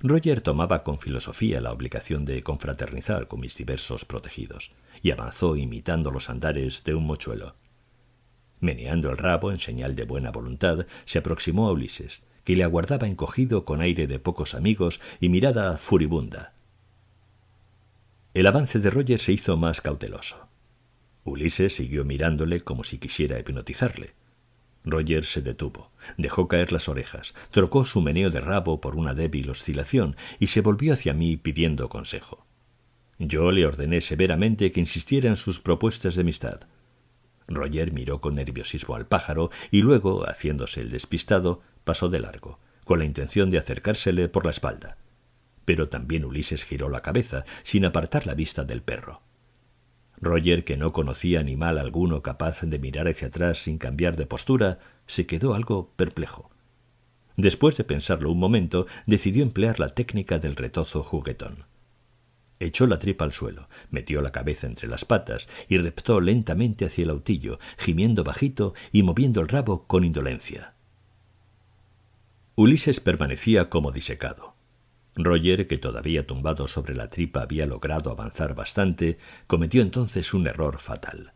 Roger tomaba con filosofía la obligación de confraternizar con mis diversos protegidos, y avanzó imitando los andares de un mochuelo. Meneando el rabo en señal de buena voluntad, se aproximó a Ulises, y le aguardaba encogido con aire de pocos amigos y mirada furibunda. El avance de Roger se hizo más cauteloso. Ulises siguió mirándole como si quisiera hipnotizarle. Roger se detuvo, dejó caer las orejas, trocó su meneo de rabo por una débil oscilación y se volvió hacia mí pidiendo consejo. Yo le ordené severamente que insistiera en sus propuestas de amistad. Roger miró con nerviosismo al pájaro y luego, haciéndose el despistado, pasó de largo, con la intención de acercársele por la espalda. Pero también Ulises giró la cabeza, sin apartar la vista del perro. Roger, que no conocía animal alguno capaz de mirar hacia atrás sin cambiar de postura, se quedó algo perplejo. Después de pensarlo un momento, decidió emplear la técnica del retozo juguetón. Echó la tripa al suelo, metió la cabeza entre las patas y reptó lentamente hacia el autillo, gimiendo bajito y moviendo el rabo con indolencia. Ulises permanecía como disecado. Roger, que todavía tumbado sobre la tripa había logrado avanzar bastante, cometió entonces un error fatal.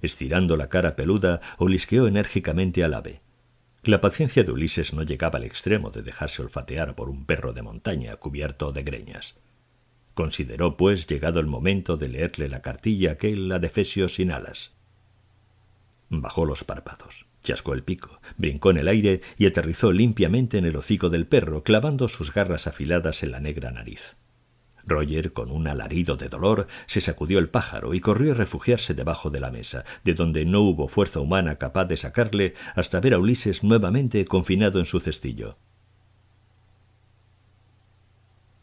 Estirando la cara peluda, olisqueó enérgicamente al ave. La paciencia de Ulises no llegaba al extremo de dejarse olfatear por un perro de montaña cubierto de greñas. Consideró, pues, llegado el momento de leerle la cartilla aquel la de sin alas. Bajó los párpados. Chascó el pico, brincó en el aire y aterrizó limpiamente en el hocico del perro, clavando sus garras afiladas en la negra nariz. Roger, con un alarido de dolor, se sacudió el pájaro y corrió a refugiarse debajo de la mesa, de donde no hubo fuerza humana capaz de sacarle hasta ver a Ulises nuevamente confinado en su cestillo.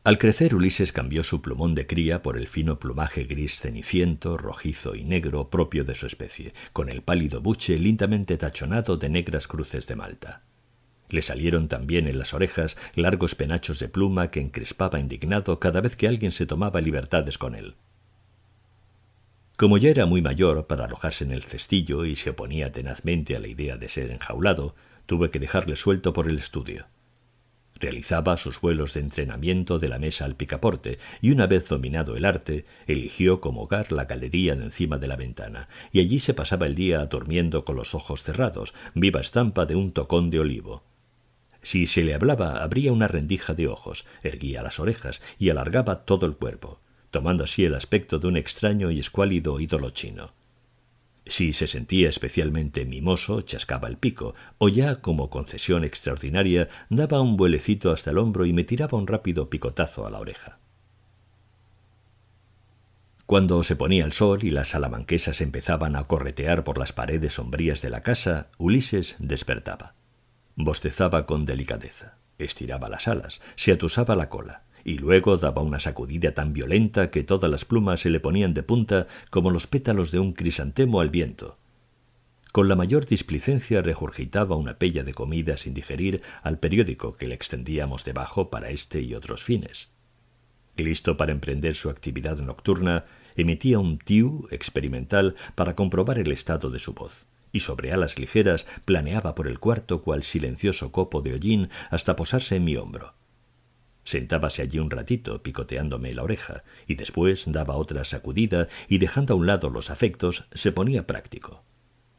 Al crecer Ulises cambió su plumón de cría por el fino plumaje gris ceniciento, rojizo y negro propio de su especie, con el pálido buche lindamente tachonado de negras cruces de Malta. Le salieron también en las orejas largos penachos de pluma que encrespaba indignado cada vez que alguien se tomaba libertades con él. Como ya era muy mayor para alojarse en el cestillo y se oponía tenazmente a la idea de ser enjaulado, tuve que dejarle suelto por el estudio. Realizaba sus vuelos de entrenamiento de la mesa al picaporte y una vez dominado el arte, eligió como hogar la galería de encima de la ventana y allí se pasaba el día durmiendo con los ojos cerrados, viva estampa de un tocón de olivo. Si se le hablaba, abría una rendija de ojos, erguía las orejas y alargaba todo el cuerpo, tomando así el aspecto de un extraño y escuálido ídolo chino. Si se sentía especialmente mimoso, chascaba el pico, o ya como concesión extraordinaria daba un vuelecito hasta el hombro y me tiraba un rápido picotazo a la oreja. Cuando se ponía el sol y las salamanquesas empezaban a corretear por las paredes sombrías de la casa, Ulises despertaba. Bostezaba con delicadeza, estiraba las alas, se atusaba la cola, y luego daba una sacudida tan violenta que todas las plumas se le ponían de punta como los pétalos de un crisantemo al viento. Con la mayor displicencia regurgitaba una pella de comida sin digerir al periódico que le extendíamos debajo para este y otros fines. Listo para emprender su actividad nocturna, emitía un tiu experimental para comprobar el estado de su voz, y sobre alas ligeras planeaba por el cuarto cual silencioso copo de hollín hasta posarse en mi hombro. Sentábase allí un ratito, picoteándome la oreja, y después daba otra sacudida y dejando a un lado los afectos, se ponía práctico.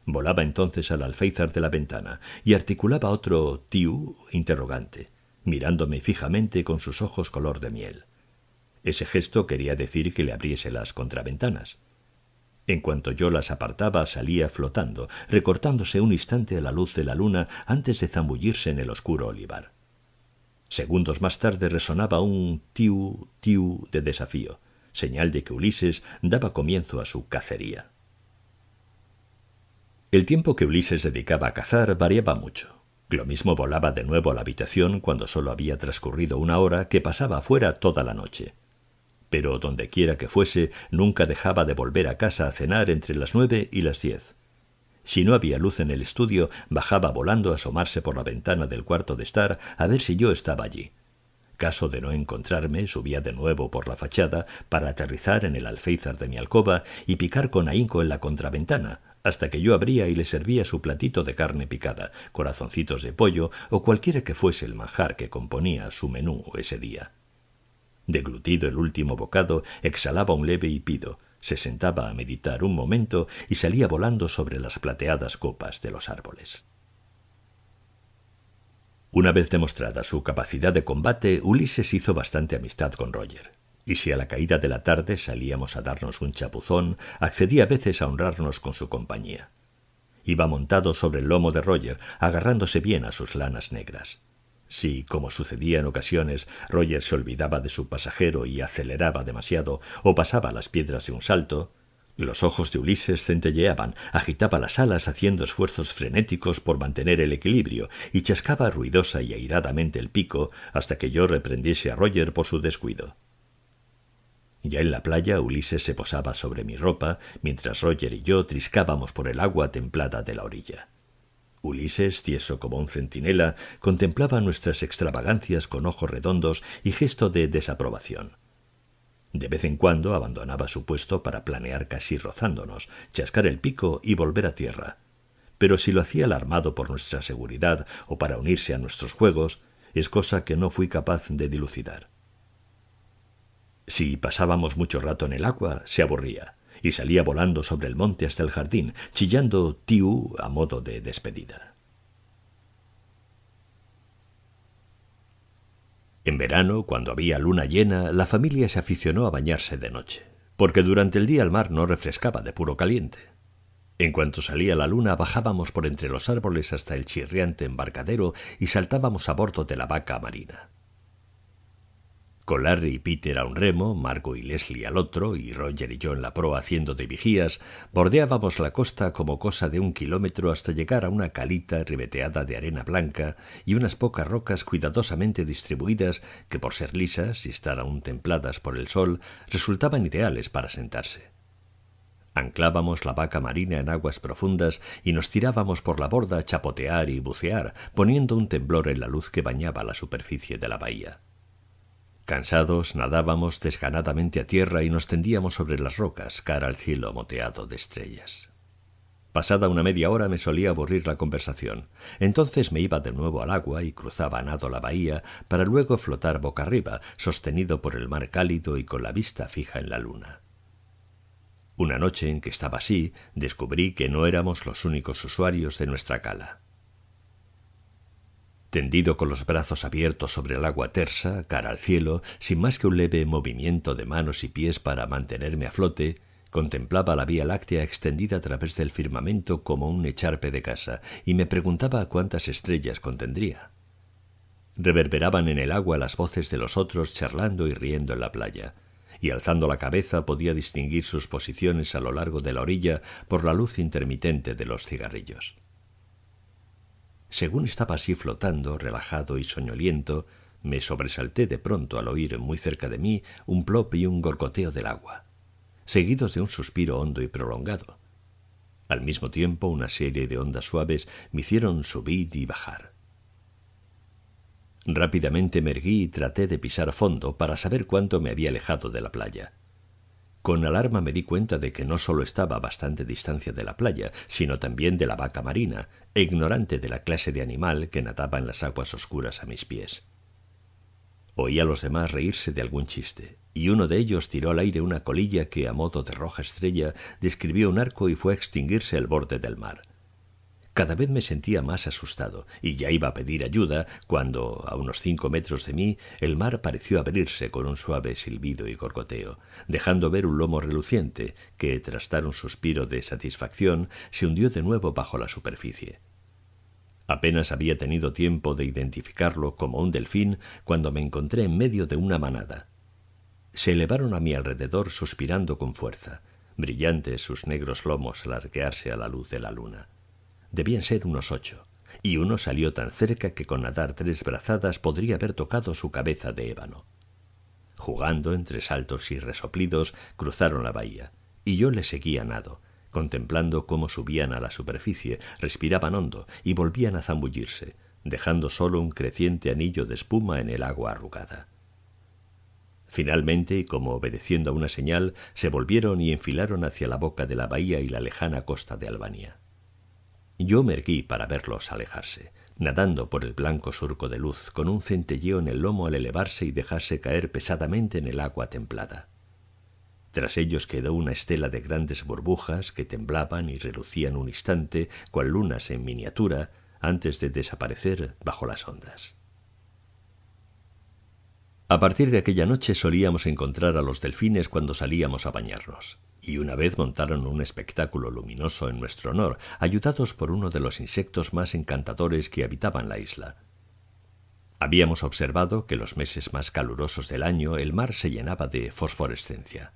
Volaba entonces al alféizar de la ventana y articulaba otro tiu interrogante, mirándome fijamente con sus ojos color de miel. Ese gesto quería decir que le abriese las contraventanas. En cuanto yo las apartaba salía flotando, recortándose un instante a la luz de la luna antes de zambullirse en el oscuro olivar. Segundos más tarde resonaba un tiu, tiu de desafío, señal de que Ulises daba comienzo a su cacería. El tiempo que Ulises dedicaba a cazar variaba mucho. Lo mismo volaba de nuevo a la habitación cuando sólo había transcurrido una hora que pasaba afuera toda la noche. Pero dondequiera que fuese, nunca dejaba de volver a casa a cenar entre las nueve y las diez. Si no había luz en el estudio, bajaba volando a asomarse por la ventana del cuarto de estar a ver si yo estaba allí. Caso de no encontrarme, subía de nuevo por la fachada para aterrizar en el alféizar de mi alcoba y picar con ahínco en la contraventana, hasta que yo abría y le servía su platito de carne picada, corazoncitos de pollo o cualquiera que fuese el manjar que componía su menú ese día. Deglutido el último bocado, exhalaba un leve hipido, se sentaba a meditar un momento y salía volando sobre las plateadas copas de los árboles. Una vez demostrada su capacidad de combate, Ulises hizo bastante amistad con Roger, y si a la caída de la tarde salíamos a darnos un chapuzón, accedía a veces a honrarnos con su compañía. Iba montado sobre el lomo de Roger, agarrándose bien a sus lanas negras. Si, como sucedía en ocasiones, Roger se olvidaba de su pasajero y aceleraba demasiado, o pasaba las piedras de un salto, los ojos de Ulises centelleaban, agitaba las alas haciendo esfuerzos frenéticos por mantener el equilibrio y chascaba ruidosa y airadamente el pico hasta que yo reprendiese a Roger por su descuido. Ya en la playa Ulises se posaba sobre mi ropa mientras Roger y yo triscábamos por el agua templada de la orilla. Ulises, tieso como un centinela, contemplaba nuestras extravagancias con ojos redondos y gesto de desaprobación. De vez en cuando abandonaba su puesto para planear casi rozándonos, chascar el pico y volver a tierra. Pero si lo hacía alarmado por nuestra seguridad o para unirse a nuestros juegos, es cosa que no fui capaz de dilucidar. Si pasábamos mucho rato en el agua, se aburría y salía volando sobre el monte hasta el jardín, chillando Tiu a modo de despedida. En verano, cuando había luna llena, la familia se aficionó a bañarse de noche, porque durante el día el mar no refrescaba de puro caliente. En cuanto salía la luna bajábamos por entre los árboles hasta el chirriante embarcadero y saltábamos a bordo de la vaca marina con Larry y Peter a un remo, Margo y Leslie al otro, y Roger y yo en la proa haciendo de vigías, bordeábamos la costa como cosa de un kilómetro hasta llegar a una calita ribeteada de arena blanca y unas pocas rocas cuidadosamente distribuidas que por ser lisas y estar aún templadas por el sol resultaban ideales para sentarse. Anclábamos la vaca marina en aguas profundas y nos tirábamos por la borda a chapotear y bucear, poniendo un temblor en la luz que bañaba la superficie de la bahía. Cansados, nadábamos desganadamente a tierra y nos tendíamos sobre las rocas, cara al cielo moteado de estrellas. Pasada una media hora me solía aburrir la conversación. Entonces me iba de nuevo al agua y cruzaba nado la bahía para luego flotar boca arriba, sostenido por el mar cálido y con la vista fija en la luna. Una noche en que estaba así, descubrí que no éramos los únicos usuarios de nuestra cala. Tendido con los brazos abiertos sobre el agua tersa, cara al cielo, sin más que un leve movimiento de manos y pies para mantenerme a flote, contemplaba la Vía Láctea extendida a través del firmamento como un echarpe de casa, y me preguntaba cuántas estrellas contendría. Reverberaban en el agua las voces de los otros charlando y riendo en la playa, y alzando la cabeza podía distinguir sus posiciones a lo largo de la orilla por la luz intermitente de los cigarrillos. Según estaba así flotando, relajado y soñoliento, me sobresalté de pronto al oír muy cerca de mí un plop y un gorgoteo del agua, seguidos de un suspiro hondo y prolongado. Al mismo tiempo una serie de ondas suaves me hicieron subir y bajar. Rápidamente me erguí y traté de pisar fondo para saber cuánto me había alejado de la playa. Con alarma me di cuenta de que no solo estaba a bastante distancia de la playa, sino también de la vaca marina, ignorante de la clase de animal que nataba en las aguas oscuras a mis pies. Oí a los demás reírse de algún chiste, y uno de ellos tiró al aire una colilla que, a modo de roja estrella, describió un arco y fue a extinguirse al borde del mar. Cada vez me sentía más asustado y ya iba a pedir ayuda cuando, a unos cinco metros de mí, el mar pareció abrirse con un suave silbido y gorgoteo, dejando ver un lomo reluciente que, tras dar un suspiro de satisfacción, se hundió de nuevo bajo la superficie. Apenas había tenido tiempo de identificarlo como un delfín cuando me encontré en medio de una manada. Se elevaron a mi alrededor suspirando con fuerza, brillantes sus negros lomos al arquearse a la luz de la luna. Debían ser unos ocho, y uno salió tan cerca que con nadar tres brazadas podría haber tocado su cabeza de ébano. Jugando entre saltos y resoplidos, cruzaron la bahía, y yo le seguía nado, contemplando cómo subían a la superficie, respiraban hondo y volvían a zambullirse, dejando solo un creciente anillo de espuma en el agua arrugada. Finalmente, y como obedeciendo a una señal, se volvieron y enfilaron hacia la boca de la bahía y la lejana costa de Albania. Yo me erguí para verlos alejarse, nadando por el blanco surco de luz, con un centelleo en el lomo al elevarse y dejarse caer pesadamente en el agua templada. Tras ellos quedó una estela de grandes burbujas que temblaban y relucían un instante, cual lunas en miniatura, antes de desaparecer bajo las ondas. A partir de aquella noche solíamos encontrar a los delfines cuando salíamos a bañarnos y una vez montaron un espectáculo luminoso en nuestro honor, ayudados por uno de los insectos más encantadores que habitaban la isla. Habíamos observado que los meses más calurosos del año el mar se llenaba de fosforescencia.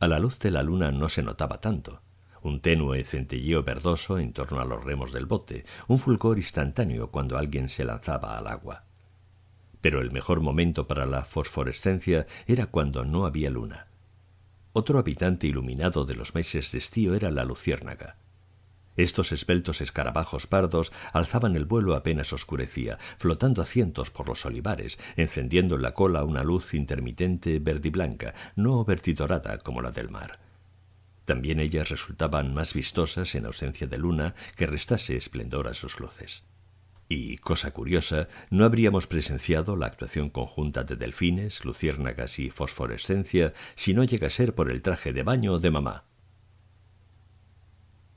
A la luz de la luna no se notaba tanto. Un tenue centelleo verdoso en torno a los remos del bote, un fulgor instantáneo cuando alguien se lanzaba al agua. Pero el mejor momento para la fosforescencia era cuando no había luna otro habitante iluminado de los meses de estío era la luciérnaga. Estos esbeltos escarabajos pardos alzaban el vuelo apenas oscurecía, flotando a cientos por los olivares, encendiendo en la cola una luz intermitente verdiblanca, no vertidorada como la del mar. También ellas resultaban más vistosas en ausencia de luna que restase esplendor a sus luces. Y, cosa curiosa, no habríamos presenciado la actuación conjunta de delfines, luciérnagas y fosforescencia si no llega a ser por el traje de baño de mamá.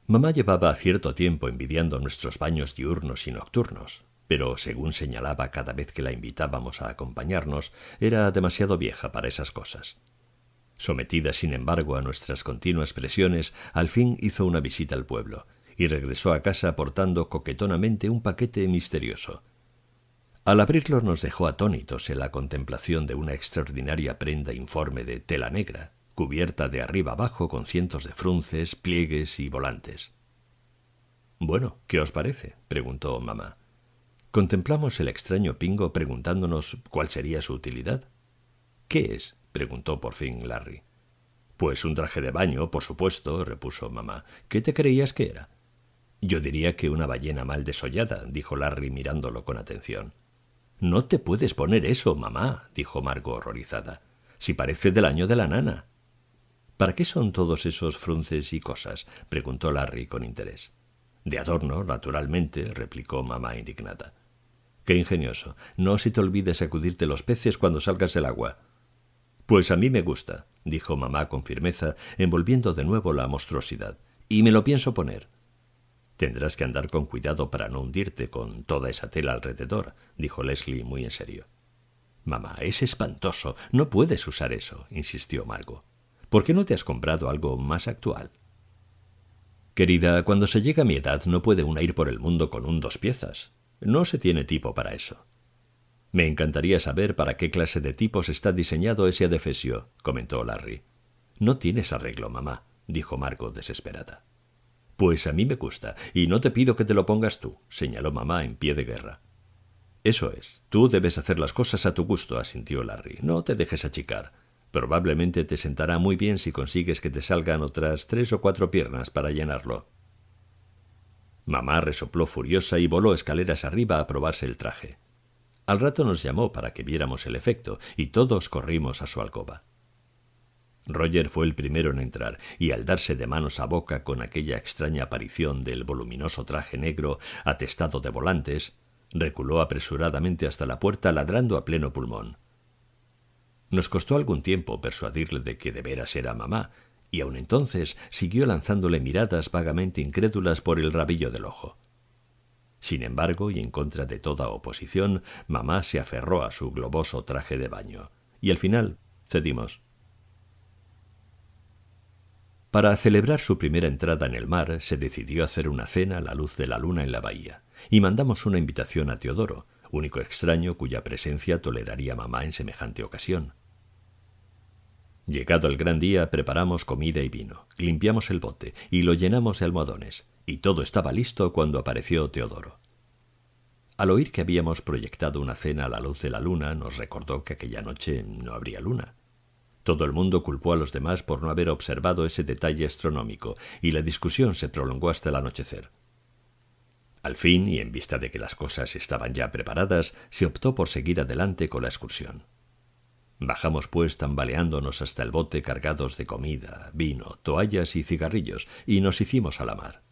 Mamá llevaba cierto tiempo envidiando nuestros baños diurnos y nocturnos, pero según señalaba cada vez que la invitábamos a acompañarnos, era demasiado vieja para esas cosas. Sometida, sin embargo, a nuestras continuas presiones, al fin hizo una visita al pueblo, y regresó a casa portando coquetonamente un paquete misterioso. Al abrirlo nos dejó atónitos en la contemplación de una extraordinaria prenda informe de tela negra, cubierta de arriba abajo con cientos de frunces, pliegues y volantes. Bueno, ¿qué os parece? preguntó mamá. Contemplamos el extraño pingo preguntándonos cuál sería su utilidad. ¿Qué es? preguntó por fin Larry. Pues un traje de baño, por supuesto, repuso mamá. ¿Qué te creías que era? Yo diría que una ballena mal desollada, dijo Larry mirándolo con atención. No te puedes poner eso, mamá, dijo Margo horrorizada. Si parece del año de la nana. ¿Para qué son todos esos frunces y cosas? preguntó Larry con interés. De adorno, naturalmente, replicó mamá indignada. Qué ingenioso. No se te olvide sacudirte los peces cuando salgas del agua. Pues a mí me gusta, dijo mamá con firmeza, envolviendo de nuevo la monstruosidad. Y me lo pienso poner. Tendrás que andar con cuidado para no hundirte con toda esa tela alrededor, dijo Leslie muy en serio. Mamá, es espantoso. No puedes usar eso, insistió Margo. ¿Por qué no te has comprado algo más actual? Querida, cuando se llega a mi edad no puede una ir por el mundo con un dos piezas. No se tiene tipo para eso. Me encantaría saber para qué clase de tipos está diseñado ese adefesio, comentó Larry. No tienes arreglo, mamá, dijo Margo desesperada. Pues a mí me gusta, y no te pido que te lo pongas tú, señaló mamá en pie de guerra. Eso es, tú debes hacer las cosas a tu gusto, asintió Larry. No te dejes achicar. Probablemente te sentará muy bien si consigues que te salgan otras tres o cuatro piernas para llenarlo. Mamá resopló furiosa y voló escaleras arriba a probarse el traje. Al rato nos llamó para que viéramos el efecto, y todos corrimos a su alcoba. Roger fue el primero en entrar, y al darse de manos a boca con aquella extraña aparición del voluminoso traje negro atestado de volantes, reculó apresuradamente hasta la puerta ladrando a pleno pulmón. Nos costó algún tiempo persuadirle de que de veras era mamá, y aun entonces siguió lanzándole miradas vagamente incrédulas por el rabillo del ojo. Sin embargo, y en contra de toda oposición, mamá se aferró a su globoso traje de baño, y al final cedimos. Para celebrar su primera entrada en el mar, se decidió hacer una cena a la luz de la luna en la bahía, y mandamos una invitación a Teodoro, único extraño cuya presencia toleraría mamá en semejante ocasión. Llegado el gran día, preparamos comida y vino, limpiamos el bote y lo llenamos de almohadones, y todo estaba listo cuando apareció Teodoro. Al oír que habíamos proyectado una cena a la luz de la luna, nos recordó que aquella noche no habría luna, todo el mundo culpó a los demás por no haber observado ese detalle astronómico, y la discusión se prolongó hasta el anochecer. Al fin, y en vista de que las cosas estaban ya preparadas, se optó por seguir adelante con la excursión. Bajamos pues tambaleándonos hasta el bote cargados de comida, vino, toallas y cigarrillos, y nos hicimos a la mar.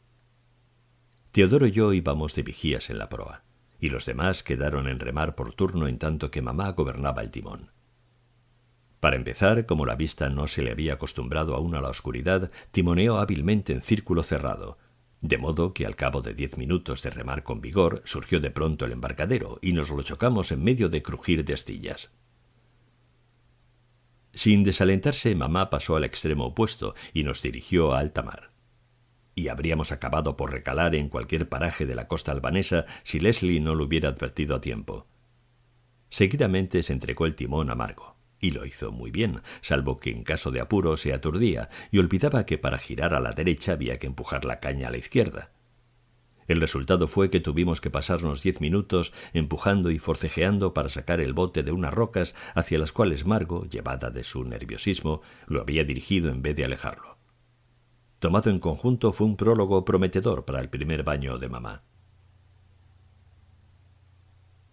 Teodoro y yo íbamos de vigías en la proa, y los demás quedaron en remar por turno en tanto que mamá gobernaba el timón. Para empezar, como la vista no se le había acostumbrado aún a la oscuridad, timoneó hábilmente en círculo cerrado, de modo que al cabo de diez minutos de remar con vigor surgió de pronto el embarcadero y nos lo chocamos en medio de crujir de astillas. Sin desalentarse, mamá pasó al extremo opuesto y nos dirigió a alta mar. Y habríamos acabado por recalar en cualquier paraje de la costa albanesa si Leslie no lo hubiera advertido a tiempo. Seguidamente se entregó el timón a Margo. Y lo hizo muy bien, salvo que en caso de apuro se aturdía y olvidaba que para girar a la derecha había que empujar la caña a la izquierda. El resultado fue que tuvimos que pasarnos diez minutos empujando y forcejeando para sacar el bote de unas rocas hacia las cuales Margo, llevada de su nerviosismo, lo había dirigido en vez de alejarlo. Tomado en conjunto fue un prólogo prometedor para el primer baño de mamá.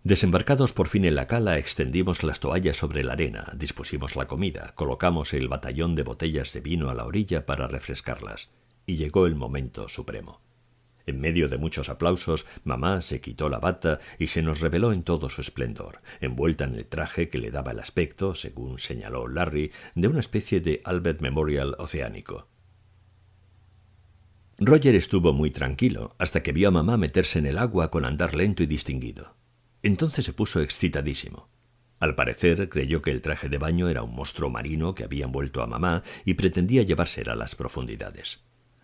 Desembarcados por fin en la cala, extendimos las toallas sobre la arena, dispusimos la comida, colocamos el batallón de botellas de vino a la orilla para refrescarlas, y llegó el momento supremo. En medio de muchos aplausos, mamá se quitó la bata y se nos reveló en todo su esplendor, envuelta en el traje que le daba el aspecto, según señaló Larry, de una especie de Albert Memorial oceánico. Roger estuvo muy tranquilo hasta que vio a mamá meterse en el agua con andar lento y distinguido. Entonces se puso excitadísimo. Al parecer creyó que el traje de baño era un monstruo marino que había vuelto a mamá y pretendía llevársela a las profundidades.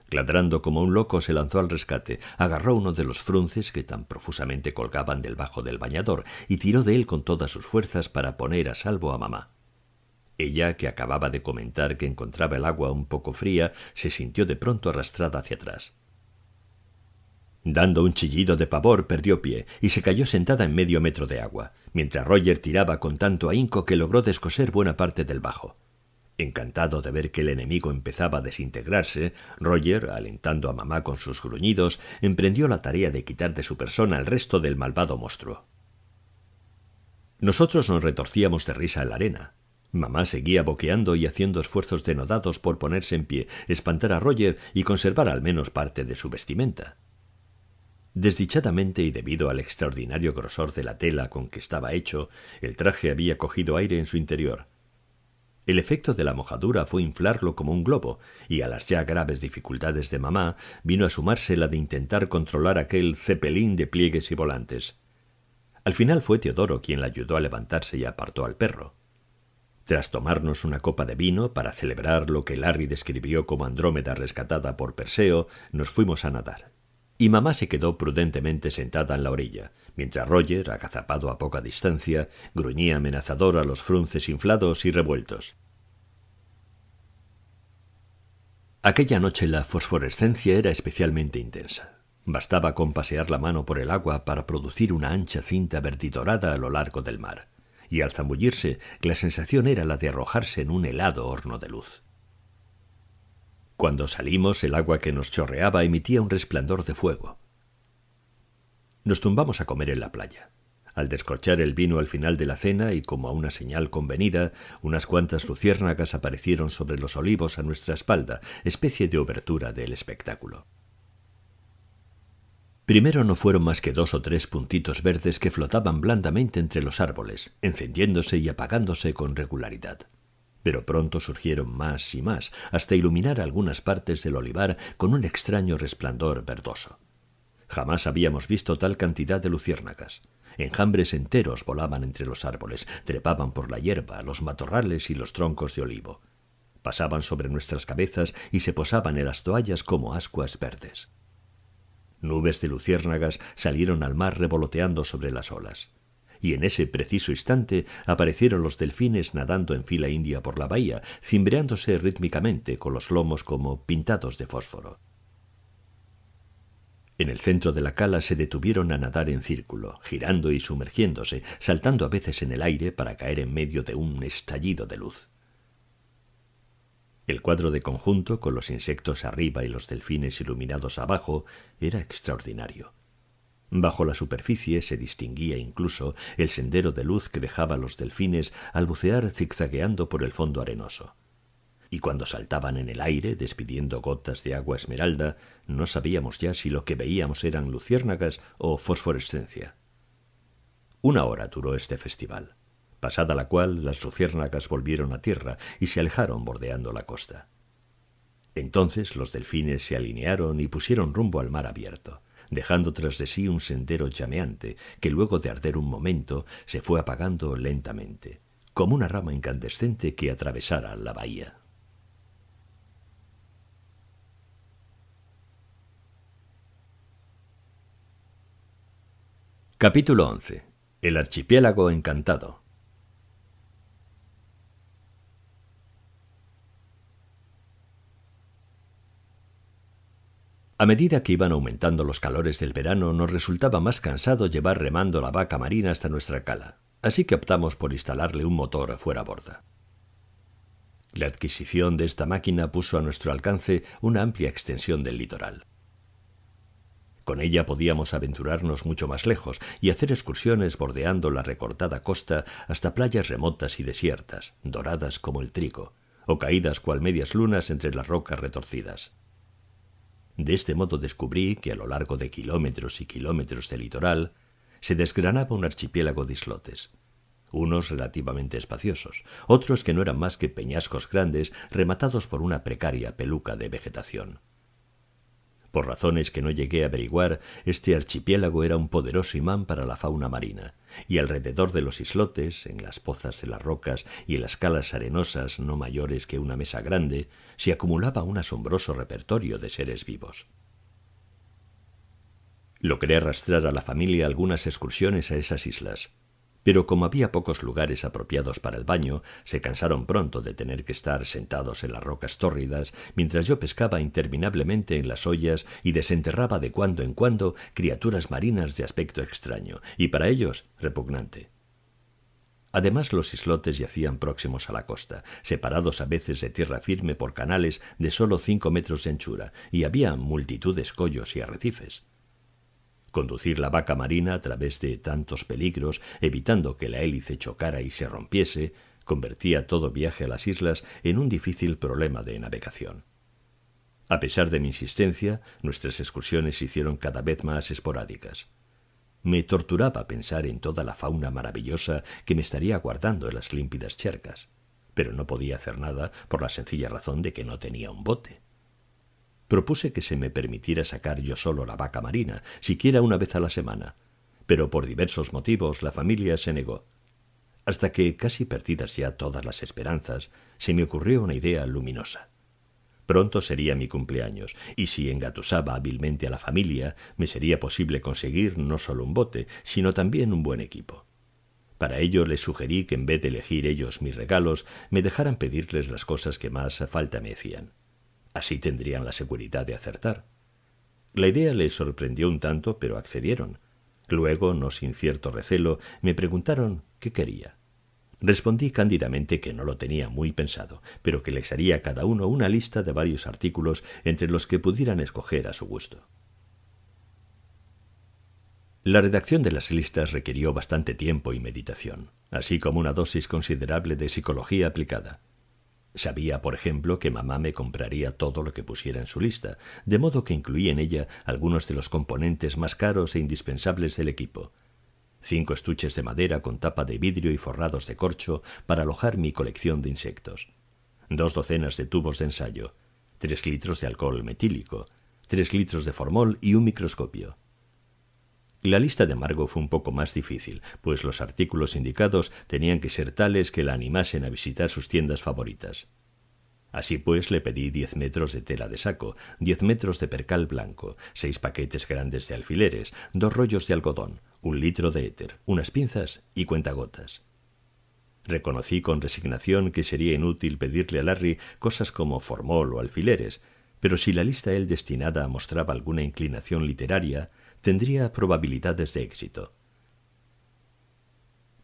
Gladrando como un loco se lanzó al rescate, agarró uno de los frunces que tan profusamente colgaban del bajo del bañador y tiró de él con todas sus fuerzas para poner a salvo a mamá. Ella, que acababa de comentar que encontraba el agua un poco fría, se sintió de pronto arrastrada hacia atrás. Dando un chillido de pavor, perdió pie y se cayó sentada en medio metro de agua, mientras Roger tiraba con tanto ahínco que logró descoser buena parte del bajo. Encantado de ver que el enemigo empezaba a desintegrarse, Roger, alentando a mamá con sus gruñidos, emprendió la tarea de quitar de su persona el resto del malvado monstruo. Nosotros nos retorcíamos de risa en la arena. Mamá seguía boqueando y haciendo esfuerzos denodados por ponerse en pie, espantar a Roger y conservar al menos parte de su vestimenta. Desdichadamente y debido al extraordinario grosor de la tela con que estaba hecho, el traje había cogido aire en su interior. El efecto de la mojadura fue inflarlo como un globo, y a las ya graves dificultades de mamá vino a sumarse la de intentar controlar aquel cepelín de pliegues y volantes. Al final fue Teodoro quien la ayudó a levantarse y apartó al perro. Tras tomarnos una copa de vino para celebrar lo que Larry describió como Andrómeda rescatada por Perseo, nos fuimos a nadar y mamá se quedó prudentemente sentada en la orilla, mientras Roger, agazapado a poca distancia, gruñía amenazador a los frunces inflados y revueltos. Aquella noche la fosforescencia era especialmente intensa. Bastaba con pasear la mano por el agua para producir una ancha cinta vertidorada a lo largo del mar, y al zambullirse la sensación era la de arrojarse en un helado horno de luz. Cuando salimos, el agua que nos chorreaba emitía un resplandor de fuego. Nos tumbamos a comer en la playa. Al descorchar el vino al final de la cena y como a una señal convenida, unas cuantas luciérnagas aparecieron sobre los olivos a nuestra espalda, especie de obertura del espectáculo. Primero no fueron más que dos o tres puntitos verdes que flotaban blandamente entre los árboles, encendiéndose y apagándose con regularidad. Pero pronto surgieron más y más, hasta iluminar algunas partes del olivar con un extraño resplandor verdoso. Jamás habíamos visto tal cantidad de luciérnagas. Enjambres enteros volaban entre los árboles, trepaban por la hierba, los matorrales y los troncos de olivo. Pasaban sobre nuestras cabezas y se posaban en las toallas como ascuas verdes. Nubes de luciérnagas salieron al mar revoloteando sobre las olas y en ese preciso instante aparecieron los delfines nadando en fila india por la bahía, cimbreándose rítmicamente con los lomos como pintados de fósforo. En el centro de la cala se detuvieron a nadar en círculo, girando y sumergiéndose, saltando a veces en el aire para caer en medio de un estallido de luz. El cuadro de conjunto, con los insectos arriba y los delfines iluminados abajo, era extraordinario. Bajo la superficie se distinguía incluso el sendero de luz que dejaba los delfines al bucear zigzagueando por el fondo arenoso. Y cuando saltaban en el aire, despidiendo gotas de agua esmeralda, no sabíamos ya si lo que veíamos eran luciérnagas o fosforescencia. Una hora duró este festival, pasada la cual las luciérnagas volvieron a tierra y se alejaron bordeando la costa. Entonces los delfines se alinearon y pusieron rumbo al mar abierto dejando tras de sí un sendero llameante, que luego de arder un momento se fue apagando lentamente, como una rama incandescente que atravesara la bahía. Capítulo 11. El archipiélago encantado. A medida que iban aumentando los calores del verano, nos resultaba más cansado llevar remando la vaca marina hasta nuestra cala, así que optamos por instalarle un motor a borda. La adquisición de esta máquina puso a nuestro alcance una amplia extensión del litoral. Con ella podíamos aventurarnos mucho más lejos y hacer excursiones bordeando la recortada costa hasta playas remotas y desiertas, doradas como el trigo, o caídas cual medias lunas entre las rocas retorcidas. De este modo descubrí que a lo largo de kilómetros y kilómetros de litoral se desgranaba un archipiélago de islotes, unos relativamente espaciosos, otros que no eran más que peñascos grandes rematados por una precaria peluca de vegetación. Por razones que no llegué a averiguar, este archipiélago era un poderoso imán para la fauna marina, y alrededor de los islotes, en las pozas de las rocas y en las calas arenosas no mayores que una mesa grande, se acumulaba un asombroso repertorio de seres vivos. Logré arrastrar a la familia algunas excursiones a esas islas, pero como había pocos lugares apropiados para el baño, se cansaron pronto de tener que estar sentados en las rocas tórridas mientras yo pescaba interminablemente en las ollas y desenterraba de cuando en cuando criaturas marinas de aspecto extraño y para ellos repugnante. Además, los islotes yacían próximos a la costa, separados a veces de tierra firme por canales de sólo cinco metros de anchura, y había multitud de escollos y arrecifes. Conducir la vaca marina a través de tantos peligros, evitando que la hélice chocara y se rompiese, convertía todo viaje a las islas en un difícil problema de navegación. A pesar de mi insistencia, nuestras excursiones se hicieron cada vez más esporádicas. Me torturaba pensar en toda la fauna maravillosa que me estaría guardando en las límpidas charcas, pero no podía hacer nada por la sencilla razón de que no tenía un bote. Propuse que se me permitiera sacar yo solo la vaca marina, siquiera una vez a la semana, pero por diversos motivos la familia se negó. Hasta que, casi perdidas ya todas las esperanzas, se me ocurrió una idea luminosa. Pronto sería mi cumpleaños, y si engatusaba hábilmente a la familia, me sería posible conseguir no solo un bote, sino también un buen equipo. Para ello les sugerí que en vez de elegir ellos mis regalos, me dejaran pedirles las cosas que más falta me hacían. Así tendrían la seguridad de acertar. La idea les sorprendió un tanto, pero accedieron. Luego, no sin cierto recelo, me preguntaron qué quería. Respondí cándidamente que no lo tenía muy pensado, pero que les haría a cada uno una lista de varios artículos entre los que pudieran escoger a su gusto. La redacción de las listas requirió bastante tiempo y meditación, así como una dosis considerable de psicología aplicada. Sabía, por ejemplo, que mamá me compraría todo lo que pusiera en su lista, de modo que incluí en ella algunos de los componentes más caros e indispensables del equipo, cinco estuches de madera con tapa de vidrio y forrados de corcho para alojar mi colección de insectos, dos docenas de tubos de ensayo, tres litros de alcohol metílico, tres litros de formol y un microscopio. La lista de Margo fue un poco más difícil, pues los artículos indicados tenían que ser tales que la animasen a visitar sus tiendas favoritas. Así pues, le pedí diez metros de tela de saco, diez metros de percal blanco, seis paquetes grandes de alfileres, dos rollos de algodón, un litro de éter, unas pinzas y cuentagotas. Reconocí con resignación que sería inútil pedirle a Larry cosas como formol o alfileres, pero si la lista él destinada mostraba alguna inclinación literaria, tendría probabilidades de éxito.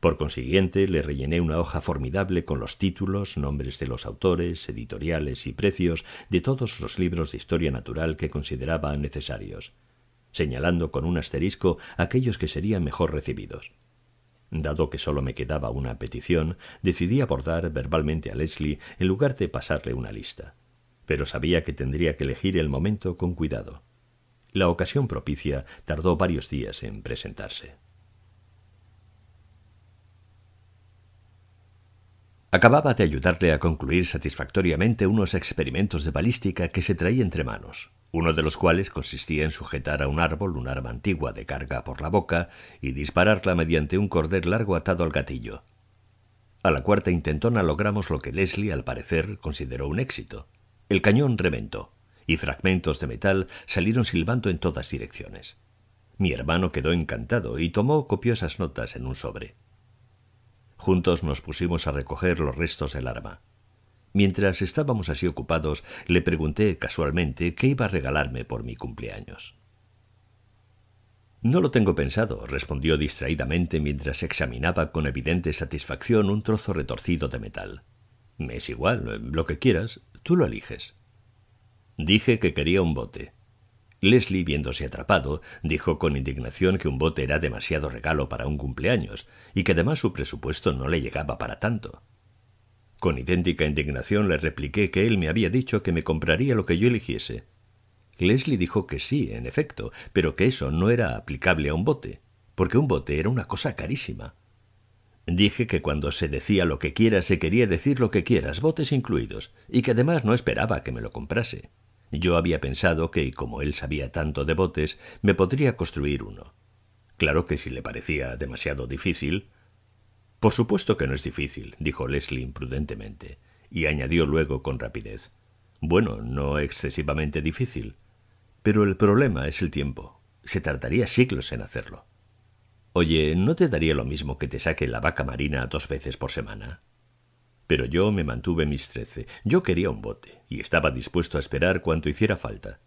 Por consiguiente, le rellené una hoja formidable con los títulos, nombres de los autores, editoriales y precios de todos los libros de historia natural que consideraba necesarios señalando con un asterisco aquellos que serían mejor recibidos. Dado que solo me quedaba una petición, decidí abordar verbalmente a Leslie en lugar de pasarle una lista. Pero sabía que tendría que elegir el momento con cuidado. La ocasión propicia tardó varios días en presentarse. Acababa de ayudarle a concluir satisfactoriamente unos experimentos de balística que se traía entre manos, uno de los cuales consistía en sujetar a un árbol un arma antigua de carga por la boca y dispararla mediante un cordel largo atado al gatillo. A la cuarta intentona logramos lo que Leslie, al parecer, consideró un éxito. El cañón reventó, y fragmentos de metal salieron silbando en todas direcciones. Mi hermano quedó encantado y tomó copiosas notas en un sobre. Juntos nos pusimos a recoger los restos del arma. Mientras estábamos así ocupados, le pregunté casualmente qué iba a regalarme por mi cumpleaños. No lo tengo pensado, respondió distraídamente mientras examinaba con evidente satisfacción un trozo retorcido de metal. Me es igual, lo que quieras, tú lo eliges. Dije que quería un bote. Leslie, viéndose atrapado, dijo con indignación que un bote era demasiado regalo para un cumpleaños y que además su presupuesto no le llegaba para tanto. Con idéntica indignación le repliqué que él me había dicho que me compraría lo que yo eligiese. Leslie dijo que sí, en efecto, pero que eso no era aplicable a un bote, porque un bote era una cosa carísima. Dije que cuando se decía lo que quiera se quería decir lo que quieras, botes incluidos, y que además no esperaba que me lo comprase. Yo había pensado que, como él sabía tanto de botes, me podría construir uno. Claro que si le parecía demasiado difícil. Por supuesto que no es difícil, dijo Leslie imprudentemente, y añadió luego con rapidez. Bueno, no excesivamente difícil. Pero el problema es el tiempo. Se tardaría siglos en hacerlo. Oye, ¿no te daría lo mismo que te saque la vaca marina dos veces por semana? Pero yo me mantuve mis trece. Yo quería un bote y estaba dispuesto a esperar cuanto hiciera falta.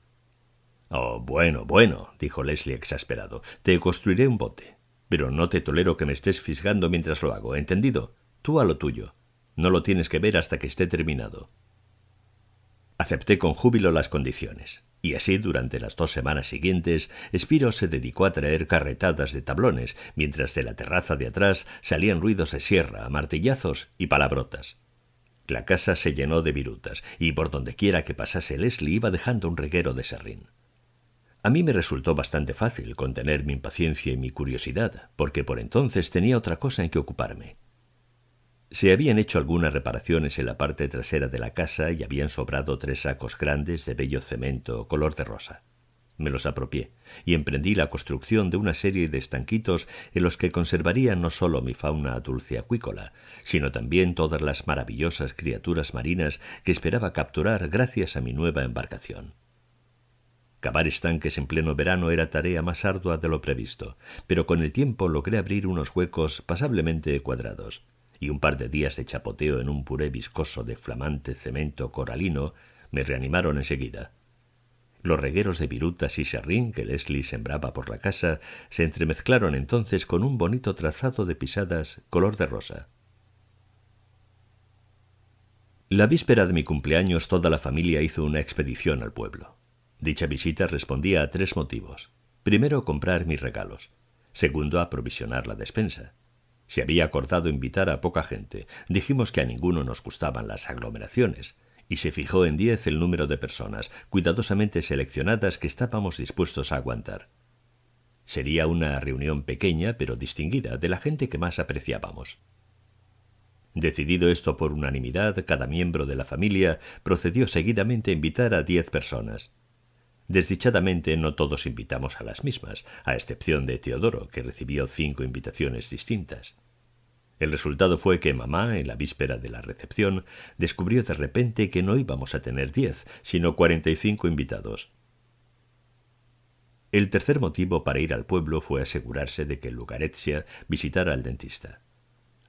Oh, bueno, bueno, dijo Leslie exasperado, te construiré un bote. Pero no te tolero que me estés fisgando mientras lo hago, ¿entendido? Tú a lo tuyo. No lo tienes que ver hasta que esté terminado. Acepté con júbilo las condiciones, y así durante las dos semanas siguientes, Spiro se dedicó a traer carretadas de tablones, mientras de la terraza de atrás salían ruidos de sierra, martillazos y palabrotas. La casa se llenó de virutas, y por donde quiera que pasase Leslie iba dejando un reguero de serrín. A mí me resultó bastante fácil contener mi impaciencia y mi curiosidad, porque por entonces tenía otra cosa en que ocuparme. Se habían hecho algunas reparaciones en la parte trasera de la casa y habían sobrado tres sacos grandes de bello cemento color de rosa me los apropié, y emprendí la construcción de una serie de estanquitos en los que conservaría no sólo mi fauna dulce acuícola, sino también todas las maravillosas criaturas marinas que esperaba capturar gracias a mi nueva embarcación. Cavar estanques en pleno verano era tarea más ardua de lo previsto, pero con el tiempo logré abrir unos huecos pasablemente cuadrados, y un par de días de chapoteo en un puré viscoso de flamante cemento coralino me reanimaron enseguida. Los regueros de virutas y serrín que Leslie sembraba por la casa se entremezclaron entonces con un bonito trazado de pisadas color de rosa. La víspera de mi cumpleaños toda la familia hizo una expedición al pueblo. Dicha visita respondía a tres motivos. Primero, comprar mis regalos. Segundo, aprovisionar la despensa. Se había acordado invitar a poca gente. Dijimos que a ninguno nos gustaban las aglomeraciones y se fijó en diez el número de personas, cuidadosamente seleccionadas, que estábamos dispuestos a aguantar. Sería una reunión pequeña, pero distinguida, de la gente que más apreciábamos. Decidido esto por unanimidad, cada miembro de la familia procedió seguidamente a invitar a diez personas. Desdichadamente no todos invitamos a las mismas, a excepción de Teodoro, que recibió cinco invitaciones distintas. El resultado fue que mamá, en la víspera de la recepción, descubrió de repente que no íbamos a tener diez, sino cuarenta y cinco invitados. El tercer motivo para ir al pueblo fue asegurarse de que Lucaretzia visitara al dentista.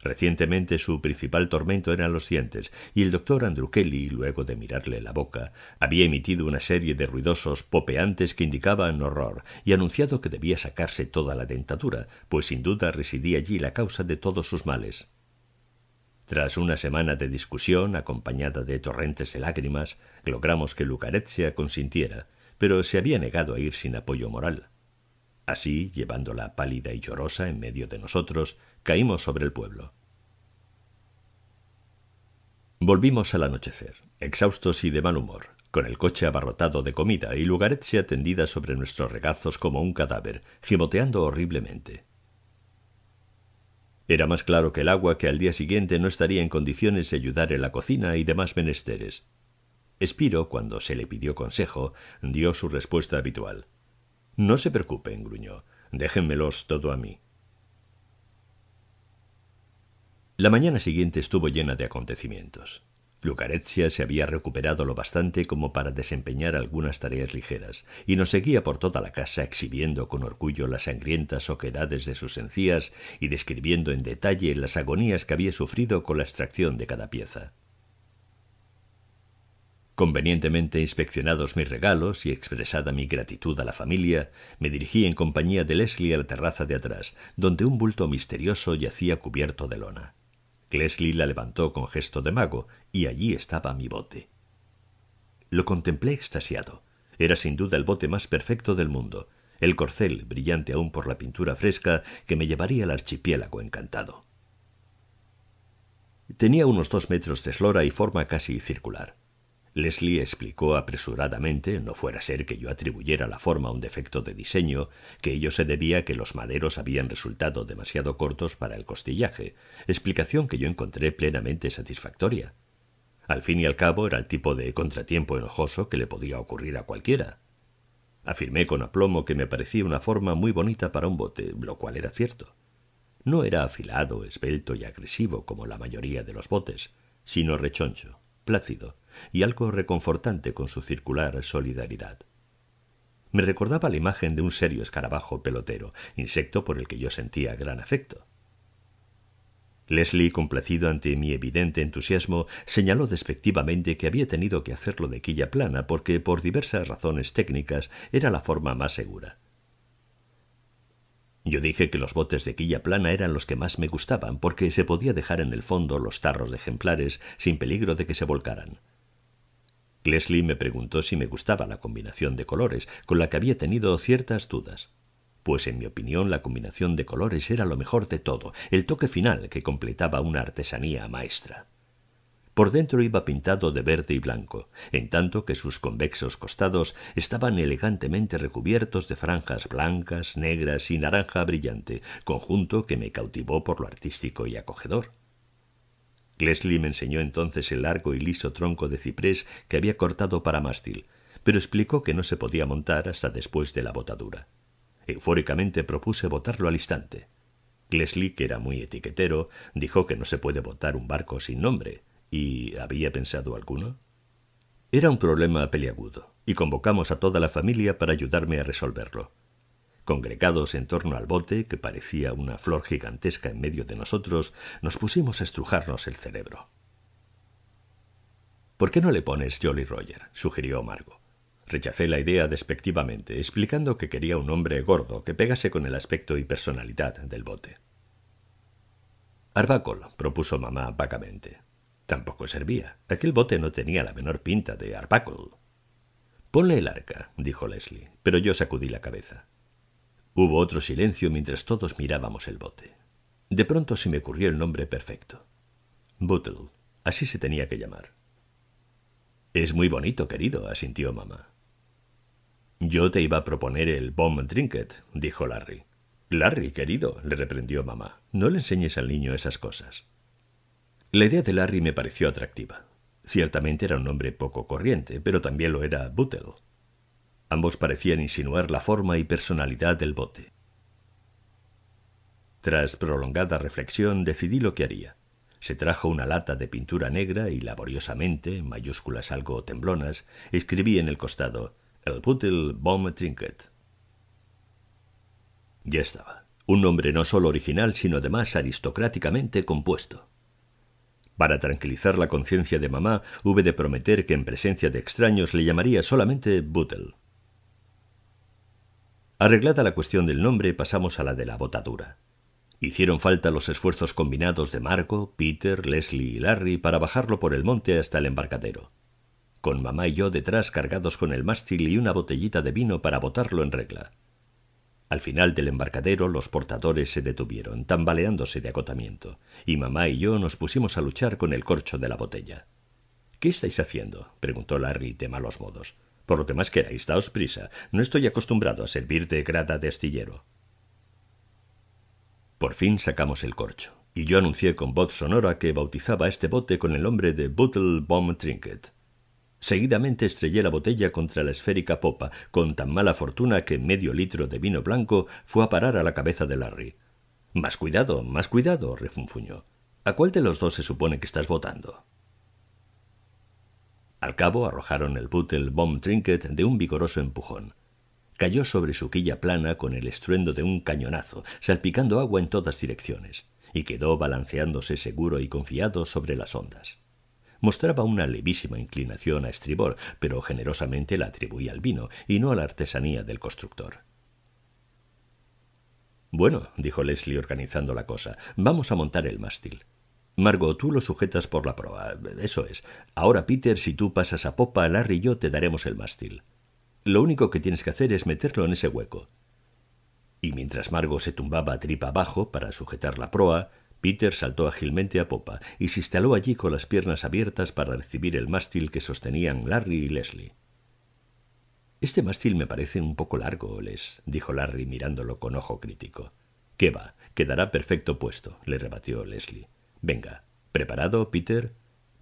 Recientemente su principal tormento eran los dientes, y el doctor Andrew luego de mirarle la boca, había emitido una serie de ruidosos popeantes que indicaban horror, y anunciado que debía sacarse toda la dentadura, pues sin duda residía allí la causa de todos sus males. Tras una semana de discusión, acompañada de torrentes de lágrimas, logramos que Lucaretia consintiera, pero se había negado a ir sin apoyo moral. Así, llevándola pálida y llorosa en medio de nosotros, caímos sobre el pueblo. Volvimos al anochecer, exhaustos y de mal humor, con el coche abarrotado de comida y lugaretsia tendida sobre nuestros regazos como un cadáver, gimoteando horriblemente. Era más claro que el agua que al día siguiente no estaría en condiciones de ayudar en la cocina y demás menesteres. Espiro, cuando se le pidió consejo, dio su respuesta habitual. No se preocupen, gruñó. Déjenmelos todo a mí. La mañana siguiente estuvo llena de acontecimientos. Lucarezia se había recuperado lo bastante como para desempeñar algunas tareas ligeras, y nos seguía por toda la casa exhibiendo con orgullo las sangrientas oquedades de sus encías y describiendo en detalle las agonías que había sufrido con la extracción de cada pieza. Convenientemente inspeccionados mis regalos y expresada mi gratitud a la familia, me dirigí en compañía de Leslie a la terraza de atrás, donde un bulto misterioso yacía cubierto de lona leslie la levantó con gesto de mago, y allí estaba mi bote. Lo contemplé extasiado. Era sin duda el bote más perfecto del mundo, el corcel, brillante aún por la pintura fresca, que me llevaría al archipiélago encantado. Tenía unos dos metros de eslora y forma casi circular. Leslie explicó apresuradamente, no fuera ser que yo atribuyera la forma a un defecto de diseño, que ello se debía a que los maderos habían resultado demasiado cortos para el costillaje, explicación que yo encontré plenamente satisfactoria. Al fin y al cabo era el tipo de contratiempo enojoso que le podía ocurrir a cualquiera. Afirmé con aplomo que me parecía una forma muy bonita para un bote, lo cual era cierto. No era afilado, esbelto y agresivo como la mayoría de los botes, sino rechoncho, plácido, y algo reconfortante con su circular solidaridad. Me recordaba la imagen de un serio escarabajo pelotero, insecto por el que yo sentía gran afecto. Leslie, complacido ante mi evidente entusiasmo, señaló despectivamente que había tenido que hacerlo de quilla plana porque, por diversas razones técnicas, era la forma más segura. Yo dije que los botes de quilla plana eran los que más me gustaban porque se podía dejar en el fondo los tarros de ejemplares sin peligro de que se volcaran. Leslie me preguntó si me gustaba la combinación de colores, con la que había tenido ciertas dudas. Pues en mi opinión la combinación de colores era lo mejor de todo, el toque final que completaba una artesanía maestra. Por dentro iba pintado de verde y blanco, en tanto que sus convexos costados estaban elegantemente recubiertos de franjas blancas, negras y naranja brillante, conjunto que me cautivó por lo artístico y acogedor. Leslie me enseñó entonces el largo y liso tronco de ciprés que había cortado para mástil, pero explicó que no se podía montar hasta después de la botadura. Eufóricamente propuse botarlo al instante. Glesly, que era muy etiquetero, dijo que no se puede botar un barco sin nombre. ¿Y había pensado alguno? Era un problema peliagudo, y convocamos a toda la familia para ayudarme a resolverlo. Congregados en torno al bote, que parecía una flor gigantesca en medio de nosotros, nos pusimos a estrujarnos el cerebro. ¿Por qué no le pones Jolly Roger? sugirió Margo. Rechacé la idea despectivamente, explicando que quería un hombre gordo que pegase con el aspecto y personalidad del bote. Arbacol, propuso mamá vagamente. Tampoco servía. Aquel bote no tenía la menor pinta de Arbacol. Ponle el arca, dijo Leslie, pero yo sacudí la cabeza. Hubo otro silencio mientras todos mirábamos el bote. De pronto se me ocurrió el nombre perfecto. Bootle, así se tenía que llamar. Es muy bonito, querido, asintió mamá. Yo te iba a proponer el bomb trinket, dijo Larry. Larry, querido, le reprendió mamá, no le enseñes al niño esas cosas. La idea de Larry me pareció atractiva. Ciertamente era un nombre poco corriente, pero también lo era Bootle. Ambos parecían insinuar la forma y personalidad del bote. Tras prolongada reflexión decidí lo que haría. Se trajo una lata de pintura negra y laboriosamente, mayúsculas algo temblonas, escribí en el costado El Butel Bomb Trinket. Ya estaba. Un nombre no solo original, sino además aristocráticamente compuesto. Para tranquilizar la conciencia de mamá, hube de prometer que en presencia de extraños le llamaría solamente Butel. Arreglada la cuestión del nombre, pasamos a la de la botadura. Hicieron falta los esfuerzos combinados de Marco, Peter, Leslie y Larry para bajarlo por el monte hasta el embarcadero. Con mamá y yo detrás cargados con el mástil y una botellita de vino para botarlo en regla. Al final del embarcadero los portadores se detuvieron, tambaleándose de acotamiento, y mamá y yo nos pusimos a luchar con el corcho de la botella. ¿Qué estáis haciendo? preguntó Larry de malos modos. Por lo que más queráis, daos prisa. No estoy acostumbrado a servir de grada de astillero. Por fin sacamos el corcho, y yo anuncié con voz sonora que bautizaba este bote con el nombre de Bottle Bomb Trinket. Seguidamente estrellé la botella contra la esférica popa, con tan mala fortuna que medio litro de vino blanco fue a parar a la cabeza de Larry. Más cuidado, más cuidado, refunfuñó. ¿A cuál de los dos se supone que estás votando? Al cabo arrojaron el butel Bomb Trinket de un vigoroso empujón. Cayó sobre su quilla plana con el estruendo de un cañonazo, salpicando agua en todas direcciones, y quedó balanceándose seguro y confiado sobre las ondas. Mostraba una levísima inclinación a estribor, pero generosamente la atribuía al vino y no a la artesanía del constructor. Bueno, dijo Leslie organizando la cosa, vamos a montar el mástil. Margo, tú lo sujetas por la proa. Eso es. Ahora, Peter, si tú pasas a popa, Larry y yo te daremos el mástil. Lo único que tienes que hacer es meterlo en ese hueco. Y mientras Margo se tumbaba tripa abajo para sujetar la proa, Peter saltó ágilmente a popa y se instaló allí con las piernas abiertas para recibir el mástil que sostenían Larry y Leslie. Este mástil me parece un poco largo, Les, dijo Larry mirándolo con ojo crítico. ¿Qué va? Quedará perfecto puesto, le rebatió Leslie. Venga. ¿Preparado, Peter?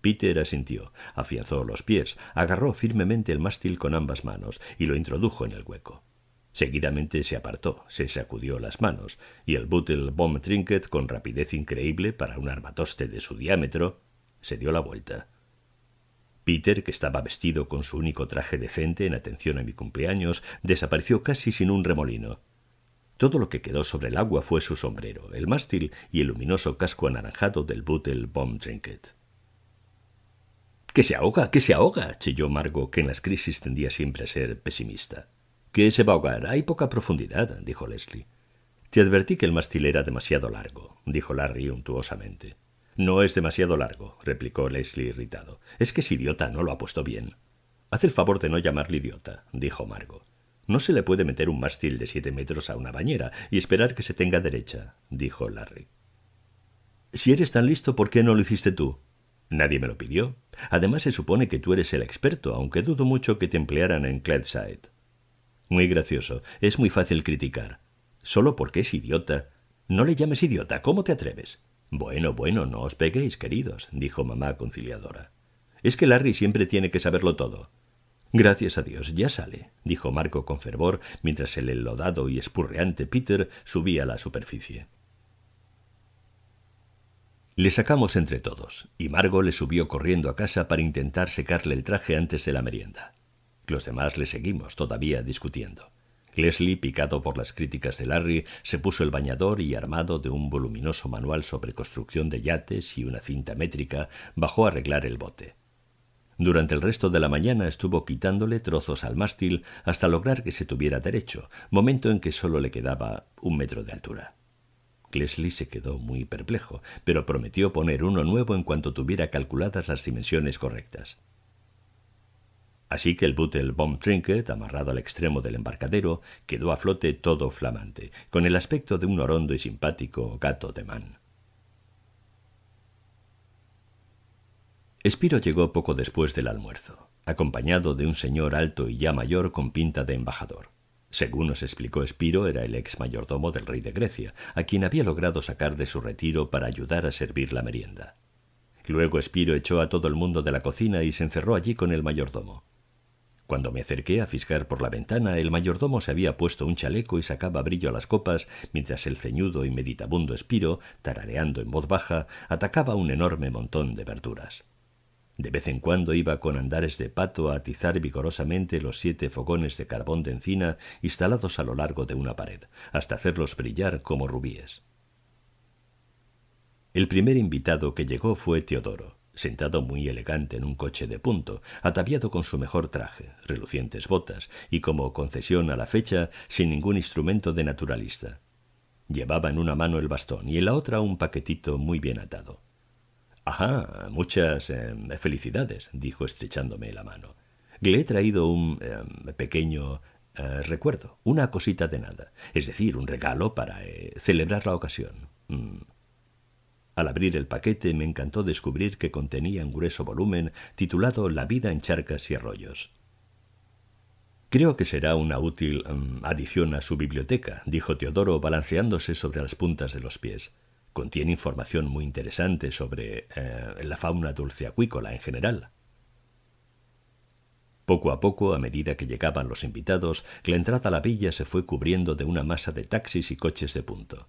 Peter asintió, afianzó los pies, agarró firmemente el mástil con ambas manos y lo introdujo en el hueco. Seguidamente se apartó, se sacudió las manos, y el Bootle Bomb Trinket, con rapidez increíble para un armatoste de su diámetro, se dio la vuelta. Peter, que estaba vestido con su único traje decente en atención a mi cumpleaños, desapareció casi sin un remolino. Todo lo que quedó sobre el agua fue su sombrero, el mástil y el luminoso casco anaranjado del Butel Bomb Trinket. ¡Que se ahoga! ¡Que se ahoga! chilló Margo, que en las crisis tendía siempre a ser pesimista. «Que se va a ahogar? Hay poca profundidad», dijo Leslie. Te advertí que el mástil era demasiado largo, dijo Larry untuosamente. No es demasiado largo, replicó Leslie irritado. Es que ese idiota no lo ha puesto bien. Haz el favor de no llamarle idiota, dijo Margo. No se le puede meter un mástil de siete metros a una bañera y esperar que se tenga derecha, dijo Larry. Si eres tan listo, ¿por qué no lo hiciste tú? Nadie me lo pidió. Además, se supone que tú eres el experto, aunque dudo mucho que te emplearan en Cladside. Muy gracioso. Es muy fácil criticar. Solo porque es idiota. No le llames idiota. ¿Cómo te atreves? Bueno, bueno, no os peguéis, queridos, dijo mamá conciliadora. Es que Larry siempre tiene que saberlo todo. Gracias a Dios, ya sale, dijo Marco con fervor mientras el enlodado y espurreante Peter subía a la superficie. Le sacamos entre todos, y Margo le subió corriendo a casa para intentar secarle el traje antes de la merienda. Los demás le seguimos, todavía discutiendo. Leslie, picado por las críticas de Larry, se puso el bañador y, armado de un voluminoso manual sobre construcción de yates y una cinta métrica, bajó a arreglar el bote. Durante el resto de la mañana estuvo quitándole trozos al mástil hasta lograr que se tuviera derecho, momento en que solo le quedaba un metro de altura. Glesly se quedó muy perplejo, pero prometió poner uno nuevo en cuanto tuviera calculadas las dimensiones correctas. Así que el butel Bomb Trinket, amarrado al extremo del embarcadero, quedó a flote todo flamante, con el aspecto de un orondo y simpático gato de man. Espiro llegó poco después del almuerzo, acompañado de un señor alto y ya mayor con pinta de embajador. Según nos explicó Espiro, era el ex mayordomo del rey de Grecia, a quien había logrado sacar de su retiro para ayudar a servir la merienda. Luego Espiro echó a todo el mundo de la cocina y se encerró allí con el mayordomo. Cuando me acerqué a fiscar por la ventana, el mayordomo se había puesto un chaleco y sacaba brillo a las copas, mientras el ceñudo y meditabundo Espiro, tarareando en voz baja, atacaba un enorme montón de verduras. De vez en cuando iba con andares de pato a atizar vigorosamente los siete fogones de carbón de encina instalados a lo largo de una pared, hasta hacerlos brillar como rubíes. El primer invitado que llegó fue Teodoro, sentado muy elegante en un coche de punto, ataviado con su mejor traje, relucientes botas y, como concesión a la fecha, sin ningún instrumento de naturalista. Llevaba en una mano el bastón y en la otra un paquetito muy bien atado. Ajá, muchas eh, felicidades, dijo estrechándome la mano. Le he traído un eh, pequeño eh, recuerdo, una cosita de nada, es decir, un regalo para celebrar la ocasión. Mm. Al abrir el paquete me encantó descubrir que contenía un grueso volumen titulado La vida en charcas y arroyos. Creo que será una útil mm, adición a su biblioteca, dijo Teodoro balanceándose sobre las puntas de los pies contiene información muy interesante sobre eh, la fauna dulce acuícola en general. Poco a poco, a medida que llegaban los invitados, la entrada a la villa se fue cubriendo de una masa de taxis y coches de punto.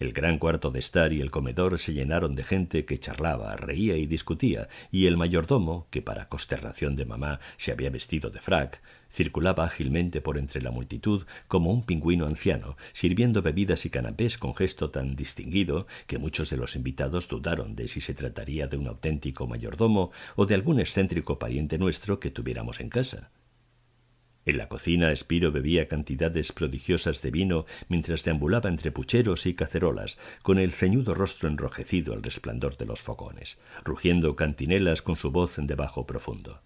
El gran cuarto de estar y el comedor se llenaron de gente que charlaba, reía y discutía, y el mayordomo, que para consternación de mamá se había vestido de frac, Circulaba ágilmente por entre la multitud como un pingüino anciano, sirviendo bebidas y canapés con gesto tan distinguido que muchos de los invitados dudaron de si se trataría de un auténtico mayordomo o de algún excéntrico pariente nuestro que tuviéramos en casa. En la cocina, Espiro bebía cantidades prodigiosas de vino mientras deambulaba entre pucheros y cacerolas, con el ceñudo rostro enrojecido al resplandor de los fogones, rugiendo cantinelas con su voz de bajo profundo.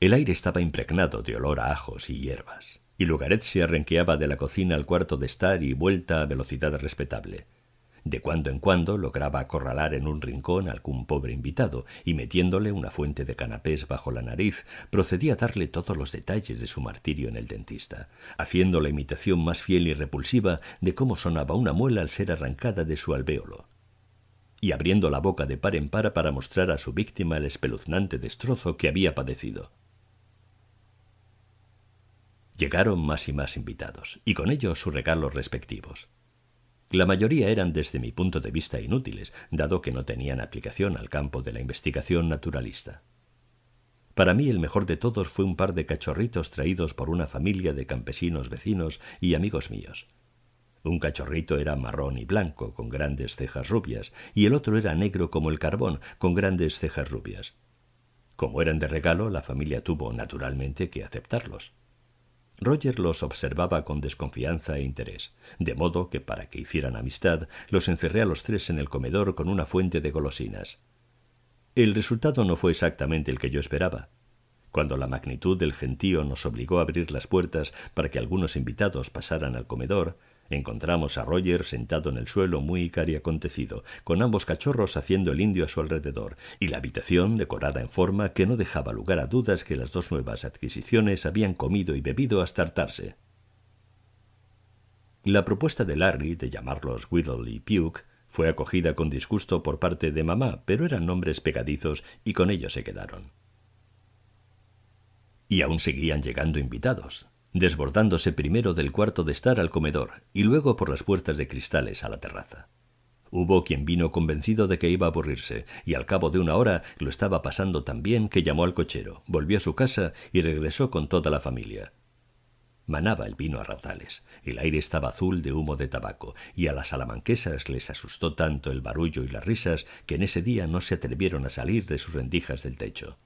El aire estaba impregnado de olor a ajos y hierbas, y Lugaret se arranqueaba de la cocina al cuarto de estar y vuelta a velocidad respetable. De cuando en cuando lograba acorralar en un rincón a algún pobre invitado, y metiéndole una fuente de canapés bajo la nariz, procedía a darle todos los detalles de su martirio en el dentista, haciendo la imitación más fiel y repulsiva de cómo sonaba una muela al ser arrancada de su alvéolo y abriendo la boca de par en par para mostrar a su víctima el espeluznante destrozo que había padecido. Llegaron más y más invitados, y con ellos sus regalos respectivos. La mayoría eran desde mi punto de vista inútiles, dado que no tenían aplicación al campo de la investigación naturalista. Para mí el mejor de todos fue un par de cachorritos traídos por una familia de campesinos vecinos y amigos míos. Un cachorrito era marrón y blanco, con grandes cejas rubias, y el otro era negro como el carbón, con grandes cejas rubias. Como eran de regalo, la familia tuvo naturalmente que aceptarlos. Roger los observaba con desconfianza e interés, de modo que para que hicieran amistad los encerré a los tres en el comedor con una fuente de golosinas. El resultado no fue exactamente el que yo esperaba. Cuando la magnitud del gentío nos obligó a abrir las puertas para que algunos invitados pasaran al comedor, Encontramos a Roger sentado en el suelo muy acontecido, con ambos cachorros haciendo el indio a su alrededor, y la habitación decorada en forma que no dejaba lugar a dudas que las dos nuevas adquisiciones habían comido y bebido hasta hartarse. La propuesta de Larry de llamarlos Whittle y Puke fue acogida con disgusto por parte de mamá, pero eran nombres pegadizos y con ellos se quedaron. Y aún seguían llegando invitados desbordándose primero del cuarto de estar al comedor y luego por las puertas de cristales a la terraza. Hubo quien vino convencido de que iba a aburrirse, y al cabo de una hora lo estaba pasando tan bien que llamó al cochero, volvió a su casa y regresó con toda la familia. Manaba el vino a ratales, el aire estaba azul de humo de tabaco, y a las salamanquesas les asustó tanto el barullo y las risas que en ese día no se atrevieron a salir de sus rendijas del techo.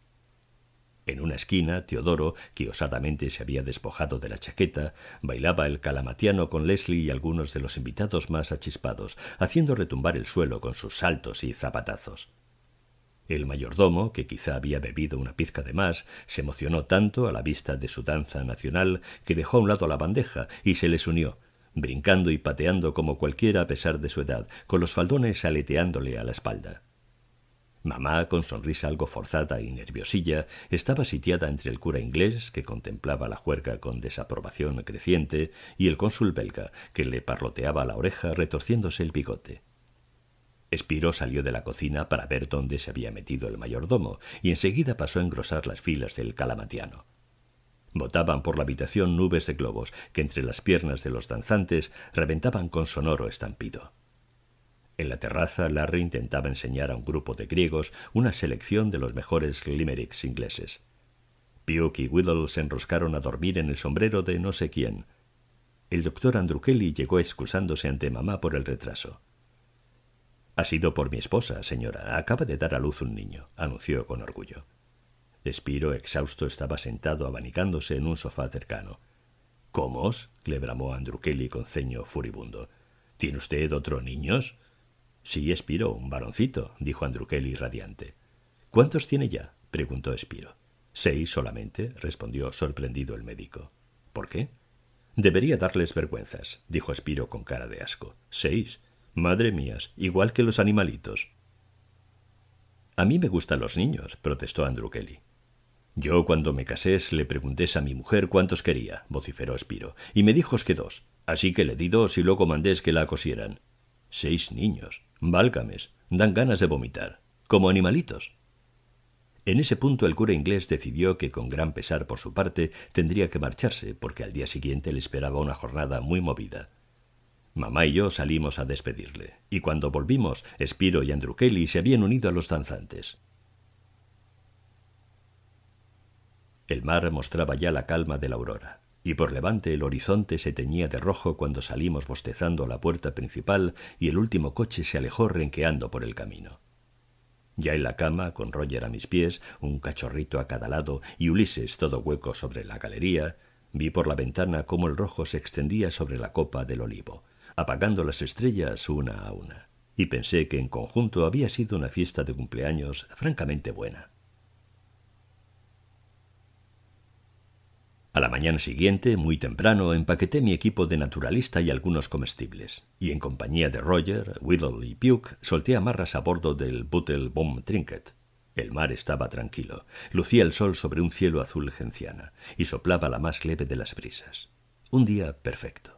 En una esquina, Teodoro, que osadamente se había despojado de la chaqueta, bailaba el calamatiano con Leslie y algunos de los invitados más achispados, haciendo retumbar el suelo con sus saltos y zapatazos. El mayordomo, que quizá había bebido una pizca de más, se emocionó tanto a la vista de su danza nacional que dejó a un lado la bandeja y se les unió, brincando y pateando como cualquiera a pesar de su edad, con los faldones aleteándole a la espalda. Mamá, con sonrisa algo forzada y nerviosilla, estaba sitiada entre el cura inglés, que contemplaba la juerga con desaprobación creciente, y el cónsul belga, que le parloteaba la oreja retorciéndose el bigote. Espiro salió de la cocina para ver dónde se había metido el mayordomo, y enseguida pasó a engrosar las filas del calamatiano. Botaban por la habitación nubes de globos que entre las piernas de los danzantes reventaban con sonoro estampido. En la terraza, Larry intentaba enseñar a un grupo de griegos una selección de los mejores limericks ingleses. Puke y Whittle se enroscaron a dormir en el sombrero de no sé quién. El doctor Andrew llegó excusándose ante mamá por el retraso. Ha sido por mi esposa, señora. Acaba de dar a luz un niño, anunció con orgullo. Espiro, exhausto, estaba sentado abanicándose en un sofá cercano. ¿Cómo? le bramó Andrew con ceño furibundo. ¿Tiene usted otro niños? Sí, Espiro, un varoncito, dijo Andrew radiante. ¿Cuántos tiene ya? preguntó Espiro. Seis solamente, respondió sorprendido el médico. ¿Por qué? Debería darles vergüenzas, dijo Espiro con cara de asco. Seis. Madre mía, igual que los animalitos. A mí me gustan los niños, protestó Andrew Kelly. Yo cuando me casé le pregunté a mi mujer cuántos quería, vociferó Espiro, y me dijo que dos, así que le di dos y luego mandé que la acosieran. Seis niños. Válgames, dan ganas de vomitar, como animalitos. En ese punto el cura inglés decidió que con gran pesar por su parte tendría que marcharse porque al día siguiente le esperaba una jornada muy movida. Mamá y yo salimos a despedirle, y cuando volvimos, Spiro y Andrew Kelly se habían unido a los danzantes. El mar mostraba ya la calma de la aurora y por levante el horizonte se teñía de rojo cuando salimos bostezando a la puerta principal y el último coche se alejó renqueando por el camino. Ya en la cama, con Roger a mis pies, un cachorrito a cada lado y Ulises todo hueco sobre la galería, vi por la ventana cómo el rojo se extendía sobre la copa del olivo, apagando las estrellas una a una, y pensé que en conjunto había sido una fiesta de cumpleaños francamente buena. A la mañana siguiente, muy temprano, empaqueté mi equipo de naturalista y algunos comestibles, y en compañía de Roger, Whittle y Puke solté amarras a bordo del Buttle Bomb Trinket. El mar estaba tranquilo, lucía el sol sobre un cielo azul genciana, y soplaba la más leve de las brisas. Un día perfecto.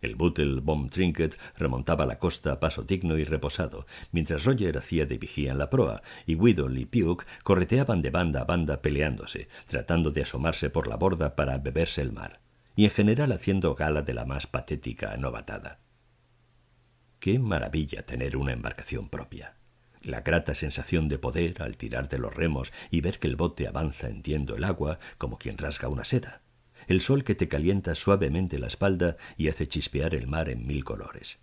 El butel, Bomb Trinket remontaba la costa a paso digno y reposado, mientras Roger hacía de vigía en la proa, y Widow y Puke correteaban de banda a banda peleándose, tratando de asomarse por la borda para beberse el mar, y en general haciendo gala de la más patética novatada. Qué maravilla tener una embarcación propia. La grata sensación de poder al tirar de los remos y ver que el bote avanza entiendo el agua como quien rasga una seda el sol que te calienta suavemente la espalda y hace chispear el mar en mil colores.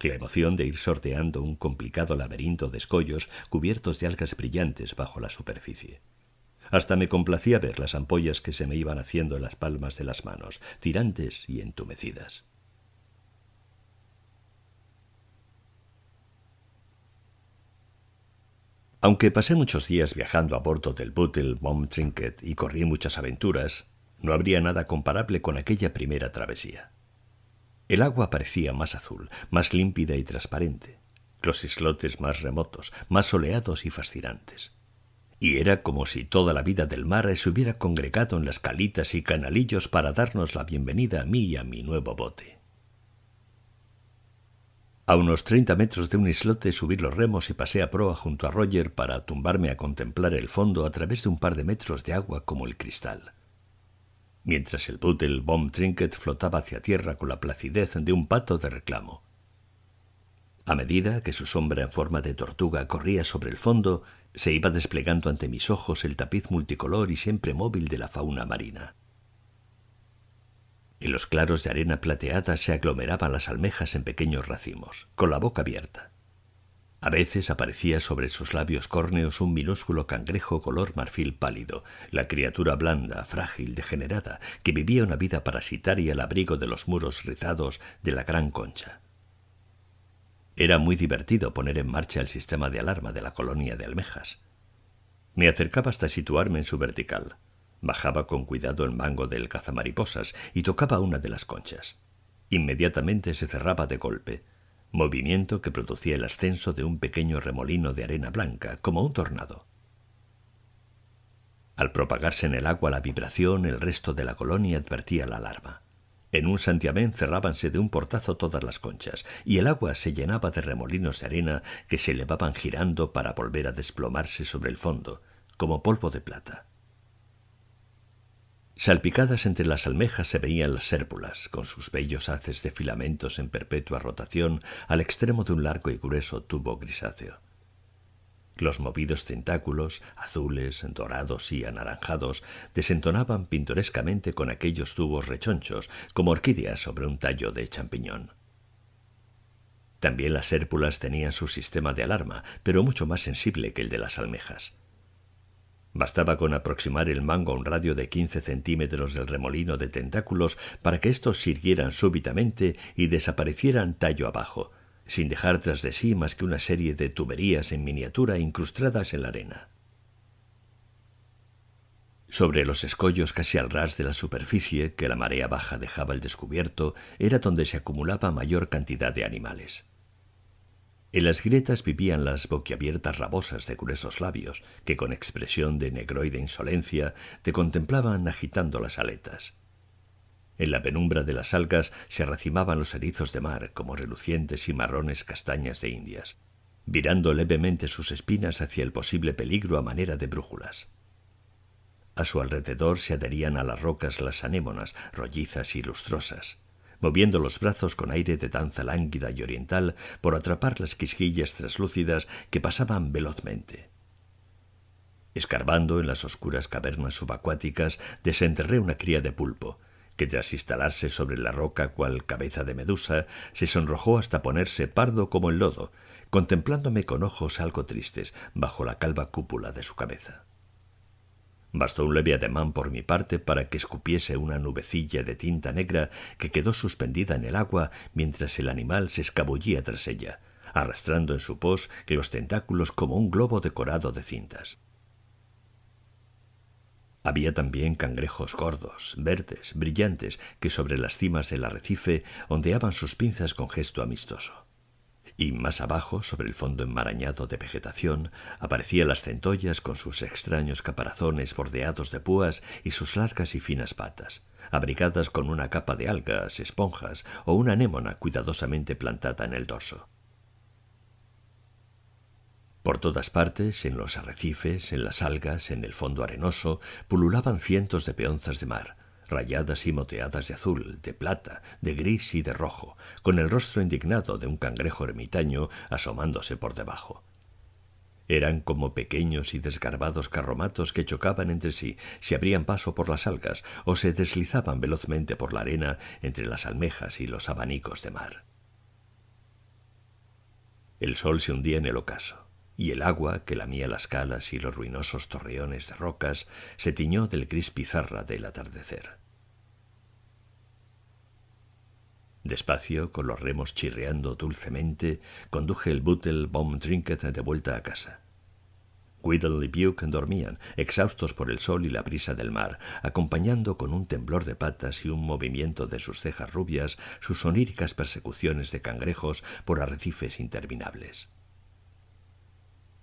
La emoción de ir sorteando un complicado laberinto de escollos cubiertos de algas brillantes bajo la superficie. Hasta me complacía ver las ampollas que se me iban haciendo en las palmas de las manos, tirantes y entumecidas. Aunque pasé muchos días viajando a bordo del Bootle Bomb Trinket y corrí muchas aventuras, no habría nada comparable con aquella primera travesía. El agua parecía más azul, más límpida y transparente, los islotes más remotos, más soleados y fascinantes. Y era como si toda la vida del mar se hubiera congregado en las calitas y canalillos para darnos la bienvenida a mí y a mi nuevo bote. A unos treinta metros de un islote subí los remos y pasé a proa junto a Roger para tumbarme a contemplar el fondo a través de un par de metros de agua como el cristal mientras el Doodle Bomb Trinket flotaba hacia tierra con la placidez de un pato de reclamo. A medida que su sombra en forma de tortuga corría sobre el fondo, se iba desplegando ante mis ojos el tapiz multicolor y siempre móvil de la fauna marina. En los claros de arena plateada se aglomeraban las almejas en pequeños racimos, con la boca abierta. A veces aparecía sobre sus labios córneos un minúsculo cangrejo color marfil pálido, la criatura blanda, frágil, degenerada, que vivía una vida parasitaria al abrigo de los muros rizados de la gran concha. Era muy divertido poner en marcha el sistema de alarma de la colonia de almejas. Me acercaba hasta situarme en su vertical. Bajaba con cuidado el mango del cazamariposas y tocaba una de las conchas. Inmediatamente se cerraba de golpe, movimiento que producía el ascenso de un pequeño remolino de arena blanca, como un tornado. Al propagarse en el agua la vibración, el resto de la colonia advertía la alarma. En un santiamén cerrábanse de un portazo todas las conchas, y el agua se llenaba de remolinos de arena que se elevaban girando para volver a desplomarse sobre el fondo, como polvo de plata. Salpicadas entre las almejas se veían las sérpulas, con sus bellos haces de filamentos en perpetua rotación al extremo de un largo y grueso tubo grisáceo. Los movidos tentáculos, azules, dorados y anaranjados, desentonaban pintorescamente con aquellos tubos rechonchos, como orquídeas sobre un tallo de champiñón. También las sérpulas tenían su sistema de alarma, pero mucho más sensible que el de las almejas. Bastaba con aproximar el mango a un radio de quince centímetros del remolino de tentáculos para que éstos sirvieran súbitamente y desaparecieran tallo abajo, sin dejar tras de sí más que una serie de tuberías en miniatura incrustadas en la arena. Sobre los escollos casi al ras de la superficie, que la marea baja dejaba al descubierto, era donde se acumulaba mayor cantidad de animales. En las grietas vivían las boquiabiertas rabosas de gruesos labios, que con expresión de negroide insolencia te contemplaban agitando las aletas. En la penumbra de las algas se racimaban los erizos de mar como relucientes y marrones castañas de indias, virando levemente sus espinas hacia el posible peligro a manera de brújulas. A su alrededor se adherían a las rocas las anémonas, rollizas y lustrosas moviendo los brazos con aire de danza lánguida y oriental por atrapar las quisquillas traslúcidas que pasaban velozmente. Escarbando en las oscuras cavernas subacuáticas, desenterré una cría de pulpo, que tras instalarse sobre la roca cual cabeza de medusa, se sonrojó hasta ponerse pardo como el lodo, contemplándome con ojos algo tristes bajo la calva cúpula de su cabeza. Bastó un leve ademán por mi parte para que escupiese una nubecilla de tinta negra que quedó suspendida en el agua mientras el animal se escabullía tras ella, arrastrando en su pos los tentáculos como un globo decorado de cintas. Había también cangrejos gordos, verdes, brillantes, que sobre las cimas del arrecife ondeaban sus pinzas con gesto amistoso y más abajo, sobre el fondo enmarañado de vegetación, aparecían las centollas con sus extraños caparazones bordeados de púas y sus largas y finas patas, abrigadas con una capa de algas, esponjas o una anémona cuidadosamente plantada en el dorso. Por todas partes, en los arrecifes, en las algas, en el fondo arenoso, pululaban cientos de peonzas de mar, rayadas y moteadas de azul, de plata, de gris y de rojo, con el rostro indignado de un cangrejo ermitaño asomándose por debajo. Eran como pequeños y desgarbados carromatos que chocaban entre sí, se abrían paso por las algas o se deslizaban velozmente por la arena entre las almejas y los abanicos de mar. El sol se hundía en el ocaso, y el agua, que lamía las calas y los ruinosos torreones de rocas, se tiñó del gris pizarra del atardecer. Despacio, con los remos chirriando dulcemente, conduje el butel Bomb Trinket de vuelta a casa. Whittle y Buke dormían, exhaustos por el sol y la brisa del mar, acompañando con un temblor de patas y un movimiento de sus cejas rubias sus oníricas persecuciones de cangrejos por arrecifes interminables.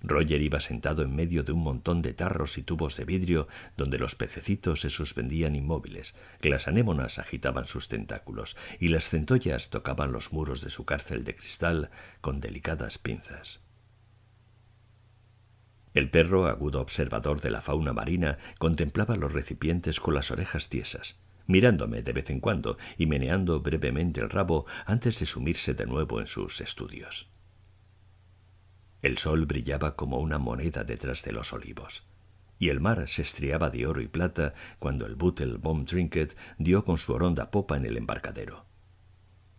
Roger iba sentado en medio de un montón de tarros y tubos de vidrio donde los pececitos se suspendían inmóviles, las anémonas agitaban sus tentáculos y las centollas tocaban los muros de su cárcel de cristal con delicadas pinzas. El perro, agudo observador de la fauna marina, contemplaba los recipientes con las orejas tiesas, mirándome de vez en cuando y meneando brevemente el rabo antes de sumirse de nuevo en sus estudios. El sol brillaba como una moneda detrás de los olivos, y el mar se estriaba de oro y plata cuando el butel Bomb Trinket dio con su horonda popa en el embarcadero.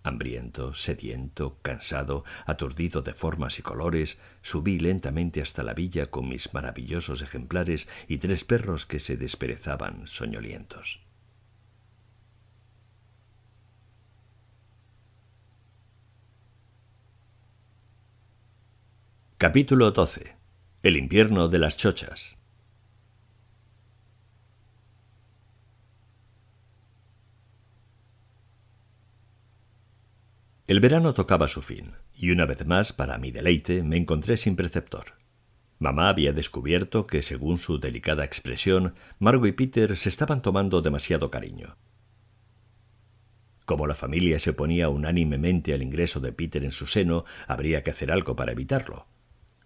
Hambriento, sediento, cansado, aturdido de formas y colores, subí lentamente hasta la villa con mis maravillosos ejemplares y tres perros que se desperezaban soñolientos. Capítulo 12. El invierno de las chochas. El verano tocaba su fin, y una vez más, para mi deleite, me encontré sin preceptor. Mamá había descubierto que, según su delicada expresión, Margo y Peter se estaban tomando demasiado cariño. Como la familia se oponía unánimemente al ingreso de Peter en su seno, habría que hacer algo para evitarlo.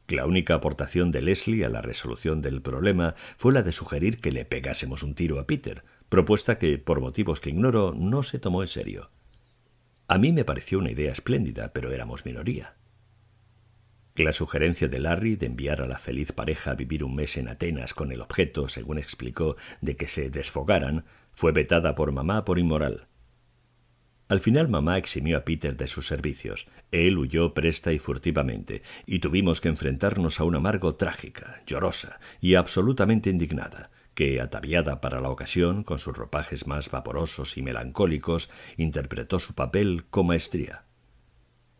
La única aportación de Leslie a la resolución del problema fue la de sugerir que le pegásemos un tiro a Peter, propuesta que, por motivos que ignoro, no se tomó en serio. A mí me pareció una idea espléndida, pero éramos minoría. La sugerencia de Larry de enviar a la feliz pareja a vivir un mes en Atenas con el objeto, según explicó, de que se desfogaran, fue vetada por mamá por inmoral. Al final mamá eximió a Peter de sus servicios. Él huyó presta y furtivamente, y tuvimos que enfrentarnos a un amargo trágica, llorosa y absolutamente indignada, que, ataviada para la ocasión, con sus ropajes más vaporosos y melancólicos, interpretó su papel con maestría.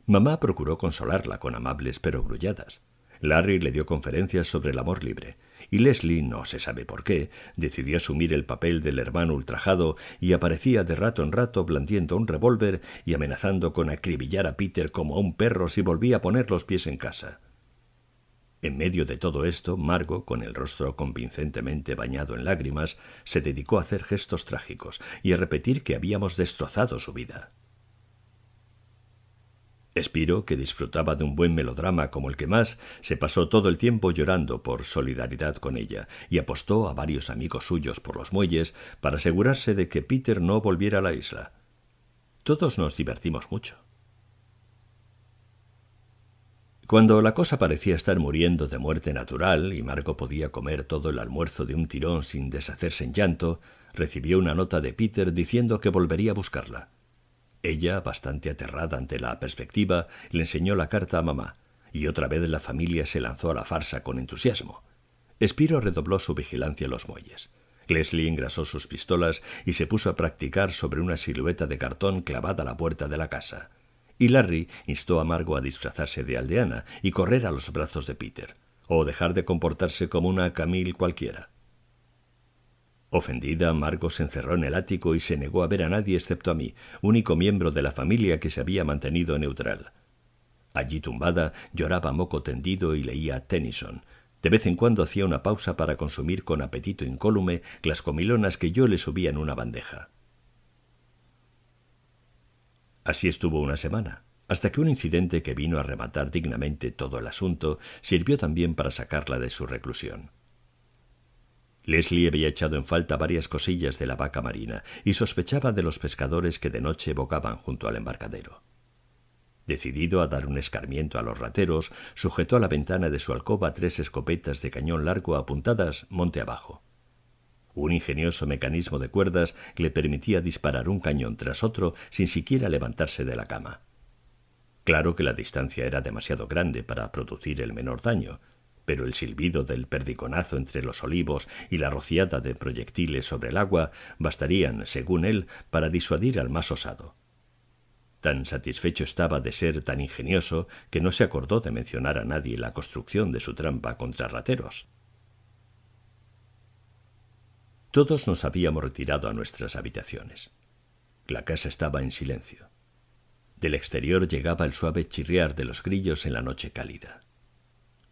Mamá procuró consolarla con amables pero grulladas. Larry le dio conferencias sobre el amor libre, y Leslie, no se sabe por qué, decidió asumir el papel del hermano ultrajado y aparecía de rato en rato blandiendo un revólver y amenazando con acribillar a Peter como a un perro si volvía a poner los pies en casa. En medio de todo esto, Margo, con el rostro convincentemente bañado en lágrimas, se dedicó a hacer gestos trágicos y a repetir que habíamos destrozado su vida. Espiro, que disfrutaba de un buen melodrama como el que más, se pasó todo el tiempo llorando por solidaridad con ella y apostó a varios amigos suyos por los muelles para asegurarse de que Peter no volviera a la isla. Todos nos divertimos mucho. Cuando la cosa parecía estar muriendo de muerte natural y Marco podía comer todo el almuerzo de un tirón sin deshacerse en llanto, recibió una nota de Peter diciendo que volvería a buscarla. Ella, bastante aterrada ante la perspectiva, le enseñó la carta a mamá, y otra vez la familia se lanzó a la farsa con entusiasmo. Espiro redobló su vigilancia en los muelles. Leslie engrasó sus pistolas y se puso a practicar sobre una silueta de cartón clavada a la puerta de la casa. Y Larry instó a Margo a disfrazarse de aldeana y correr a los brazos de Peter, o dejar de comportarse como una Camille cualquiera. Ofendida, Margo se encerró en el ático y se negó a ver a nadie excepto a mí, único miembro de la familia que se había mantenido neutral. Allí tumbada, lloraba moco tendido y leía Tennyson. De vez en cuando hacía una pausa para consumir con apetito incólume las comilonas que yo le subía en una bandeja. Así estuvo una semana, hasta que un incidente que vino a rematar dignamente todo el asunto sirvió también para sacarla de su reclusión. Leslie había echado en falta varias cosillas de la vaca marina y sospechaba de los pescadores que de noche bogaban junto al embarcadero. Decidido a dar un escarmiento a los rateros, sujetó a la ventana de su alcoba tres escopetas de cañón largo apuntadas monte abajo. Un ingenioso mecanismo de cuerdas le permitía disparar un cañón tras otro sin siquiera levantarse de la cama. Claro que la distancia era demasiado grande para producir el menor daño, pero el silbido del perdiconazo entre los olivos y la rociada de proyectiles sobre el agua bastarían, según él, para disuadir al más osado. Tan satisfecho estaba de ser tan ingenioso que no se acordó de mencionar a nadie la construcción de su trampa contra rateros. Todos nos habíamos retirado a nuestras habitaciones. La casa estaba en silencio. Del exterior llegaba el suave chirriar de los grillos en la noche cálida.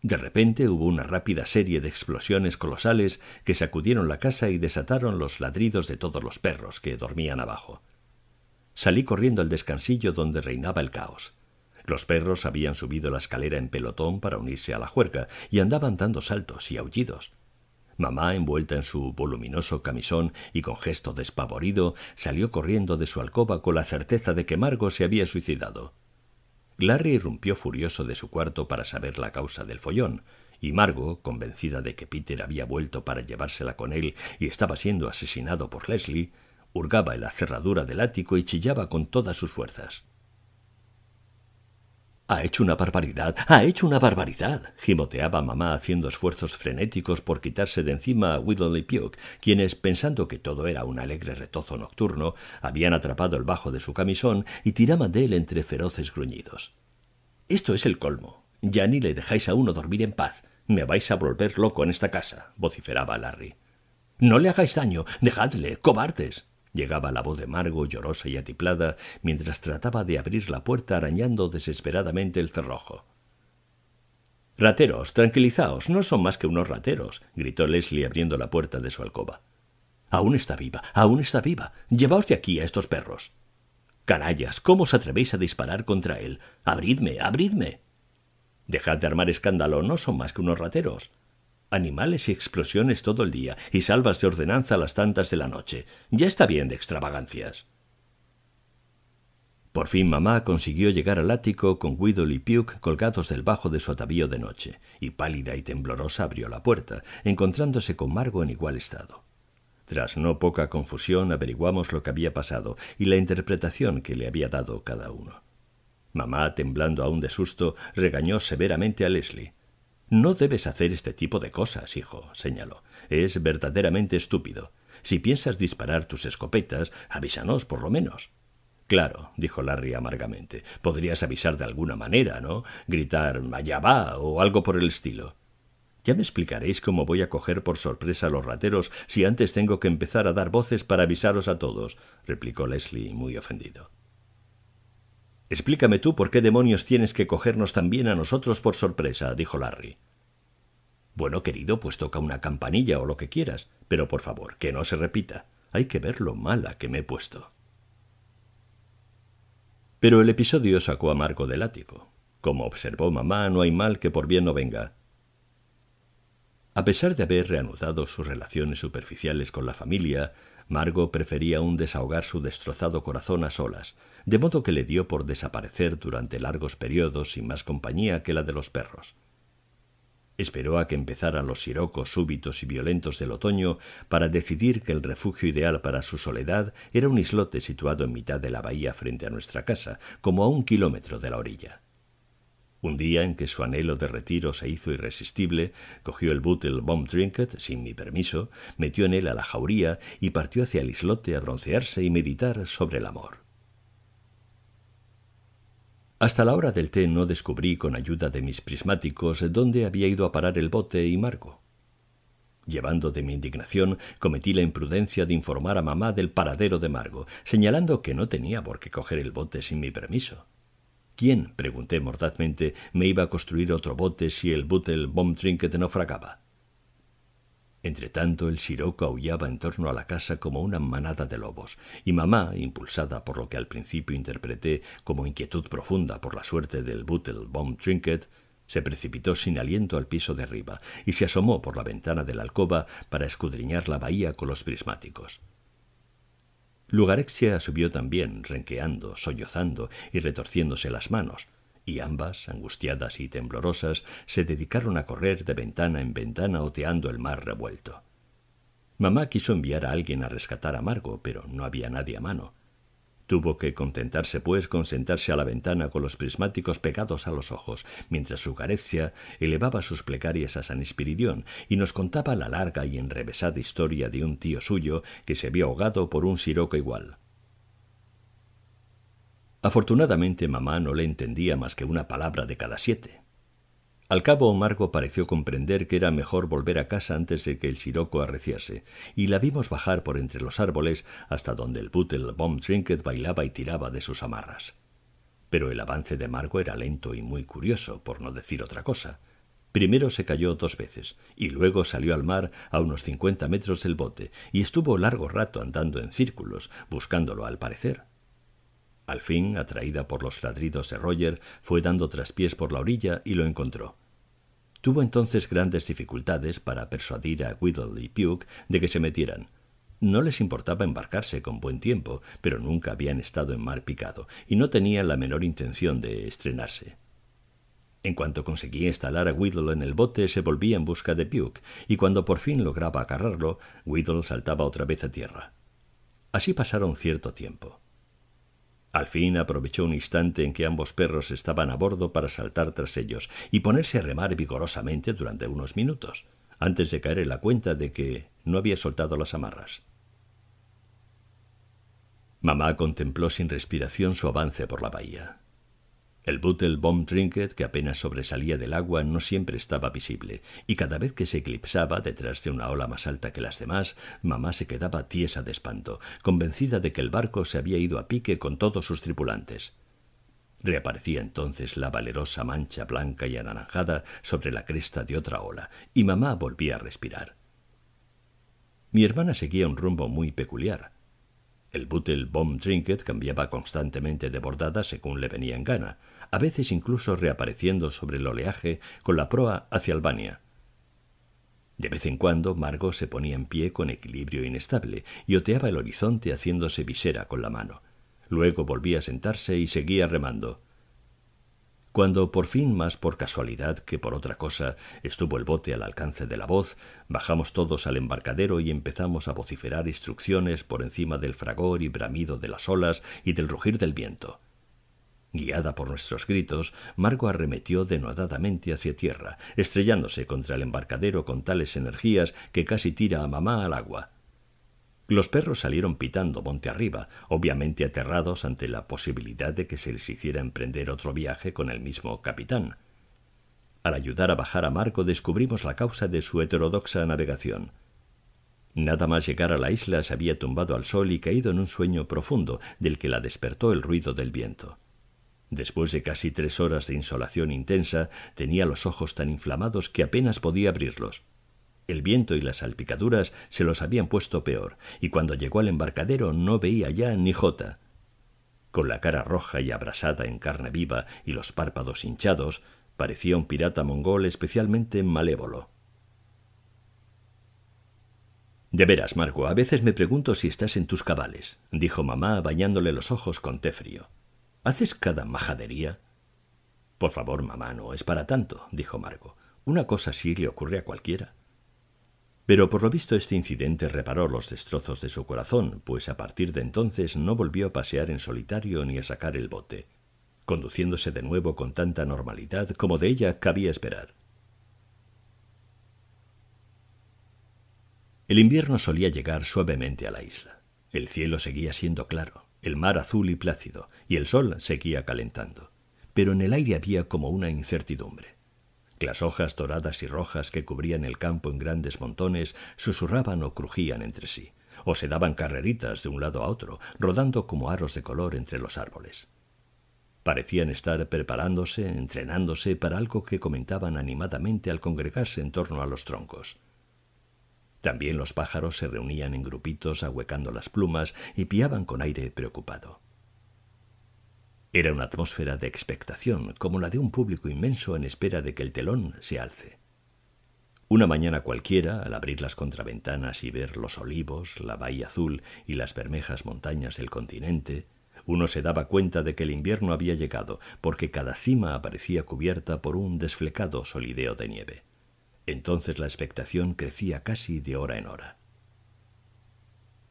De repente hubo una rápida serie de explosiones colosales que sacudieron la casa y desataron los ladridos de todos los perros que dormían abajo. Salí corriendo al descansillo donde reinaba el caos. Los perros habían subido la escalera en pelotón para unirse a la juerga y andaban dando saltos y aullidos. Mamá, envuelta en su voluminoso camisón y con gesto despavorido, salió corriendo de su alcoba con la certeza de que Margo se había suicidado. Larry irrumpió furioso de su cuarto para saber la causa del follón, y Margo, convencida de que Peter había vuelto para llevársela con él y estaba siendo asesinado por Leslie, hurgaba en la cerradura del ático y chillaba con todas sus fuerzas. Ha hecho una barbaridad, ha hecho una barbaridad, gimoteaba mamá haciendo esfuerzos frenéticos por quitarse de encima a Whittle y quienes, pensando que todo era un alegre retozo nocturno, habían atrapado el bajo de su camisón y tiraban de él entre feroces gruñidos. Esto es el colmo. Ya ni le dejáis a uno dormir en paz. Me vais a volver loco en esta casa, vociferaba Larry. No le hagáis daño, dejadle, cobardes, Llegaba la voz de Margo, llorosa y atiplada, mientras trataba de abrir la puerta arañando desesperadamente el cerrojo. Rateros, tranquilizaos, no son más que unos rateros, gritó Leslie abriendo la puerta de su alcoba. Aún está viva, aún está viva. Llevaos de aquí a estos perros. Canallas, ¿cómo os atrevéis a disparar contra él? Abridme, abridme. Dejad de armar escándalo, no son más que unos rateros animales y explosiones todo el día, y salvas de ordenanza a las tantas de la noche. Ya está bien de extravagancias. Por fin mamá consiguió llegar al ático con Guido y Puke colgados del bajo de su atavío de noche, y pálida y temblorosa abrió la puerta, encontrándose con Margo en igual estado. Tras no poca confusión averiguamos lo que había pasado y la interpretación que le había dado cada uno. Mamá, temblando aún de susto, regañó severamente a Leslie. No debes hacer este tipo de cosas, hijo, señaló. Es verdaderamente estúpido. Si piensas disparar tus escopetas, avísanos por lo menos. Claro, dijo Larry amargamente. Podrías avisar de alguna manera, ¿no? Gritar allá va o algo por el estilo. Ya me explicaréis cómo voy a coger por sorpresa a los rateros si antes tengo que empezar a dar voces para avisaros a todos, replicó Leslie muy ofendido. Explícame tú por qué demonios tienes que cogernos también a nosotros por sorpresa, dijo Larry. Bueno, querido, pues toca una campanilla o lo que quieras, pero por favor, que no se repita. Hay que ver lo mala que me he puesto. Pero el episodio sacó a Margo del ático. Como observó mamá, no hay mal que por bien no venga. A pesar de haber reanudado sus relaciones superficiales con la familia, Margo prefería aún desahogar su destrozado corazón a solas, de modo que le dio por desaparecer durante largos periodos sin más compañía que la de los perros. Esperó a que empezaran los sirocos súbitos y violentos del otoño para decidir que el refugio ideal para su soledad era un islote situado en mitad de la bahía frente a nuestra casa, como a un kilómetro de la orilla. Un día en que su anhelo de retiro se hizo irresistible, cogió el el Bomb Trinket sin mi permiso, metió en él a la jauría y partió hacia el islote a broncearse y meditar sobre el amor. Hasta la hora del té no descubrí con ayuda de mis prismáticos dónde había ido a parar el bote y Margo. Llevando de mi indignación, cometí la imprudencia de informar a mamá del paradero de Margo, señalando que no tenía por qué coger el bote sin mi permiso. ¿Quién, pregunté mordazmente, me iba a construir otro bote si el butel Bomb Trinket no fracaba. Entretanto, el siroco aullaba en torno a la casa como una manada de lobos, y mamá, impulsada por lo que al principio interpreté como inquietud profunda por la suerte del Bootle Bomb Trinket, se precipitó sin aliento al piso de arriba y se asomó por la ventana de la alcoba para escudriñar la bahía con los prismáticos. Lugarexia subió también, renqueando, sollozando y retorciéndose las manos, y ambas, angustiadas y temblorosas, se dedicaron a correr de ventana en ventana oteando el mar revuelto. Mamá quiso enviar a alguien a rescatar a Margo, pero no había nadie a mano. Tuvo que contentarse, pues, con sentarse a la ventana con los prismáticos pegados a los ojos, mientras su carecia elevaba sus plegarias a San Espiridión y nos contaba la larga y enrevesada historia de un tío suyo que se vio ahogado por un siroco igual. Afortunadamente mamá no le entendía más que una palabra de cada siete. Al cabo Margo pareció comprender que era mejor volver a casa antes de que el siroco arreciase, y la vimos bajar por entre los árboles hasta donde el butel Bomb Trinket bailaba y tiraba de sus amarras. Pero el avance de Margo era lento y muy curioso, por no decir otra cosa. Primero se cayó dos veces, y luego salió al mar a unos cincuenta metros del bote, y estuvo largo rato andando en círculos, buscándolo al parecer. Al fin, atraída por los ladridos de Roger, fue dando traspiés por la orilla y lo encontró. Tuvo entonces grandes dificultades para persuadir a Whittle y Puke de que se metieran. No les importaba embarcarse con buen tiempo, pero nunca habían estado en mar picado y no tenían la menor intención de estrenarse. En cuanto conseguía instalar a Whittle en el bote, se volvía en busca de Puke, y cuando por fin lograba agarrarlo, Whittle saltaba otra vez a tierra. Así pasaron cierto tiempo. Al fin aprovechó un instante en que ambos perros estaban a bordo para saltar tras ellos y ponerse a remar vigorosamente durante unos minutos, antes de caer en la cuenta de que no había soltado las amarras. Mamá contempló sin respiración su avance por la bahía. El bútel Bomb Trinket, que apenas sobresalía del agua, no siempre estaba visible, y cada vez que se eclipsaba detrás de una ola más alta que las demás, mamá se quedaba tiesa de espanto, convencida de que el barco se había ido a pique con todos sus tripulantes. Reaparecía entonces la valerosa mancha blanca y anaranjada sobre la cresta de otra ola, y mamá volvía a respirar. Mi hermana seguía un rumbo muy peculiar. El bútel Bomb Trinket cambiaba constantemente de bordada según le venía en gana, a veces incluso reapareciendo sobre el oleaje con la proa hacia Albania. De vez en cuando Margo se ponía en pie con equilibrio inestable y oteaba el horizonte haciéndose visera con la mano. Luego volvía a sentarse y seguía remando. Cuando por fin, más por casualidad que por otra cosa, estuvo el bote al alcance de la voz, bajamos todos al embarcadero y empezamos a vociferar instrucciones por encima del fragor y bramido de las olas y del rugir del viento. Guiada por nuestros gritos, Margo arremetió denodadamente hacia tierra, estrellándose contra el embarcadero con tales energías que casi tira a mamá al agua. Los perros salieron pitando monte arriba, obviamente aterrados ante la posibilidad de que se les hiciera emprender otro viaje con el mismo capitán. Al ayudar a bajar a Marco descubrimos la causa de su heterodoxa navegación. Nada más llegar a la isla se había tumbado al sol y caído en un sueño profundo del que la despertó el ruido del viento. Después de casi tres horas de insolación intensa, tenía los ojos tan inflamados que apenas podía abrirlos. El viento y las salpicaduras se los habían puesto peor, y cuando llegó al embarcadero no veía ya ni jota. Con la cara roja y abrasada en carne viva y los párpados hinchados, parecía un pirata mongol especialmente malévolo. De veras, Marco, a veces me pregunto si estás en tus cabales, dijo mamá bañándole los ojos con té frío. ¿Haces cada majadería? Por favor, mamá, no es para tanto, dijo Margo. Una cosa así le ocurre a cualquiera. Pero por lo visto este incidente reparó los destrozos de su corazón, pues a partir de entonces no volvió a pasear en solitario ni a sacar el bote, conduciéndose de nuevo con tanta normalidad como de ella cabía esperar. El invierno solía llegar suavemente a la isla. El cielo seguía siendo claro el mar azul y plácido, y el sol seguía calentando. Pero en el aire había como una incertidumbre. Las hojas doradas y rojas que cubrían el campo en grandes montones susurraban o crujían entre sí, o se daban carreritas de un lado a otro, rodando como aros de color entre los árboles. Parecían estar preparándose, entrenándose para algo que comentaban animadamente al congregarse en torno a los troncos. También los pájaros se reunían en grupitos ahuecando las plumas y piaban con aire preocupado. Era una atmósfera de expectación, como la de un público inmenso en espera de que el telón se alce. Una mañana cualquiera, al abrir las contraventanas y ver los olivos, la bahía azul y las bermejas montañas del continente, uno se daba cuenta de que el invierno había llegado, porque cada cima aparecía cubierta por un desflecado solideo de nieve. Entonces la expectación crecía casi de hora en hora.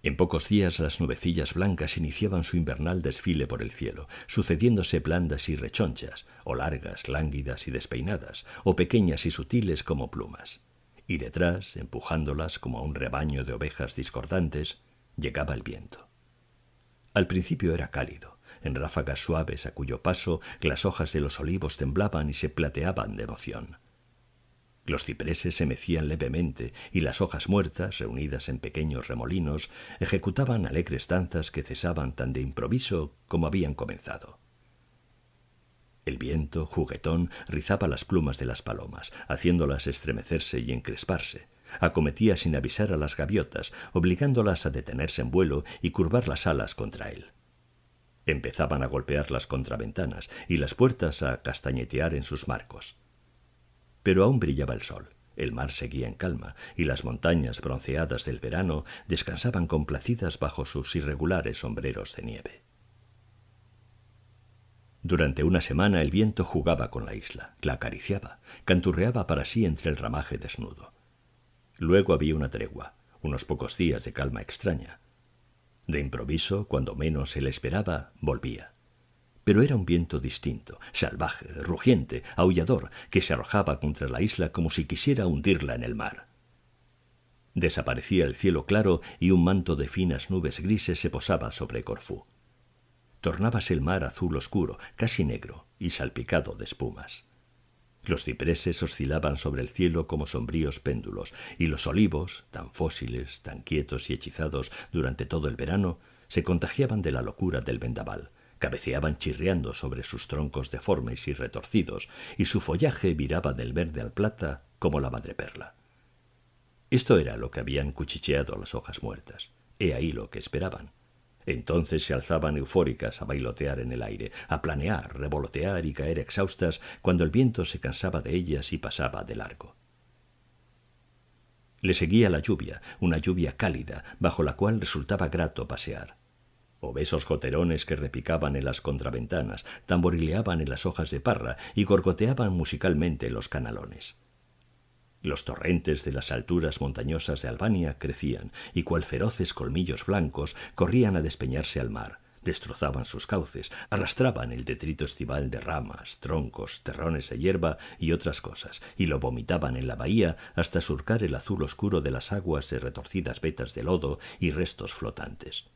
En pocos días las nubecillas blancas iniciaban su invernal desfile por el cielo, sucediéndose blandas y rechonchas, o largas, lánguidas y despeinadas, o pequeñas y sutiles como plumas. Y detrás, empujándolas como a un rebaño de ovejas discordantes, llegaba el viento. Al principio era cálido, en ráfagas suaves a cuyo paso las hojas de los olivos temblaban y se plateaban de emoción. Los cipreses se mecían levemente y las hojas muertas, reunidas en pequeños remolinos, ejecutaban alegres danzas que cesaban tan de improviso como habían comenzado. El viento, juguetón, rizaba las plumas de las palomas, haciéndolas estremecerse y encresparse. Acometía sin avisar a las gaviotas, obligándolas a detenerse en vuelo y curvar las alas contra él. Empezaban a golpear las contraventanas y las puertas a castañetear en sus marcos pero aún brillaba el sol. El mar seguía en calma, y las montañas bronceadas del verano descansaban complacidas bajo sus irregulares sombreros de nieve. Durante una semana el viento jugaba con la isla, la acariciaba, canturreaba para sí entre el ramaje desnudo. Luego había una tregua, unos pocos días de calma extraña. De improviso, cuando menos se le esperaba, volvía. Pero era un viento distinto, salvaje, rugiente, aullador, que se arrojaba contra la isla como si quisiera hundirla en el mar. Desaparecía el cielo claro y un manto de finas nubes grises se posaba sobre Corfú. Tornábase el mar azul oscuro, casi negro y salpicado de espumas. Los cipreses oscilaban sobre el cielo como sombríos péndulos, y los olivos, tan fósiles, tan quietos y hechizados durante todo el verano, se contagiaban de la locura del vendaval, cabeceaban chirriando sobre sus troncos deformes y retorcidos, y su follaje viraba del verde al plata como la madreperla. Esto era lo que habían cuchicheado las hojas muertas. He ahí lo que esperaban. Entonces se alzaban eufóricas a bailotear en el aire, a planear, revolotear y caer exhaustas cuando el viento se cansaba de ellas y pasaba de largo. Le seguía la lluvia, una lluvia cálida, bajo la cual resultaba grato pasear obesos goterones que repicaban en las contraventanas, tamborileaban en las hojas de parra y gorgoteaban musicalmente los canalones. Los torrentes de las alturas montañosas de Albania crecían y cual feroces colmillos blancos corrían a despeñarse al mar, destrozaban sus cauces, arrastraban el detrito estival de ramas, troncos, terrones de hierba y otras cosas, y lo vomitaban en la bahía hasta surcar el azul oscuro de las aguas de retorcidas vetas de lodo y restos flotantes.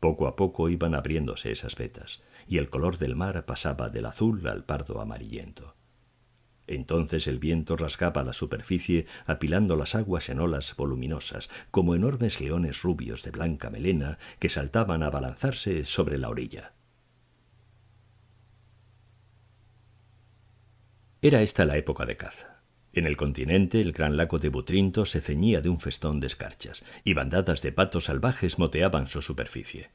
Poco a poco iban abriéndose esas vetas, y el color del mar pasaba del azul al pardo amarillento. Entonces el viento rasgaba la superficie, apilando las aguas en olas voluminosas, como enormes leones rubios de blanca melena que saltaban a balanzarse sobre la orilla. Era esta la época de caza. En el continente, el gran lago de Butrinto se ceñía de un festón de escarchas, y bandadas de patos salvajes moteaban su superficie.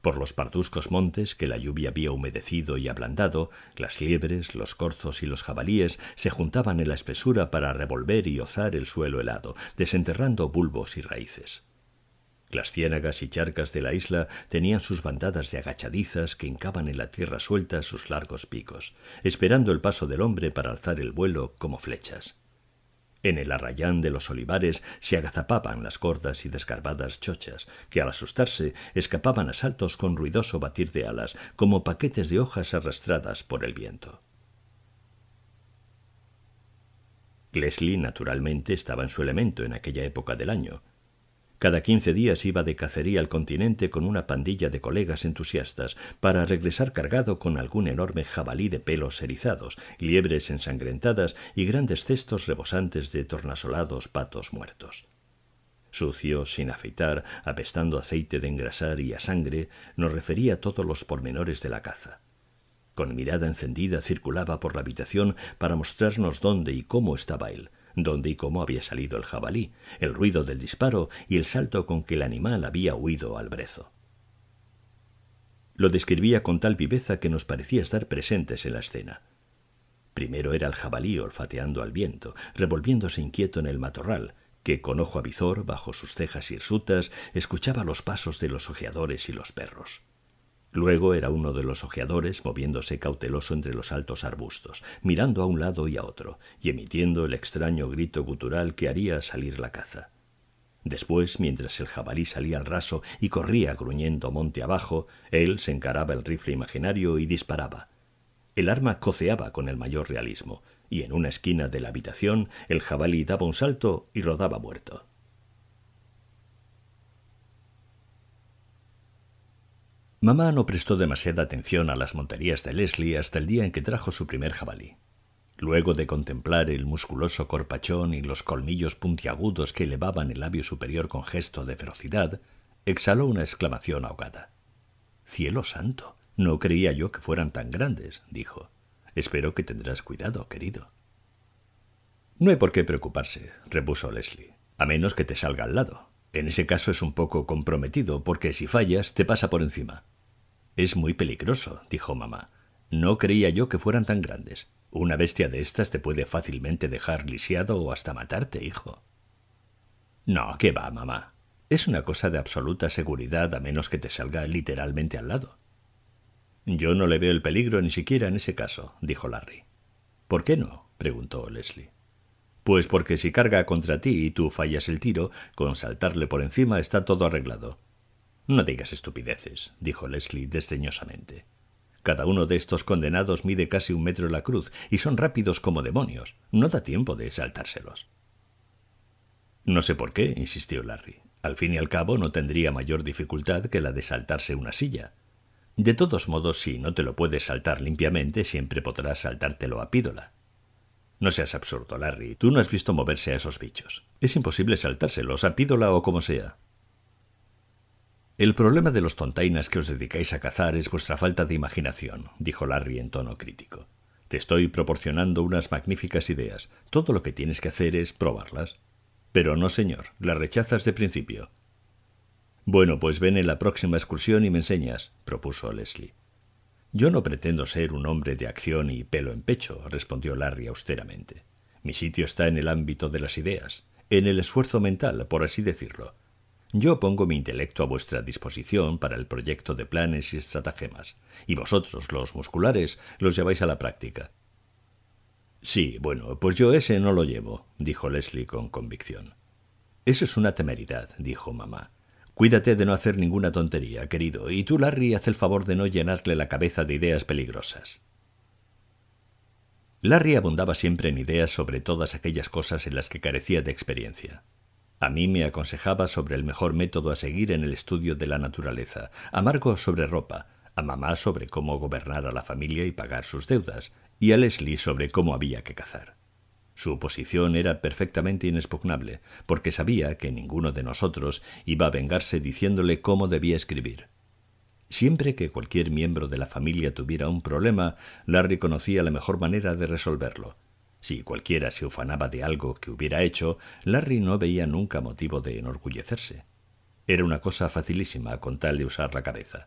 Por los parduscos montes que la lluvia había humedecido y ablandado, las liebres, los corzos y los jabalíes se juntaban en la espesura para revolver y ozar el suelo helado, desenterrando bulbos y raíces. Las ciénagas y charcas de la isla tenían sus bandadas de agachadizas que hincaban en la tierra suelta sus largos picos, esperando el paso del hombre para alzar el vuelo como flechas. En el arrayán de los olivares se agazapaban las gordas y desgarbadas chochas, que al asustarse escapaban a saltos con ruidoso batir de alas, como paquetes de hojas arrastradas por el viento. Glesly naturalmente estaba en su elemento en aquella época del año, cada quince días iba de cacería al continente con una pandilla de colegas entusiastas, para regresar cargado con algún enorme jabalí de pelos erizados, liebres ensangrentadas y grandes cestos rebosantes de tornasolados patos muertos. Sucio, sin afeitar, apestando aceite de engrasar y a sangre, nos refería todos los pormenores de la caza. Con mirada encendida circulaba por la habitación para mostrarnos dónde y cómo estaba él, dónde y cómo había salido el jabalí, el ruido del disparo y el salto con que el animal había huido al brezo. Lo describía con tal viveza que nos parecía estar presentes en la escena. Primero era el jabalí olfateando al viento, revolviéndose inquieto en el matorral, que con ojo avizor, bajo sus cejas hirsutas, escuchaba los pasos de los ojeadores y los perros. Luego era uno de los ojeadores moviéndose cauteloso entre los altos arbustos, mirando a un lado y a otro, y emitiendo el extraño grito gutural que haría salir la caza. Después, mientras el jabalí salía al raso y corría gruñendo monte abajo, él se encaraba el rifle imaginario y disparaba. El arma coceaba con el mayor realismo, y en una esquina de la habitación el jabalí daba un salto y rodaba muerto. Mamá no prestó demasiada atención a las monterías de Leslie hasta el día en que trajo su primer jabalí. Luego de contemplar el musculoso corpachón y los colmillos puntiagudos que elevaban el labio superior con gesto de ferocidad, exhaló una exclamación ahogada. Cielo santo, no creía yo que fueran tan grandes, dijo. Espero que tendrás cuidado, querido. No hay por qué preocuparse, repuso Leslie, a menos que te salga al lado. En ese caso es un poco comprometido, porque si fallas te pasa por encima. Es muy peligroso, dijo mamá. No creía yo que fueran tan grandes. Una bestia de estas te puede fácilmente dejar lisiado o hasta matarte, hijo. No, qué va, mamá. Es una cosa de absoluta seguridad a menos que te salga literalmente al lado. Yo no le veo el peligro ni siquiera en ese caso, dijo Larry. ¿Por qué no? preguntó Leslie. Pues porque si carga contra ti y tú fallas el tiro, con saltarle por encima está todo arreglado. No digas estupideces, dijo Leslie desdeñosamente. Cada uno de estos condenados mide casi un metro la cruz y son rápidos como demonios. No da tiempo de saltárselos. No sé por qué, insistió Larry. Al fin y al cabo no tendría mayor dificultad que la de saltarse una silla. De todos modos, si no te lo puedes saltar limpiamente, siempre podrás saltártelo a pídola. No seas absurdo, Larry. Tú no has visto moverse a esos bichos. Es imposible saltárselos, a pídola o como sea. El problema de los tontainas que os dedicáis a cazar es vuestra falta de imaginación, dijo Larry en tono crítico. Te estoy proporcionando unas magníficas ideas. Todo lo que tienes que hacer es probarlas. Pero no, señor, las rechazas de principio. Bueno, pues ven en la próxima excursión y me enseñas, propuso Leslie. Yo no pretendo ser un hombre de acción y pelo en pecho, respondió Larry austeramente. Mi sitio está en el ámbito de las ideas, en el esfuerzo mental, por así decirlo. Yo pongo mi intelecto a vuestra disposición para el proyecto de planes y estratagemas, y vosotros, los musculares, los lleváis a la práctica. Sí, bueno, pues yo ese no lo llevo, dijo Leslie con convicción. Eso es una temeridad, dijo mamá. Cuídate de no hacer ninguna tontería, querido, y tú, Larry, haz el favor de no llenarle la cabeza de ideas peligrosas. Larry abundaba siempre en ideas sobre todas aquellas cosas en las que carecía de experiencia. A mí me aconsejaba sobre el mejor método a seguir en el estudio de la naturaleza, a Margo sobre ropa, a mamá sobre cómo gobernar a la familia y pagar sus deudas, y a Leslie sobre cómo había que cazar. Su posición era perfectamente inexpugnable, porque sabía que ninguno de nosotros iba a vengarse diciéndole cómo debía escribir. Siempre que cualquier miembro de la familia tuviera un problema, Larry conocía la mejor manera de resolverlo. Si cualquiera se ufanaba de algo que hubiera hecho, Larry no veía nunca motivo de enorgullecerse. Era una cosa facilísima con tal de usar la cabeza.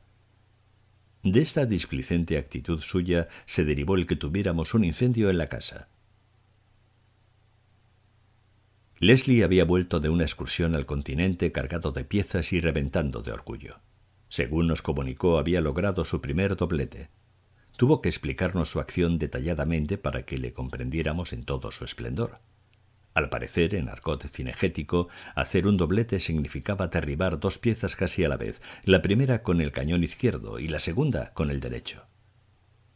De esta displicente actitud suya se derivó el que tuviéramos un incendio en la casa. Leslie había vuelto de una excursión al continente cargado de piezas y reventando de orgullo. Según nos comunicó, había logrado su primer doblete. Tuvo que explicarnos su acción detalladamente para que le comprendiéramos en todo su esplendor. Al parecer, en arcot cinegético, hacer un doblete significaba derribar dos piezas casi a la vez, la primera con el cañón izquierdo y la segunda con el derecho.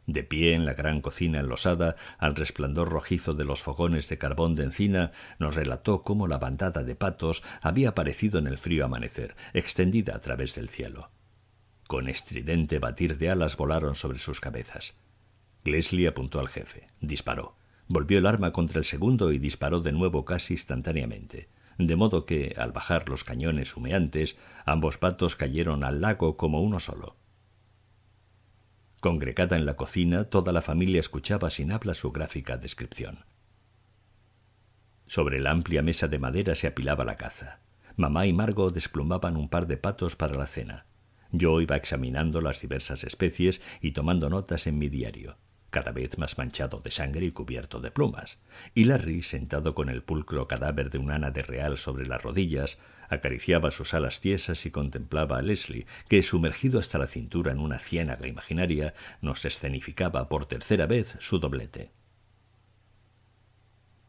De pie en la gran cocina enlosada, al resplandor rojizo de los fogones de carbón de encina, nos relató cómo la bandada de patos había aparecido en el frío amanecer, extendida a través del cielo. Con estridente batir de alas volaron sobre sus cabezas. Leslie apuntó al jefe, disparó, volvió el arma contra el segundo y disparó de nuevo casi instantáneamente de modo que, al bajar los cañones humeantes, ambos patos cayeron al lago como uno solo. Congregada en la cocina, toda la familia escuchaba sin habla su gráfica descripción. Sobre la amplia mesa de madera se apilaba la caza. Mamá y Margo desplumaban un par de patos para la cena. Yo iba examinando las diversas especies y tomando notas en mi diario, cada vez más manchado de sangre y cubierto de plumas. Y Larry, sentado con el pulcro cadáver de un ana de real sobre las rodillas, Acariciaba sus alas tiesas y contemplaba a Leslie, que, sumergido hasta la cintura en una ciénaga imaginaria, nos escenificaba por tercera vez su doblete.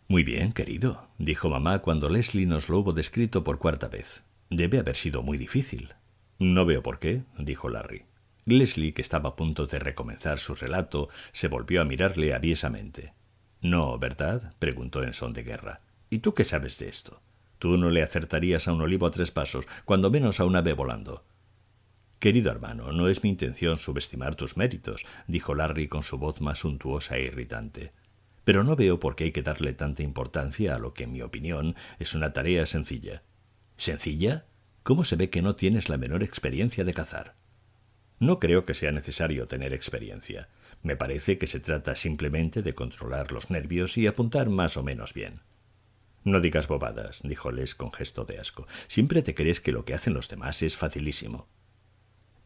Muy bien, querido, dijo mamá cuando Leslie nos lo hubo descrito por cuarta vez. Debe haber sido muy difícil. No veo por qué, dijo Larry. Leslie, que estaba a punto de recomenzar su relato, se volvió a mirarle aviesamente. No, ¿verdad? preguntó en son de guerra. ¿Y tú qué sabes de esto? Tú no le acertarías a un olivo a tres pasos, cuando menos a un ave volando. Querido hermano, no es mi intención subestimar tus méritos, dijo Larry con su voz más suntuosa e irritante. Pero no veo por qué hay que darle tanta importancia a lo que, en mi opinión, es una tarea sencilla. ¿Sencilla? ¿Cómo se ve que no tienes la menor experiencia de cazar? No creo que sea necesario tener experiencia. Me parece que se trata simplemente de controlar los nervios y apuntar más o menos bien. No digas bobadas, dijo Les con gesto de asco. Siempre te crees que lo que hacen los demás es facilísimo.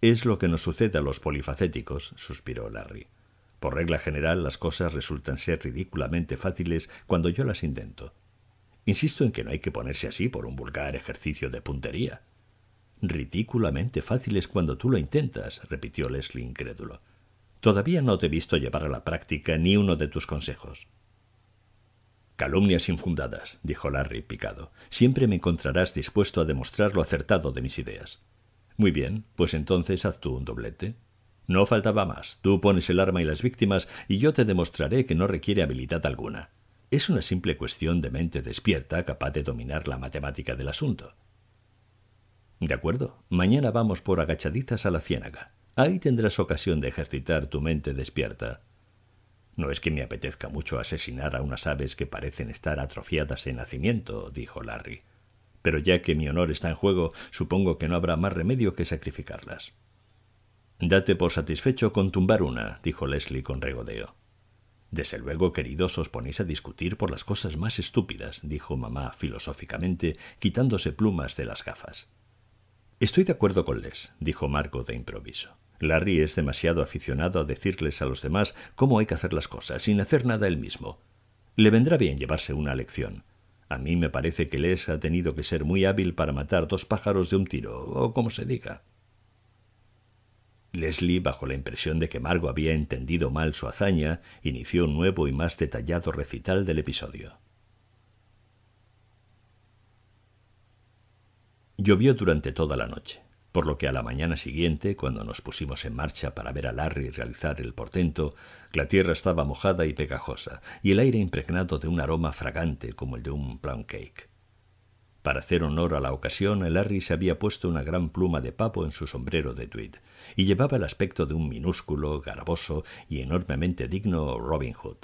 Es lo que nos sucede a los polifacéticos, suspiró Larry. Por regla general, las cosas resultan ser ridículamente fáciles cuando yo las intento. Insisto en que no hay que ponerse así por un vulgar ejercicio de puntería. Ridículamente fáciles cuando tú lo intentas, repitió Leslie incrédulo. Todavía no te he visto llevar a la práctica ni uno de tus consejos. Calumnias infundadas, dijo Larry picado. Siempre me encontrarás dispuesto a demostrar lo acertado de mis ideas. Muy bien, pues entonces haz tú un doblete. No faltaba más. Tú pones el arma y las víctimas y yo te demostraré que no requiere habilidad alguna. Es una simple cuestión de mente despierta capaz de dominar la matemática del asunto. De acuerdo, mañana vamos por agachaditas a la ciénaga. Ahí tendrás ocasión de ejercitar tu mente despierta. No es que me apetezca mucho asesinar a unas aves que parecen estar atrofiadas en nacimiento, dijo Larry. Pero ya que mi honor está en juego, supongo que no habrá más remedio que sacrificarlas. Date por satisfecho con tumbar una, dijo Leslie con regodeo. Desde luego, queridos, os ponéis a discutir por las cosas más estúpidas, dijo mamá filosóficamente, quitándose plumas de las gafas. Estoy de acuerdo con Les, dijo Marco de improviso. Larry es demasiado aficionado a decirles a los demás cómo hay que hacer las cosas, sin hacer nada él mismo. Le vendrá bien llevarse una lección. A mí me parece que Les ha tenido que ser muy hábil para matar dos pájaros de un tiro, o como se diga. Leslie, bajo la impresión de que Margo había entendido mal su hazaña, inició un nuevo y más detallado recital del episodio. Llovió durante toda la noche por lo que a la mañana siguiente, cuando nos pusimos en marcha para ver a Larry realizar el portento, la tierra estaba mojada y pegajosa, y el aire impregnado de un aroma fragante como el de un plum cake. Para hacer honor a la ocasión, Larry se había puesto una gran pluma de papo en su sombrero de tweed, y llevaba el aspecto de un minúsculo, garboso y enormemente digno Robin Hood.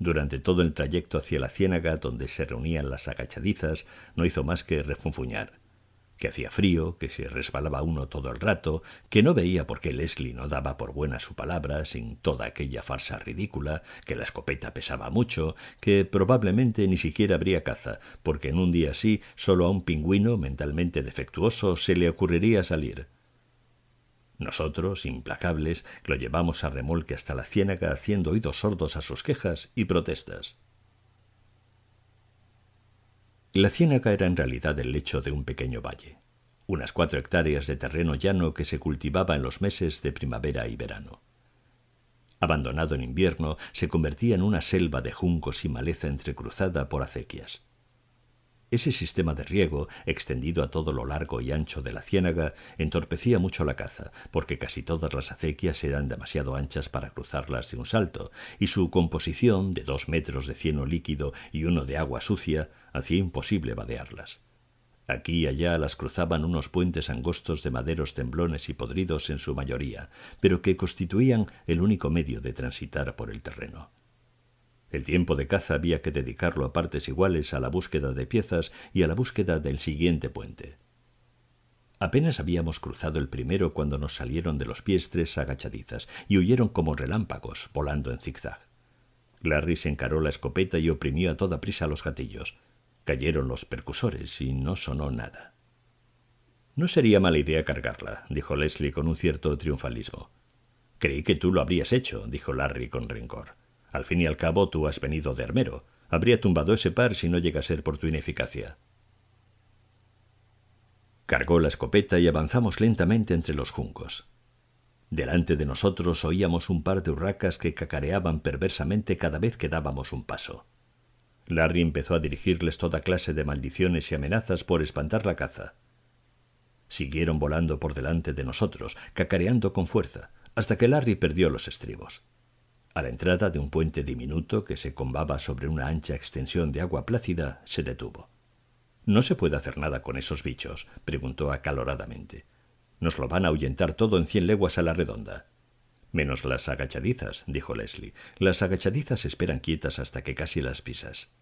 Durante todo el trayecto hacia la ciénaga donde se reunían las agachadizas, no hizo más que refunfuñar que hacía frío, que se resbalaba uno todo el rato, que no veía por qué Leslie no daba por buena su palabra sin toda aquella farsa ridícula, que la escopeta pesaba mucho, que probablemente ni siquiera habría caza, porque en un día así solo a un pingüino mentalmente defectuoso se le ocurriría salir. Nosotros, implacables, lo llevamos a remolque hasta la ciénaga haciendo oídos sordos a sus quejas y protestas. La ciénaga era en realidad el lecho de un pequeño valle, unas cuatro hectáreas de terreno llano que se cultivaba en los meses de primavera y verano. Abandonado en invierno, se convertía en una selva de juncos y maleza entrecruzada por acequias. Ese sistema de riego, extendido a todo lo largo y ancho de la ciénaga, entorpecía mucho la caza, porque casi todas las acequias eran demasiado anchas para cruzarlas de un salto, y su composición de dos metros de cieno líquido y uno de agua sucia hacía imposible vadearlas. Aquí y allá las cruzaban unos puentes angostos de maderos temblones y podridos en su mayoría, pero que constituían el único medio de transitar por el terreno. El tiempo de caza había que dedicarlo a partes iguales a la búsqueda de piezas y a la búsqueda del siguiente puente. Apenas habíamos cruzado el primero cuando nos salieron de los pies tres agachadizas y huyeron como relámpagos, volando en zigzag. Larry se encaró la escopeta y oprimió a toda prisa los gatillos. Cayeron los percusores y no sonó nada. No sería mala idea cargarla, dijo Leslie con un cierto triunfalismo. Creí que tú lo habrías hecho, dijo Larry con rencor. Al fin y al cabo tú has venido de Armero. Habría tumbado ese par si no llega a ser por tu ineficacia. Cargó la escopeta y avanzamos lentamente entre los juncos. Delante de nosotros oíamos un par de hurracas que cacareaban perversamente cada vez que dábamos un paso. Larry empezó a dirigirles toda clase de maldiciones y amenazas por espantar la caza. Siguieron volando por delante de nosotros, cacareando con fuerza, hasta que Larry perdió los estribos. A la entrada de un puente diminuto que se combaba sobre una ancha extensión de agua plácida, se detuvo. ¿No se puede hacer nada con esos bichos? preguntó acaloradamente. Nos lo van a ahuyentar todo en cien leguas a la redonda. Menos las agachadizas, dijo Leslie. Las agachadizas esperan quietas hasta que casi las pisas.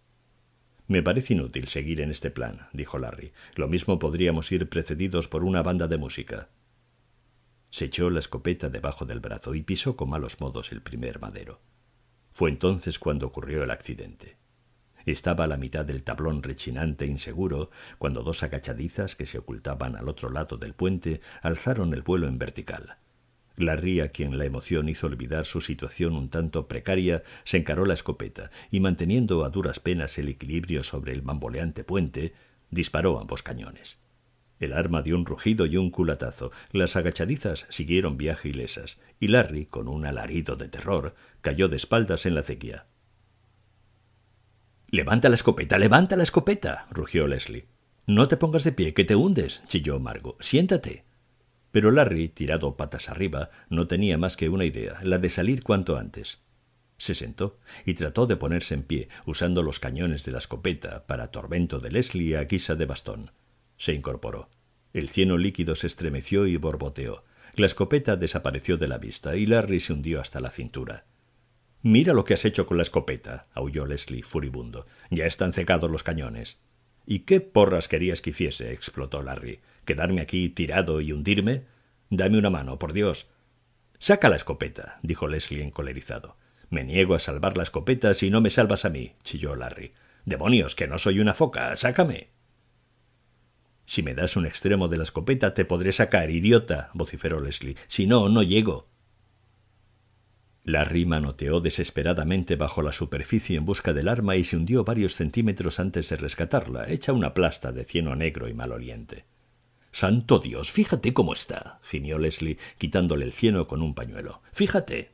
Me parece inútil seguir en este plan, dijo Larry. Lo mismo podríamos ir precedidos por una banda de música. Se echó la escopeta debajo del brazo y pisó con malos modos el primer madero. Fue entonces cuando ocurrió el accidente. Estaba a la mitad del tablón rechinante e inseguro cuando dos agachadizas que se ocultaban al otro lado del puente alzaron el vuelo en vertical. La ría, quien la emoción hizo olvidar su situación un tanto precaria, se encaró la escopeta y, manteniendo a duras penas el equilibrio sobre el bamboleante puente, disparó ambos cañones el arma dio un rugido y un culatazo. Las agachadizas siguieron viaje ilesas, y Larry, con un alarido de terror, cayó de espaldas en la acequia. Levanta la escopeta, levanta la escopeta, rugió Leslie. No te pongas de pie, que te hundes, chilló Margo. Siéntate. Pero Larry, tirado patas arriba, no tenía más que una idea, la de salir cuanto antes. Se sentó y trató de ponerse en pie, usando los cañones de la escopeta para tormento de Leslie a guisa de bastón. Se incorporó. El cieno líquido se estremeció y borboteó. La escopeta desapareció de la vista y Larry se hundió hasta la cintura. Mira lo que has hecho con la escopeta, aulló Leslie, furibundo. Ya están cegados los cañones. ¿Y qué porras querías que hiciese? explotó Larry. ¿Quedarme aquí tirado y hundirme? Dame una mano, por Dios. Saca la escopeta, dijo Leslie encolerizado. Me niego a salvar la escopeta si no me salvas a mí, chilló Larry. Demonios, que no soy una foca. Sácame. Si me das un extremo de la escopeta, te podré sacar, idiota, vociferó Leslie. Si no, no llego. Larry manoteó desesperadamente bajo la superficie en busca del arma y se hundió varios centímetros antes de rescatarla, hecha una plasta de cieno negro y maloliente. Santo Dios, fíjate cómo está, gimió Leslie, quitándole el cieno con un pañuelo. Fíjate.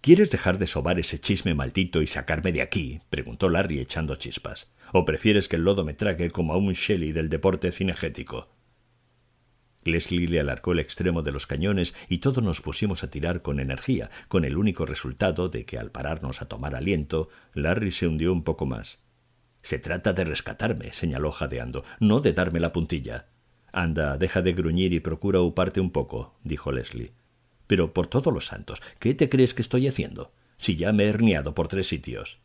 ¿Quieres dejar de sobar ese chisme maldito y sacarme de aquí? preguntó Larry echando chispas o prefieres que el lodo me trague como a un Shelley del deporte cinegético. Leslie le alarcó el extremo de los cañones y todos nos pusimos a tirar con energía, con el único resultado de que al pararnos a tomar aliento, Larry se hundió un poco más. Se trata de rescatarme, señaló jadeando, no de darme la puntilla. Anda, deja de gruñir y procura uparte un poco, dijo Leslie. Pero por todos los santos, ¿qué te crees que estoy haciendo? Si ya me he herniado por tres sitios.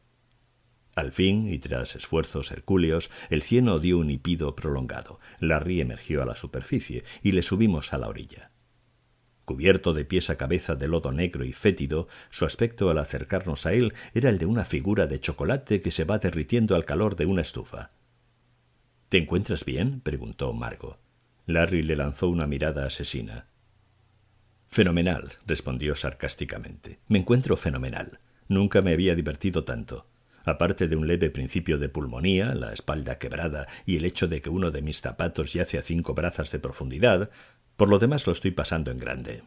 Al fin, y tras esfuerzos hercúleos, el cieno dio un hipido prolongado. Larry emergió a la superficie y le subimos a la orilla. Cubierto de pies a cabeza de lodo negro y fétido, su aspecto al acercarnos a él era el de una figura de chocolate que se va derritiendo al calor de una estufa. ¿Te encuentras bien? preguntó Margo. Larry le lanzó una mirada asesina. Fenomenal, respondió sarcásticamente. Me encuentro fenomenal. Nunca me había divertido tanto. Aparte de un leve principio de pulmonía, la espalda quebrada y el hecho de que uno de mis zapatos yace a cinco brazas de profundidad, por lo demás lo estoy pasando en grande.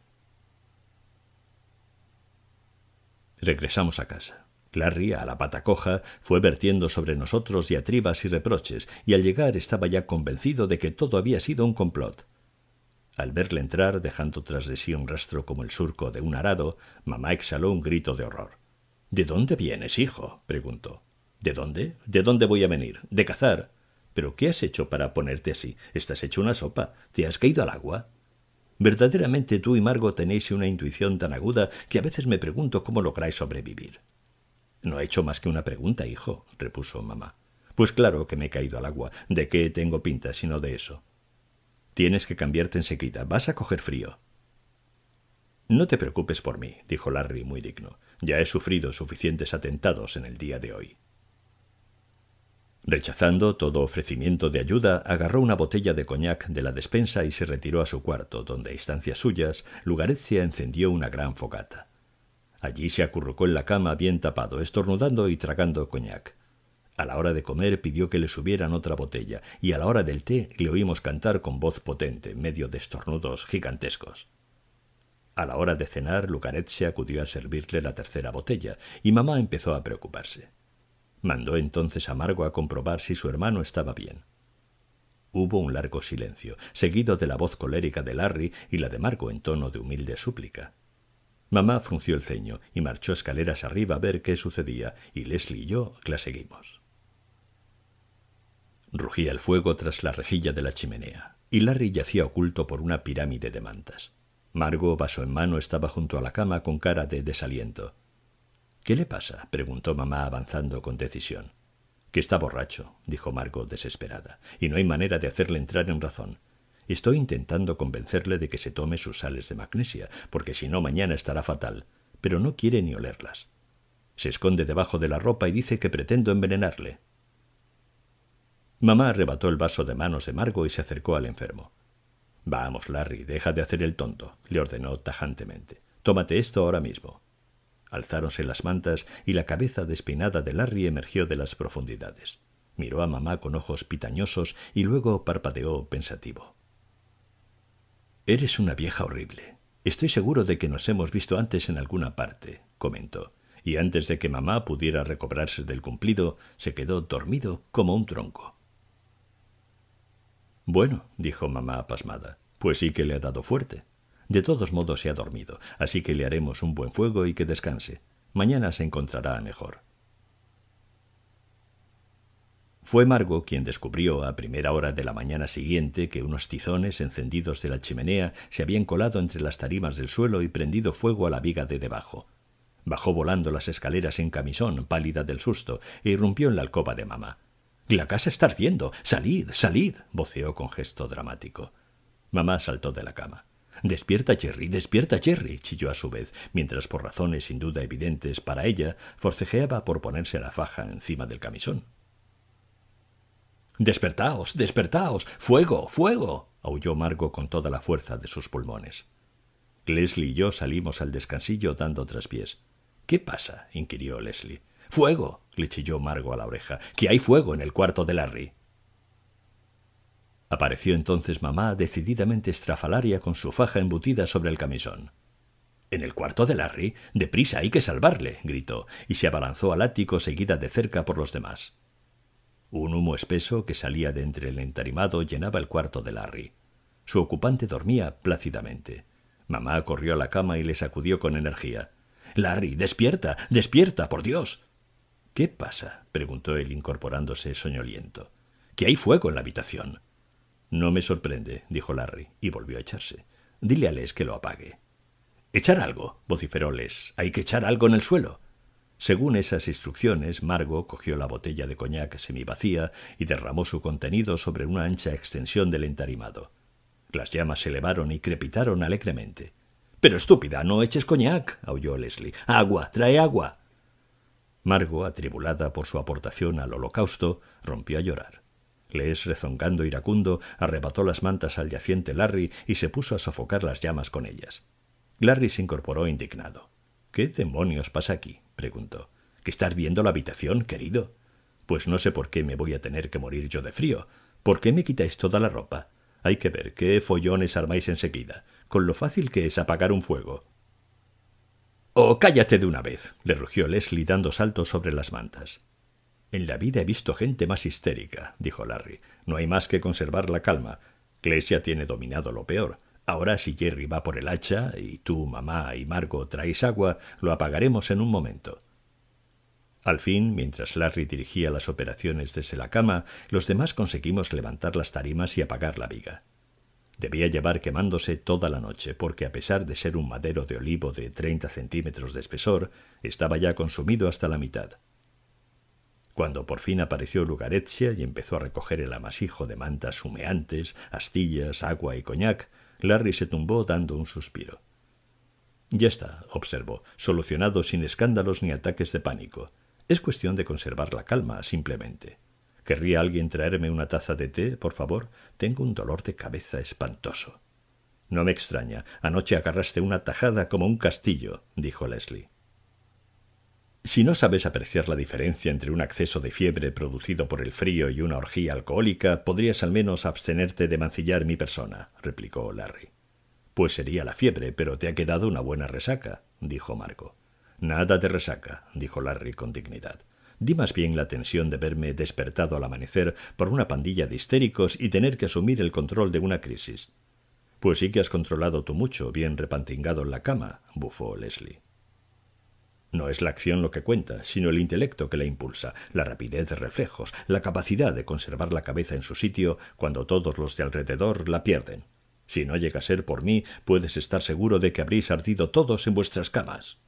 Regresamos a casa. Clarry, a la pata coja, fue vertiendo sobre nosotros diatribas y reproches, y al llegar estaba ya convencido de que todo había sido un complot. Al verle entrar, dejando tras de sí un rastro como el surco de un arado, mamá exhaló un grito de horror. ¿De dónde vienes, hijo? preguntó. ¿De dónde? ¿De dónde voy a venir? ¿De cazar? ¿Pero qué has hecho para ponerte así? Estás hecho una sopa. ¿Te has caído al agua? Verdaderamente tú y Margo tenéis una intuición tan aguda que a veces me pregunto cómo lográis sobrevivir. No he hecho más que una pregunta, hijo, repuso mamá. Pues claro que me he caído al agua. ¿De qué tengo pinta sino de eso? Tienes que cambiarte enseguida. Vas a coger frío. No te preocupes por mí, dijo Larry muy digno. Ya he sufrido suficientes atentados en el día de hoy. Rechazando todo ofrecimiento de ayuda, agarró una botella de coñac de la despensa y se retiró a su cuarto, donde a instancias suyas, Lugarecia encendió una gran fogata. Allí se acurrucó en la cama bien tapado, estornudando y tragando coñac. A la hora de comer pidió que le subieran otra botella, y a la hora del té le oímos cantar con voz potente, medio de estornudos gigantescos. A la hora de cenar, se acudió a servirle la tercera botella, y mamá empezó a preocuparse. Mandó entonces a Margo a comprobar si su hermano estaba bien. Hubo un largo silencio, seguido de la voz colérica de Larry y la de Margo en tono de humilde súplica. Mamá frunció el ceño y marchó escaleras arriba a ver qué sucedía, y Leslie y yo la seguimos. Rugía el fuego tras la rejilla de la chimenea, y Larry yacía oculto por una pirámide de mantas. Margo, vaso en mano, estaba junto a la cama con cara de desaliento. ¿Qué le pasa? preguntó mamá avanzando con decisión. Que está borracho, dijo Margo desesperada, y no hay manera de hacerle entrar en razón. Estoy intentando convencerle de que se tome sus sales de magnesia, porque si no mañana estará fatal, pero no quiere ni olerlas. Se esconde debajo de la ropa y dice que pretendo envenenarle. Mamá arrebató el vaso de manos de Margo y se acercó al enfermo. Vamos, Larry, deja de hacer el tonto, le ordenó tajantemente. Tómate esto ahora mismo. Alzáronse las mantas y la cabeza despinada de Larry emergió de las profundidades. Miró a mamá con ojos pitañosos y luego parpadeó pensativo. Eres una vieja horrible. Estoy seguro de que nos hemos visto antes en alguna parte, comentó, y antes de que mamá pudiera recobrarse del cumplido, se quedó dormido como un tronco. Bueno, dijo mamá pasmada, pues sí que le ha dado fuerte. De todos modos se ha dormido, así que le haremos un buen fuego y que descanse. Mañana se encontrará mejor. Fue Margo quien descubrió a primera hora de la mañana siguiente que unos tizones encendidos de la chimenea se habían colado entre las tarimas del suelo y prendido fuego a la viga de debajo. Bajó volando las escaleras en camisón, pálida del susto, e irrumpió en la alcoba de mamá. La casa está ardiendo. Salid, salid. voceó con gesto dramático. Mamá saltó de la cama. Despierta, Jerry, despierta, Jerry, chilló a su vez, mientras por razones sin duda evidentes para ella forcejeaba por ponerse la faja encima del camisón. Despertaos, despertaos, fuego, fuego, aulló Margo con toda la fuerza de sus pulmones. Leslie y yo salimos al descansillo dando traspiés. ¿Qué pasa? inquirió Leslie. Fuego le chilló Margo a la oreja, que hay fuego en el cuarto de Larry. Apareció entonces mamá decididamente estrafalaria con su faja embutida sobre el camisón. En el cuarto de Larry, deprisa hay que salvarle, gritó, y se abalanzó al ático seguida de cerca por los demás. Un humo espeso que salía de entre el entarimado llenaba el cuarto de Larry. Su ocupante dormía plácidamente. Mamá corrió a la cama y le sacudió con energía. Larry, despierta, despierta, por Dios. ¿Qué pasa? preguntó él incorporándose soñoliento. Que hay fuego en la habitación. No me sorprende, dijo Larry, y volvió a echarse. Dile a Les que lo apague. Echar algo, vociferó Les. Hay que echar algo en el suelo. Según esas instrucciones, Margo cogió la botella de coñac vacía y derramó su contenido sobre una ancha extensión del entarimado. Las llamas se elevaron y crepitaron alegremente. Pero estúpida, no eches coñac, aulló Leslie. Agua, trae agua. Margo, atribulada por su aportación al holocausto, rompió a llorar. Lees, rezongando iracundo, arrebató las mantas al yaciente Larry y se puso a sofocar las llamas con ellas. Larry se incorporó indignado. ¿Qué demonios pasa aquí? preguntó. ¿Que está ardiendo la habitación, querido? Pues no sé por qué me voy a tener que morir yo de frío. ¿Por qué me quitáis toda la ropa? Hay que ver qué follones armáis enseguida, con lo fácil que es apagar un fuego. O cállate de una vez, le rugió Leslie dando saltos sobre las mantas. En la vida he visto gente más histérica, dijo Larry. No hay más que conservar la calma. Glesia tiene dominado lo peor. Ahora si Jerry va por el hacha y tú, mamá y Margo traéis agua, lo apagaremos en un momento. Al fin, mientras Larry dirigía las operaciones desde la cama, los demás conseguimos levantar las tarimas y apagar la viga. Debía llevar quemándose toda la noche, porque a pesar de ser un madero de olivo de treinta centímetros de espesor, estaba ya consumido hasta la mitad. Cuando por fin apareció Lugaretsia y empezó a recoger el amasijo de mantas humeantes, astillas, agua y coñac, Larry se tumbó dando un suspiro. Ya está, observó, solucionado sin escándalos ni ataques de pánico. Es cuestión de conservar la calma, simplemente. ¿Querría alguien traerme una taza de té, por favor? Tengo un dolor de cabeza espantoso. No me extraña. Anoche agarraste una tajada como un castillo, dijo Leslie. Si no sabes apreciar la diferencia entre un acceso de fiebre producido por el frío y una orgía alcohólica, podrías al menos abstenerte de mancillar mi persona, replicó Larry. Pues sería la fiebre, pero te ha quedado una buena resaca, dijo Marco. Nada de resaca, dijo Larry con dignidad. Di más bien la tensión de verme despertado al amanecer por una pandilla de histéricos y tener que asumir el control de una crisis. Pues sí que has controlado tú mucho, bien repantingado en la cama, bufó Leslie. No es la acción lo que cuenta, sino el intelecto que la impulsa, la rapidez de reflejos, la capacidad de conservar la cabeza en su sitio cuando todos los de alrededor la pierden. Si no llega a ser por mí, puedes estar seguro de que habréis ardido todos en vuestras camas.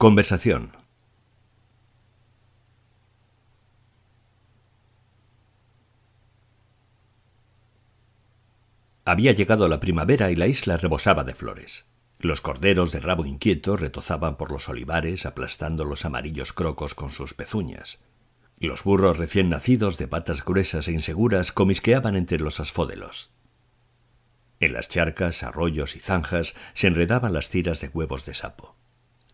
Conversación. Había llegado la primavera y la isla rebosaba de flores. Los corderos de rabo inquieto retozaban por los olivares aplastando los amarillos crocos con sus pezuñas. Los burros recién nacidos de patas gruesas e inseguras comisqueaban entre los asfódelos. En las charcas, arroyos y zanjas se enredaban las tiras de huevos de sapo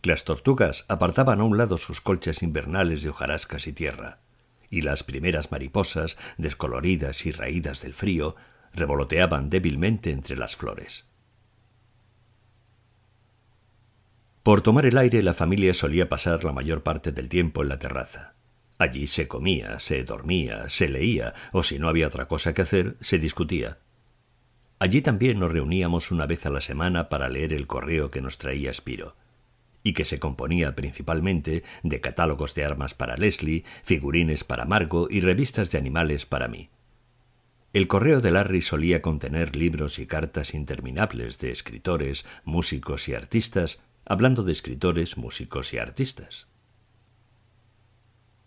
las tortugas apartaban a un lado sus colchas invernales de hojarascas y tierra, y las primeras mariposas, descoloridas y raídas del frío, revoloteaban débilmente entre las flores. Por tomar el aire la familia solía pasar la mayor parte del tiempo en la terraza. Allí se comía, se dormía, se leía, o si no había otra cosa que hacer, se discutía. Allí también nos reuníamos una vez a la semana para leer el correo que nos traía Spiro y que se componía principalmente de catálogos de armas para Leslie, figurines para Margo y revistas de animales para mí. El correo de Larry solía contener libros y cartas interminables de escritores, músicos y artistas, hablando de escritores, músicos y artistas.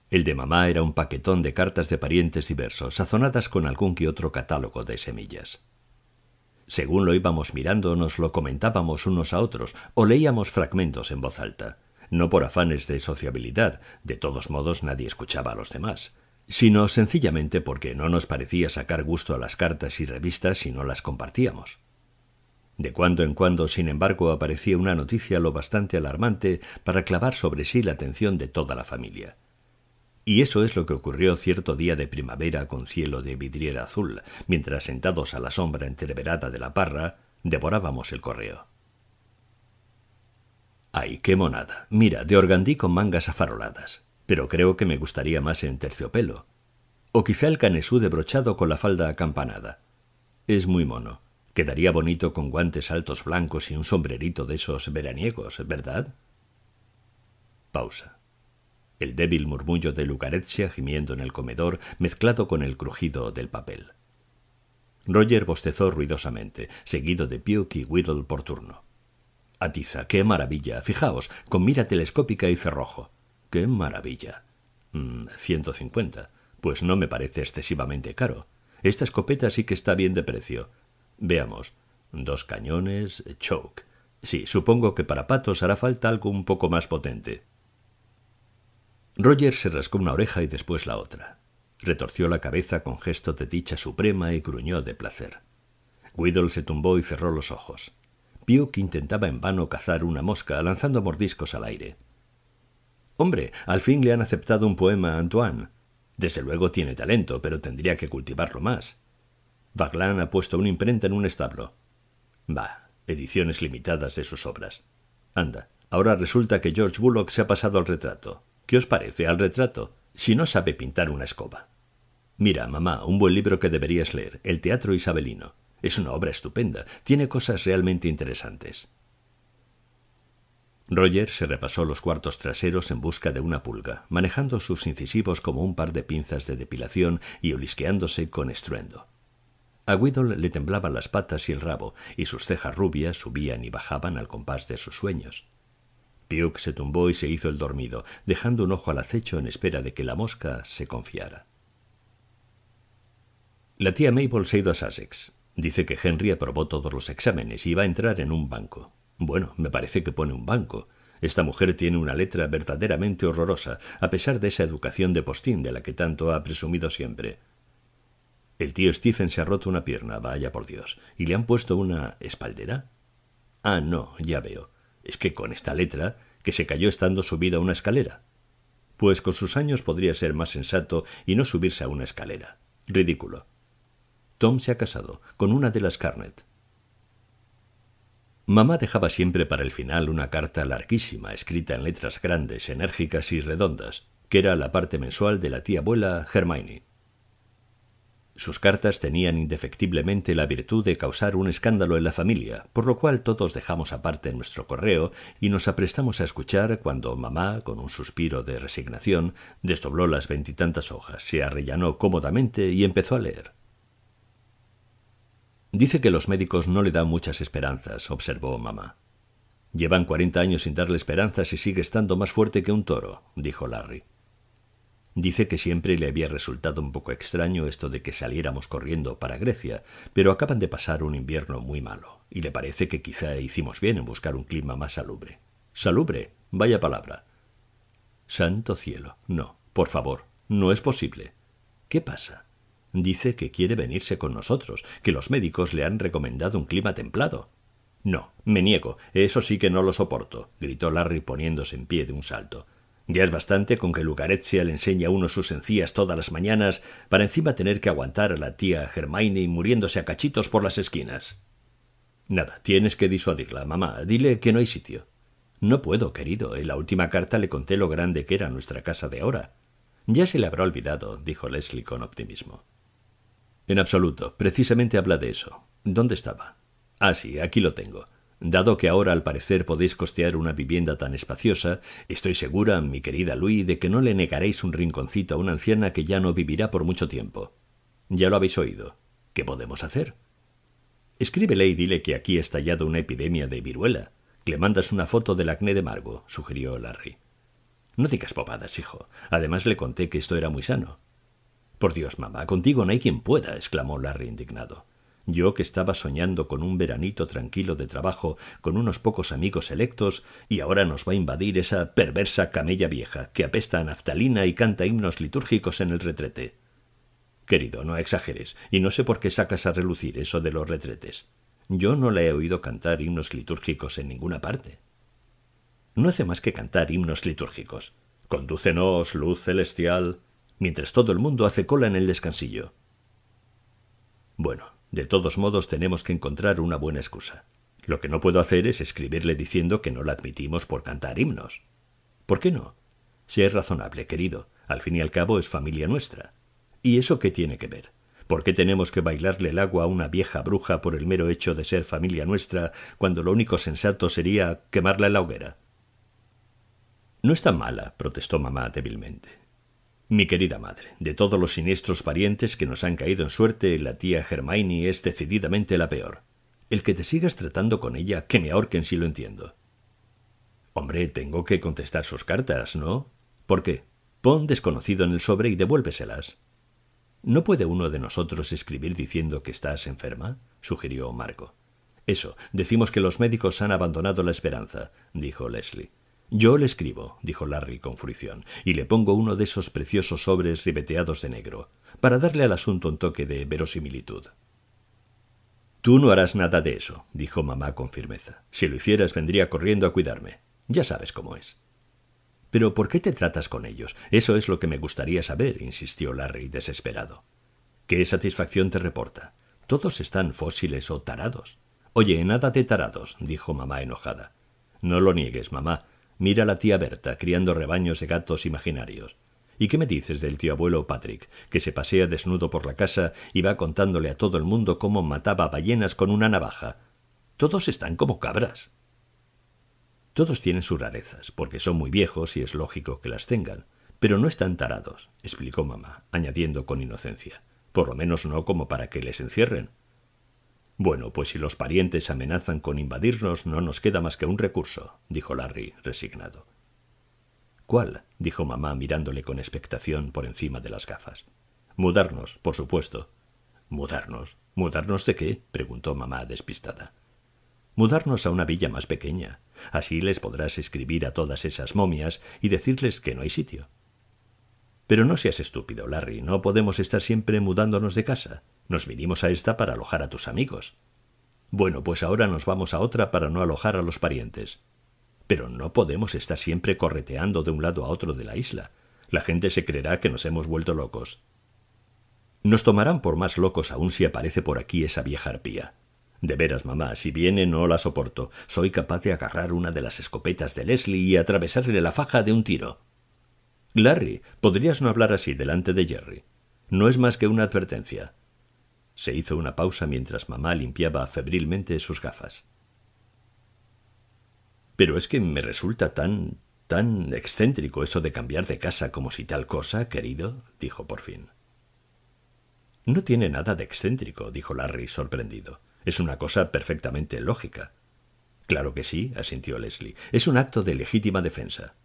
El de mamá era un paquetón de cartas de parientes diversos, sazonadas con algún que otro catálogo de semillas. Según lo íbamos mirando, nos lo comentábamos unos a otros o leíamos fragmentos en voz alta, no por afanes de sociabilidad, de todos modos nadie escuchaba a los demás, sino sencillamente porque no nos parecía sacar gusto a las cartas y revistas si no las compartíamos. De cuando en cuando, sin embargo, aparecía una noticia lo bastante alarmante para clavar sobre sí la atención de toda la familia. Y eso es lo que ocurrió cierto día de primavera con cielo de vidriera azul, mientras sentados a la sombra entreverada de la parra, devorábamos el correo. ¡Ay, qué monada! Mira, de organdí con mangas afaroladas. Pero creo que me gustaría más en terciopelo. O quizá el canesú de brochado con la falda acampanada. Es muy mono. Quedaría bonito con guantes altos blancos y un sombrerito de esos veraniegos, ¿verdad? Pausa el débil murmullo de lugaretsia gimiendo en el comedor, mezclado con el crujido del papel. Roger bostezó ruidosamente, seguido de Puke y Whittle por turno. Atiza, qué maravilla. Fijaos, con mira telescópica y cerrojo. Qué maravilla. Mm, ciento cincuenta. Pues no me parece excesivamente caro. Esta escopeta sí que está bien de precio. Veamos. Dos cañones, choke. Sí, supongo que para patos hará falta algo un poco más potente. Roger se rascó una oreja y después la otra. Retorció la cabeza con gesto de dicha suprema y gruñó de placer. Whittle se tumbó y cerró los ojos. Vio que intentaba en vano cazar una mosca lanzando mordiscos al aire. Hombre, al fin le han aceptado un poema a Antoine. Desde luego tiene talento, pero tendría que cultivarlo más. —Vaglán ha puesto una imprenta en un establo. Bah, ediciones limitadas de sus obras. Anda, ahora resulta que George Bullock se ha pasado al retrato. ¿Qué os parece al retrato? Si no sabe pintar una escoba. Mira, mamá, un buen libro que deberías leer, El Teatro Isabelino. Es una obra estupenda, tiene cosas realmente interesantes. Roger se repasó los cuartos traseros en busca de una pulga, manejando sus incisivos como un par de pinzas de depilación y olisqueándose con estruendo. A Whittle le temblaban las patas y el rabo, y sus cejas rubias subían y bajaban al compás de sus sueños. Piuk se tumbó y se hizo el dormido, dejando un ojo al acecho en espera de que la mosca se confiara. La tía Mabel se ha ido a Sussex. Dice que Henry aprobó todos los exámenes y va a entrar en un banco. Bueno, me parece que pone un banco. Esta mujer tiene una letra verdaderamente horrorosa, a pesar de esa educación de postín de la que tanto ha presumido siempre. El tío Stephen se ha roto una pierna, vaya por Dios. ¿Y le han puesto una espaldera? Ah, no, ya veo es que con esta letra, que se cayó estando subida a una escalera. Pues con sus años podría ser más sensato y no subirse a una escalera. Ridículo. Tom se ha casado con una de las Carnet. Mamá dejaba siempre para el final una carta larguísima, escrita en letras grandes, enérgicas y redondas, que era la parte mensual de la tía abuela Hermione. Sus cartas tenían indefectiblemente la virtud de causar un escándalo en la familia, por lo cual todos dejamos aparte nuestro correo y nos aprestamos a escuchar cuando mamá, con un suspiro de resignación, desdobló las veintitantas hojas, se arrellanó cómodamente y empezó a leer. Dice que los médicos no le dan muchas esperanzas, observó mamá. Llevan cuarenta años sin darle esperanzas y sigue estando más fuerte que un toro, dijo Larry. Dice que siempre le había resultado un poco extraño esto de que saliéramos corriendo para Grecia, pero acaban de pasar un invierno muy malo, y le parece que quizá hicimos bien en buscar un clima más salubre. Salubre, vaya palabra. Santo cielo, no, por favor, no es posible. ¿Qué pasa? Dice que quiere venirse con nosotros, que los médicos le han recomendado un clima templado. No, me niego, eso sí que no lo soporto, gritó Larry poniéndose en pie de un salto. Ya es bastante con que Lucarezia le enseña a uno sus encías todas las mañanas para encima tener que aguantar a la tía Germaine muriéndose a cachitos por las esquinas. Nada, tienes que disuadirla, mamá. Dile que no hay sitio. No puedo, querido. En la última carta le conté lo grande que era nuestra casa de ahora. Ya se le habrá olvidado, dijo Leslie con optimismo. En absoluto. Precisamente habla de eso. ¿Dónde estaba? Ah, sí, aquí lo tengo. Dado que ahora al parecer podéis costear una vivienda tan espaciosa, estoy segura, mi querida Louis, de que no le negaréis un rinconcito a una anciana que ya no vivirá por mucho tiempo. Ya lo habéis oído. ¿Qué podemos hacer? Escríbele y dile que aquí ha estallado una epidemia de viruela. Le mandas una foto del acné de Margo, sugirió Larry. No digas popadas, hijo. Además le conté que esto era muy sano. Por Dios, mamá, contigo no hay quien pueda, exclamó Larry indignado. Yo que estaba soñando con un veranito tranquilo de trabajo, con unos pocos amigos electos, y ahora nos va a invadir esa perversa camella vieja que apesta a naftalina y canta himnos litúrgicos en el retrete. Querido, no exageres, y no sé por qué sacas a relucir eso de los retretes. Yo no le he oído cantar himnos litúrgicos en ninguna parte. No hace más que cantar himnos litúrgicos. Condúcenos, luz celestial, mientras todo el mundo hace cola en el descansillo. Bueno, de todos modos tenemos que encontrar una buena excusa. Lo que no puedo hacer es escribirle diciendo que no la admitimos por cantar himnos. ¿Por qué no? Si es razonable, querido, al fin y al cabo es familia nuestra. ¿Y eso qué tiene que ver? ¿Por qué tenemos que bailarle el agua a una vieja bruja por el mero hecho de ser familia nuestra, cuando lo único sensato sería quemarla en la hoguera? No es tan mala, protestó mamá débilmente. Mi querida madre, de todos los siniestros parientes que nos han caído en suerte, la tía Germaini es decididamente la peor. El que te sigas tratando con ella, que me ahorquen si lo entiendo. Hombre, tengo que contestar sus cartas, ¿no? ¿Por qué? Pon desconocido en el sobre y devuélveselas. ¿No puede uno de nosotros escribir diciendo que estás enferma? sugirió Marco. Eso, decimos que los médicos han abandonado la esperanza, dijo Leslie. Yo le escribo, dijo Larry con fruición, y le pongo uno de esos preciosos sobres ribeteados de negro, para darle al asunto un toque de verosimilitud. Tú no harás nada de eso, dijo mamá con firmeza. Si lo hicieras vendría corriendo a cuidarme. Ya sabes cómo es. Pero ¿por qué te tratas con ellos? Eso es lo que me gustaría saber, insistió Larry desesperado. ¿Qué satisfacción te reporta? Todos están fósiles o tarados. Oye, nada de tarados, dijo mamá enojada. No lo niegues, mamá. Mira a la tía Berta criando rebaños de gatos imaginarios. ¿Y qué me dices del tío abuelo Patrick, que se pasea desnudo por la casa y va contándole a todo el mundo cómo mataba ballenas con una navaja? Todos están como cabras. Todos tienen sus rarezas, porque son muy viejos y es lógico que las tengan. Pero no están tarados, explicó mamá, añadiendo con inocencia. Por lo menos no como para que les encierren. Bueno, pues si los parientes amenazan con invadirnos, no nos queda más que un recurso, dijo Larry, resignado. ¿Cuál? dijo mamá mirándole con expectación por encima de las gafas. Mudarnos, por supuesto. ¿Mudarnos? ¿Mudarnos de qué? preguntó mamá despistada. Mudarnos a una villa más pequeña. Así les podrás escribir a todas esas momias y decirles que no hay sitio. Pero no seas estúpido, Larry. No podemos estar siempre mudándonos de casa. Nos vinimos a esta para alojar a tus amigos. Bueno, pues ahora nos vamos a otra para no alojar a los parientes. Pero no podemos estar siempre correteando de un lado a otro de la isla. La gente se creerá que nos hemos vuelto locos. Nos tomarán por más locos aún si aparece por aquí esa vieja arpía. De veras, mamá, si viene no la soporto. Soy capaz de agarrar una de las escopetas de Leslie y atravesarle la faja de un tiro. Larry, podrías no hablar así delante de Jerry. No es más que una advertencia. Se hizo una pausa mientras mamá limpiaba febrilmente sus gafas. Pero es que me resulta tan tan excéntrico eso de cambiar de casa como si tal cosa, querido, dijo por fin. No tiene nada de excéntrico, dijo Larry, sorprendido. Es una cosa perfectamente lógica. Claro que sí, asintió Leslie. Es un acto de legítima defensa.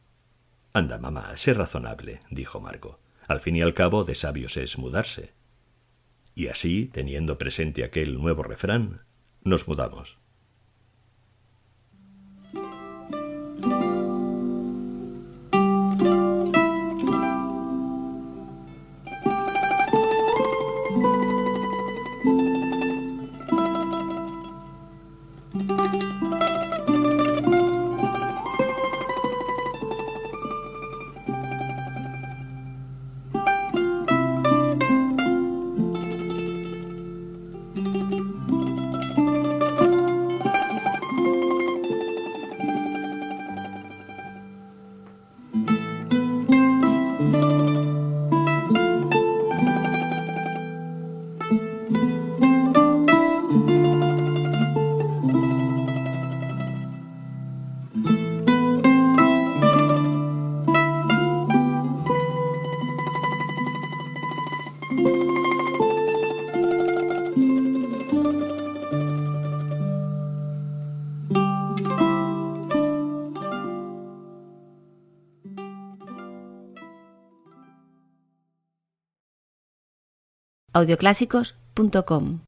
Anda, mamá, sé razonable, dijo Marco. Al fin y al cabo, de sabios es mudarse. Y así, teniendo presente aquel nuevo refrán, nos mudamos. audioclásicos.com.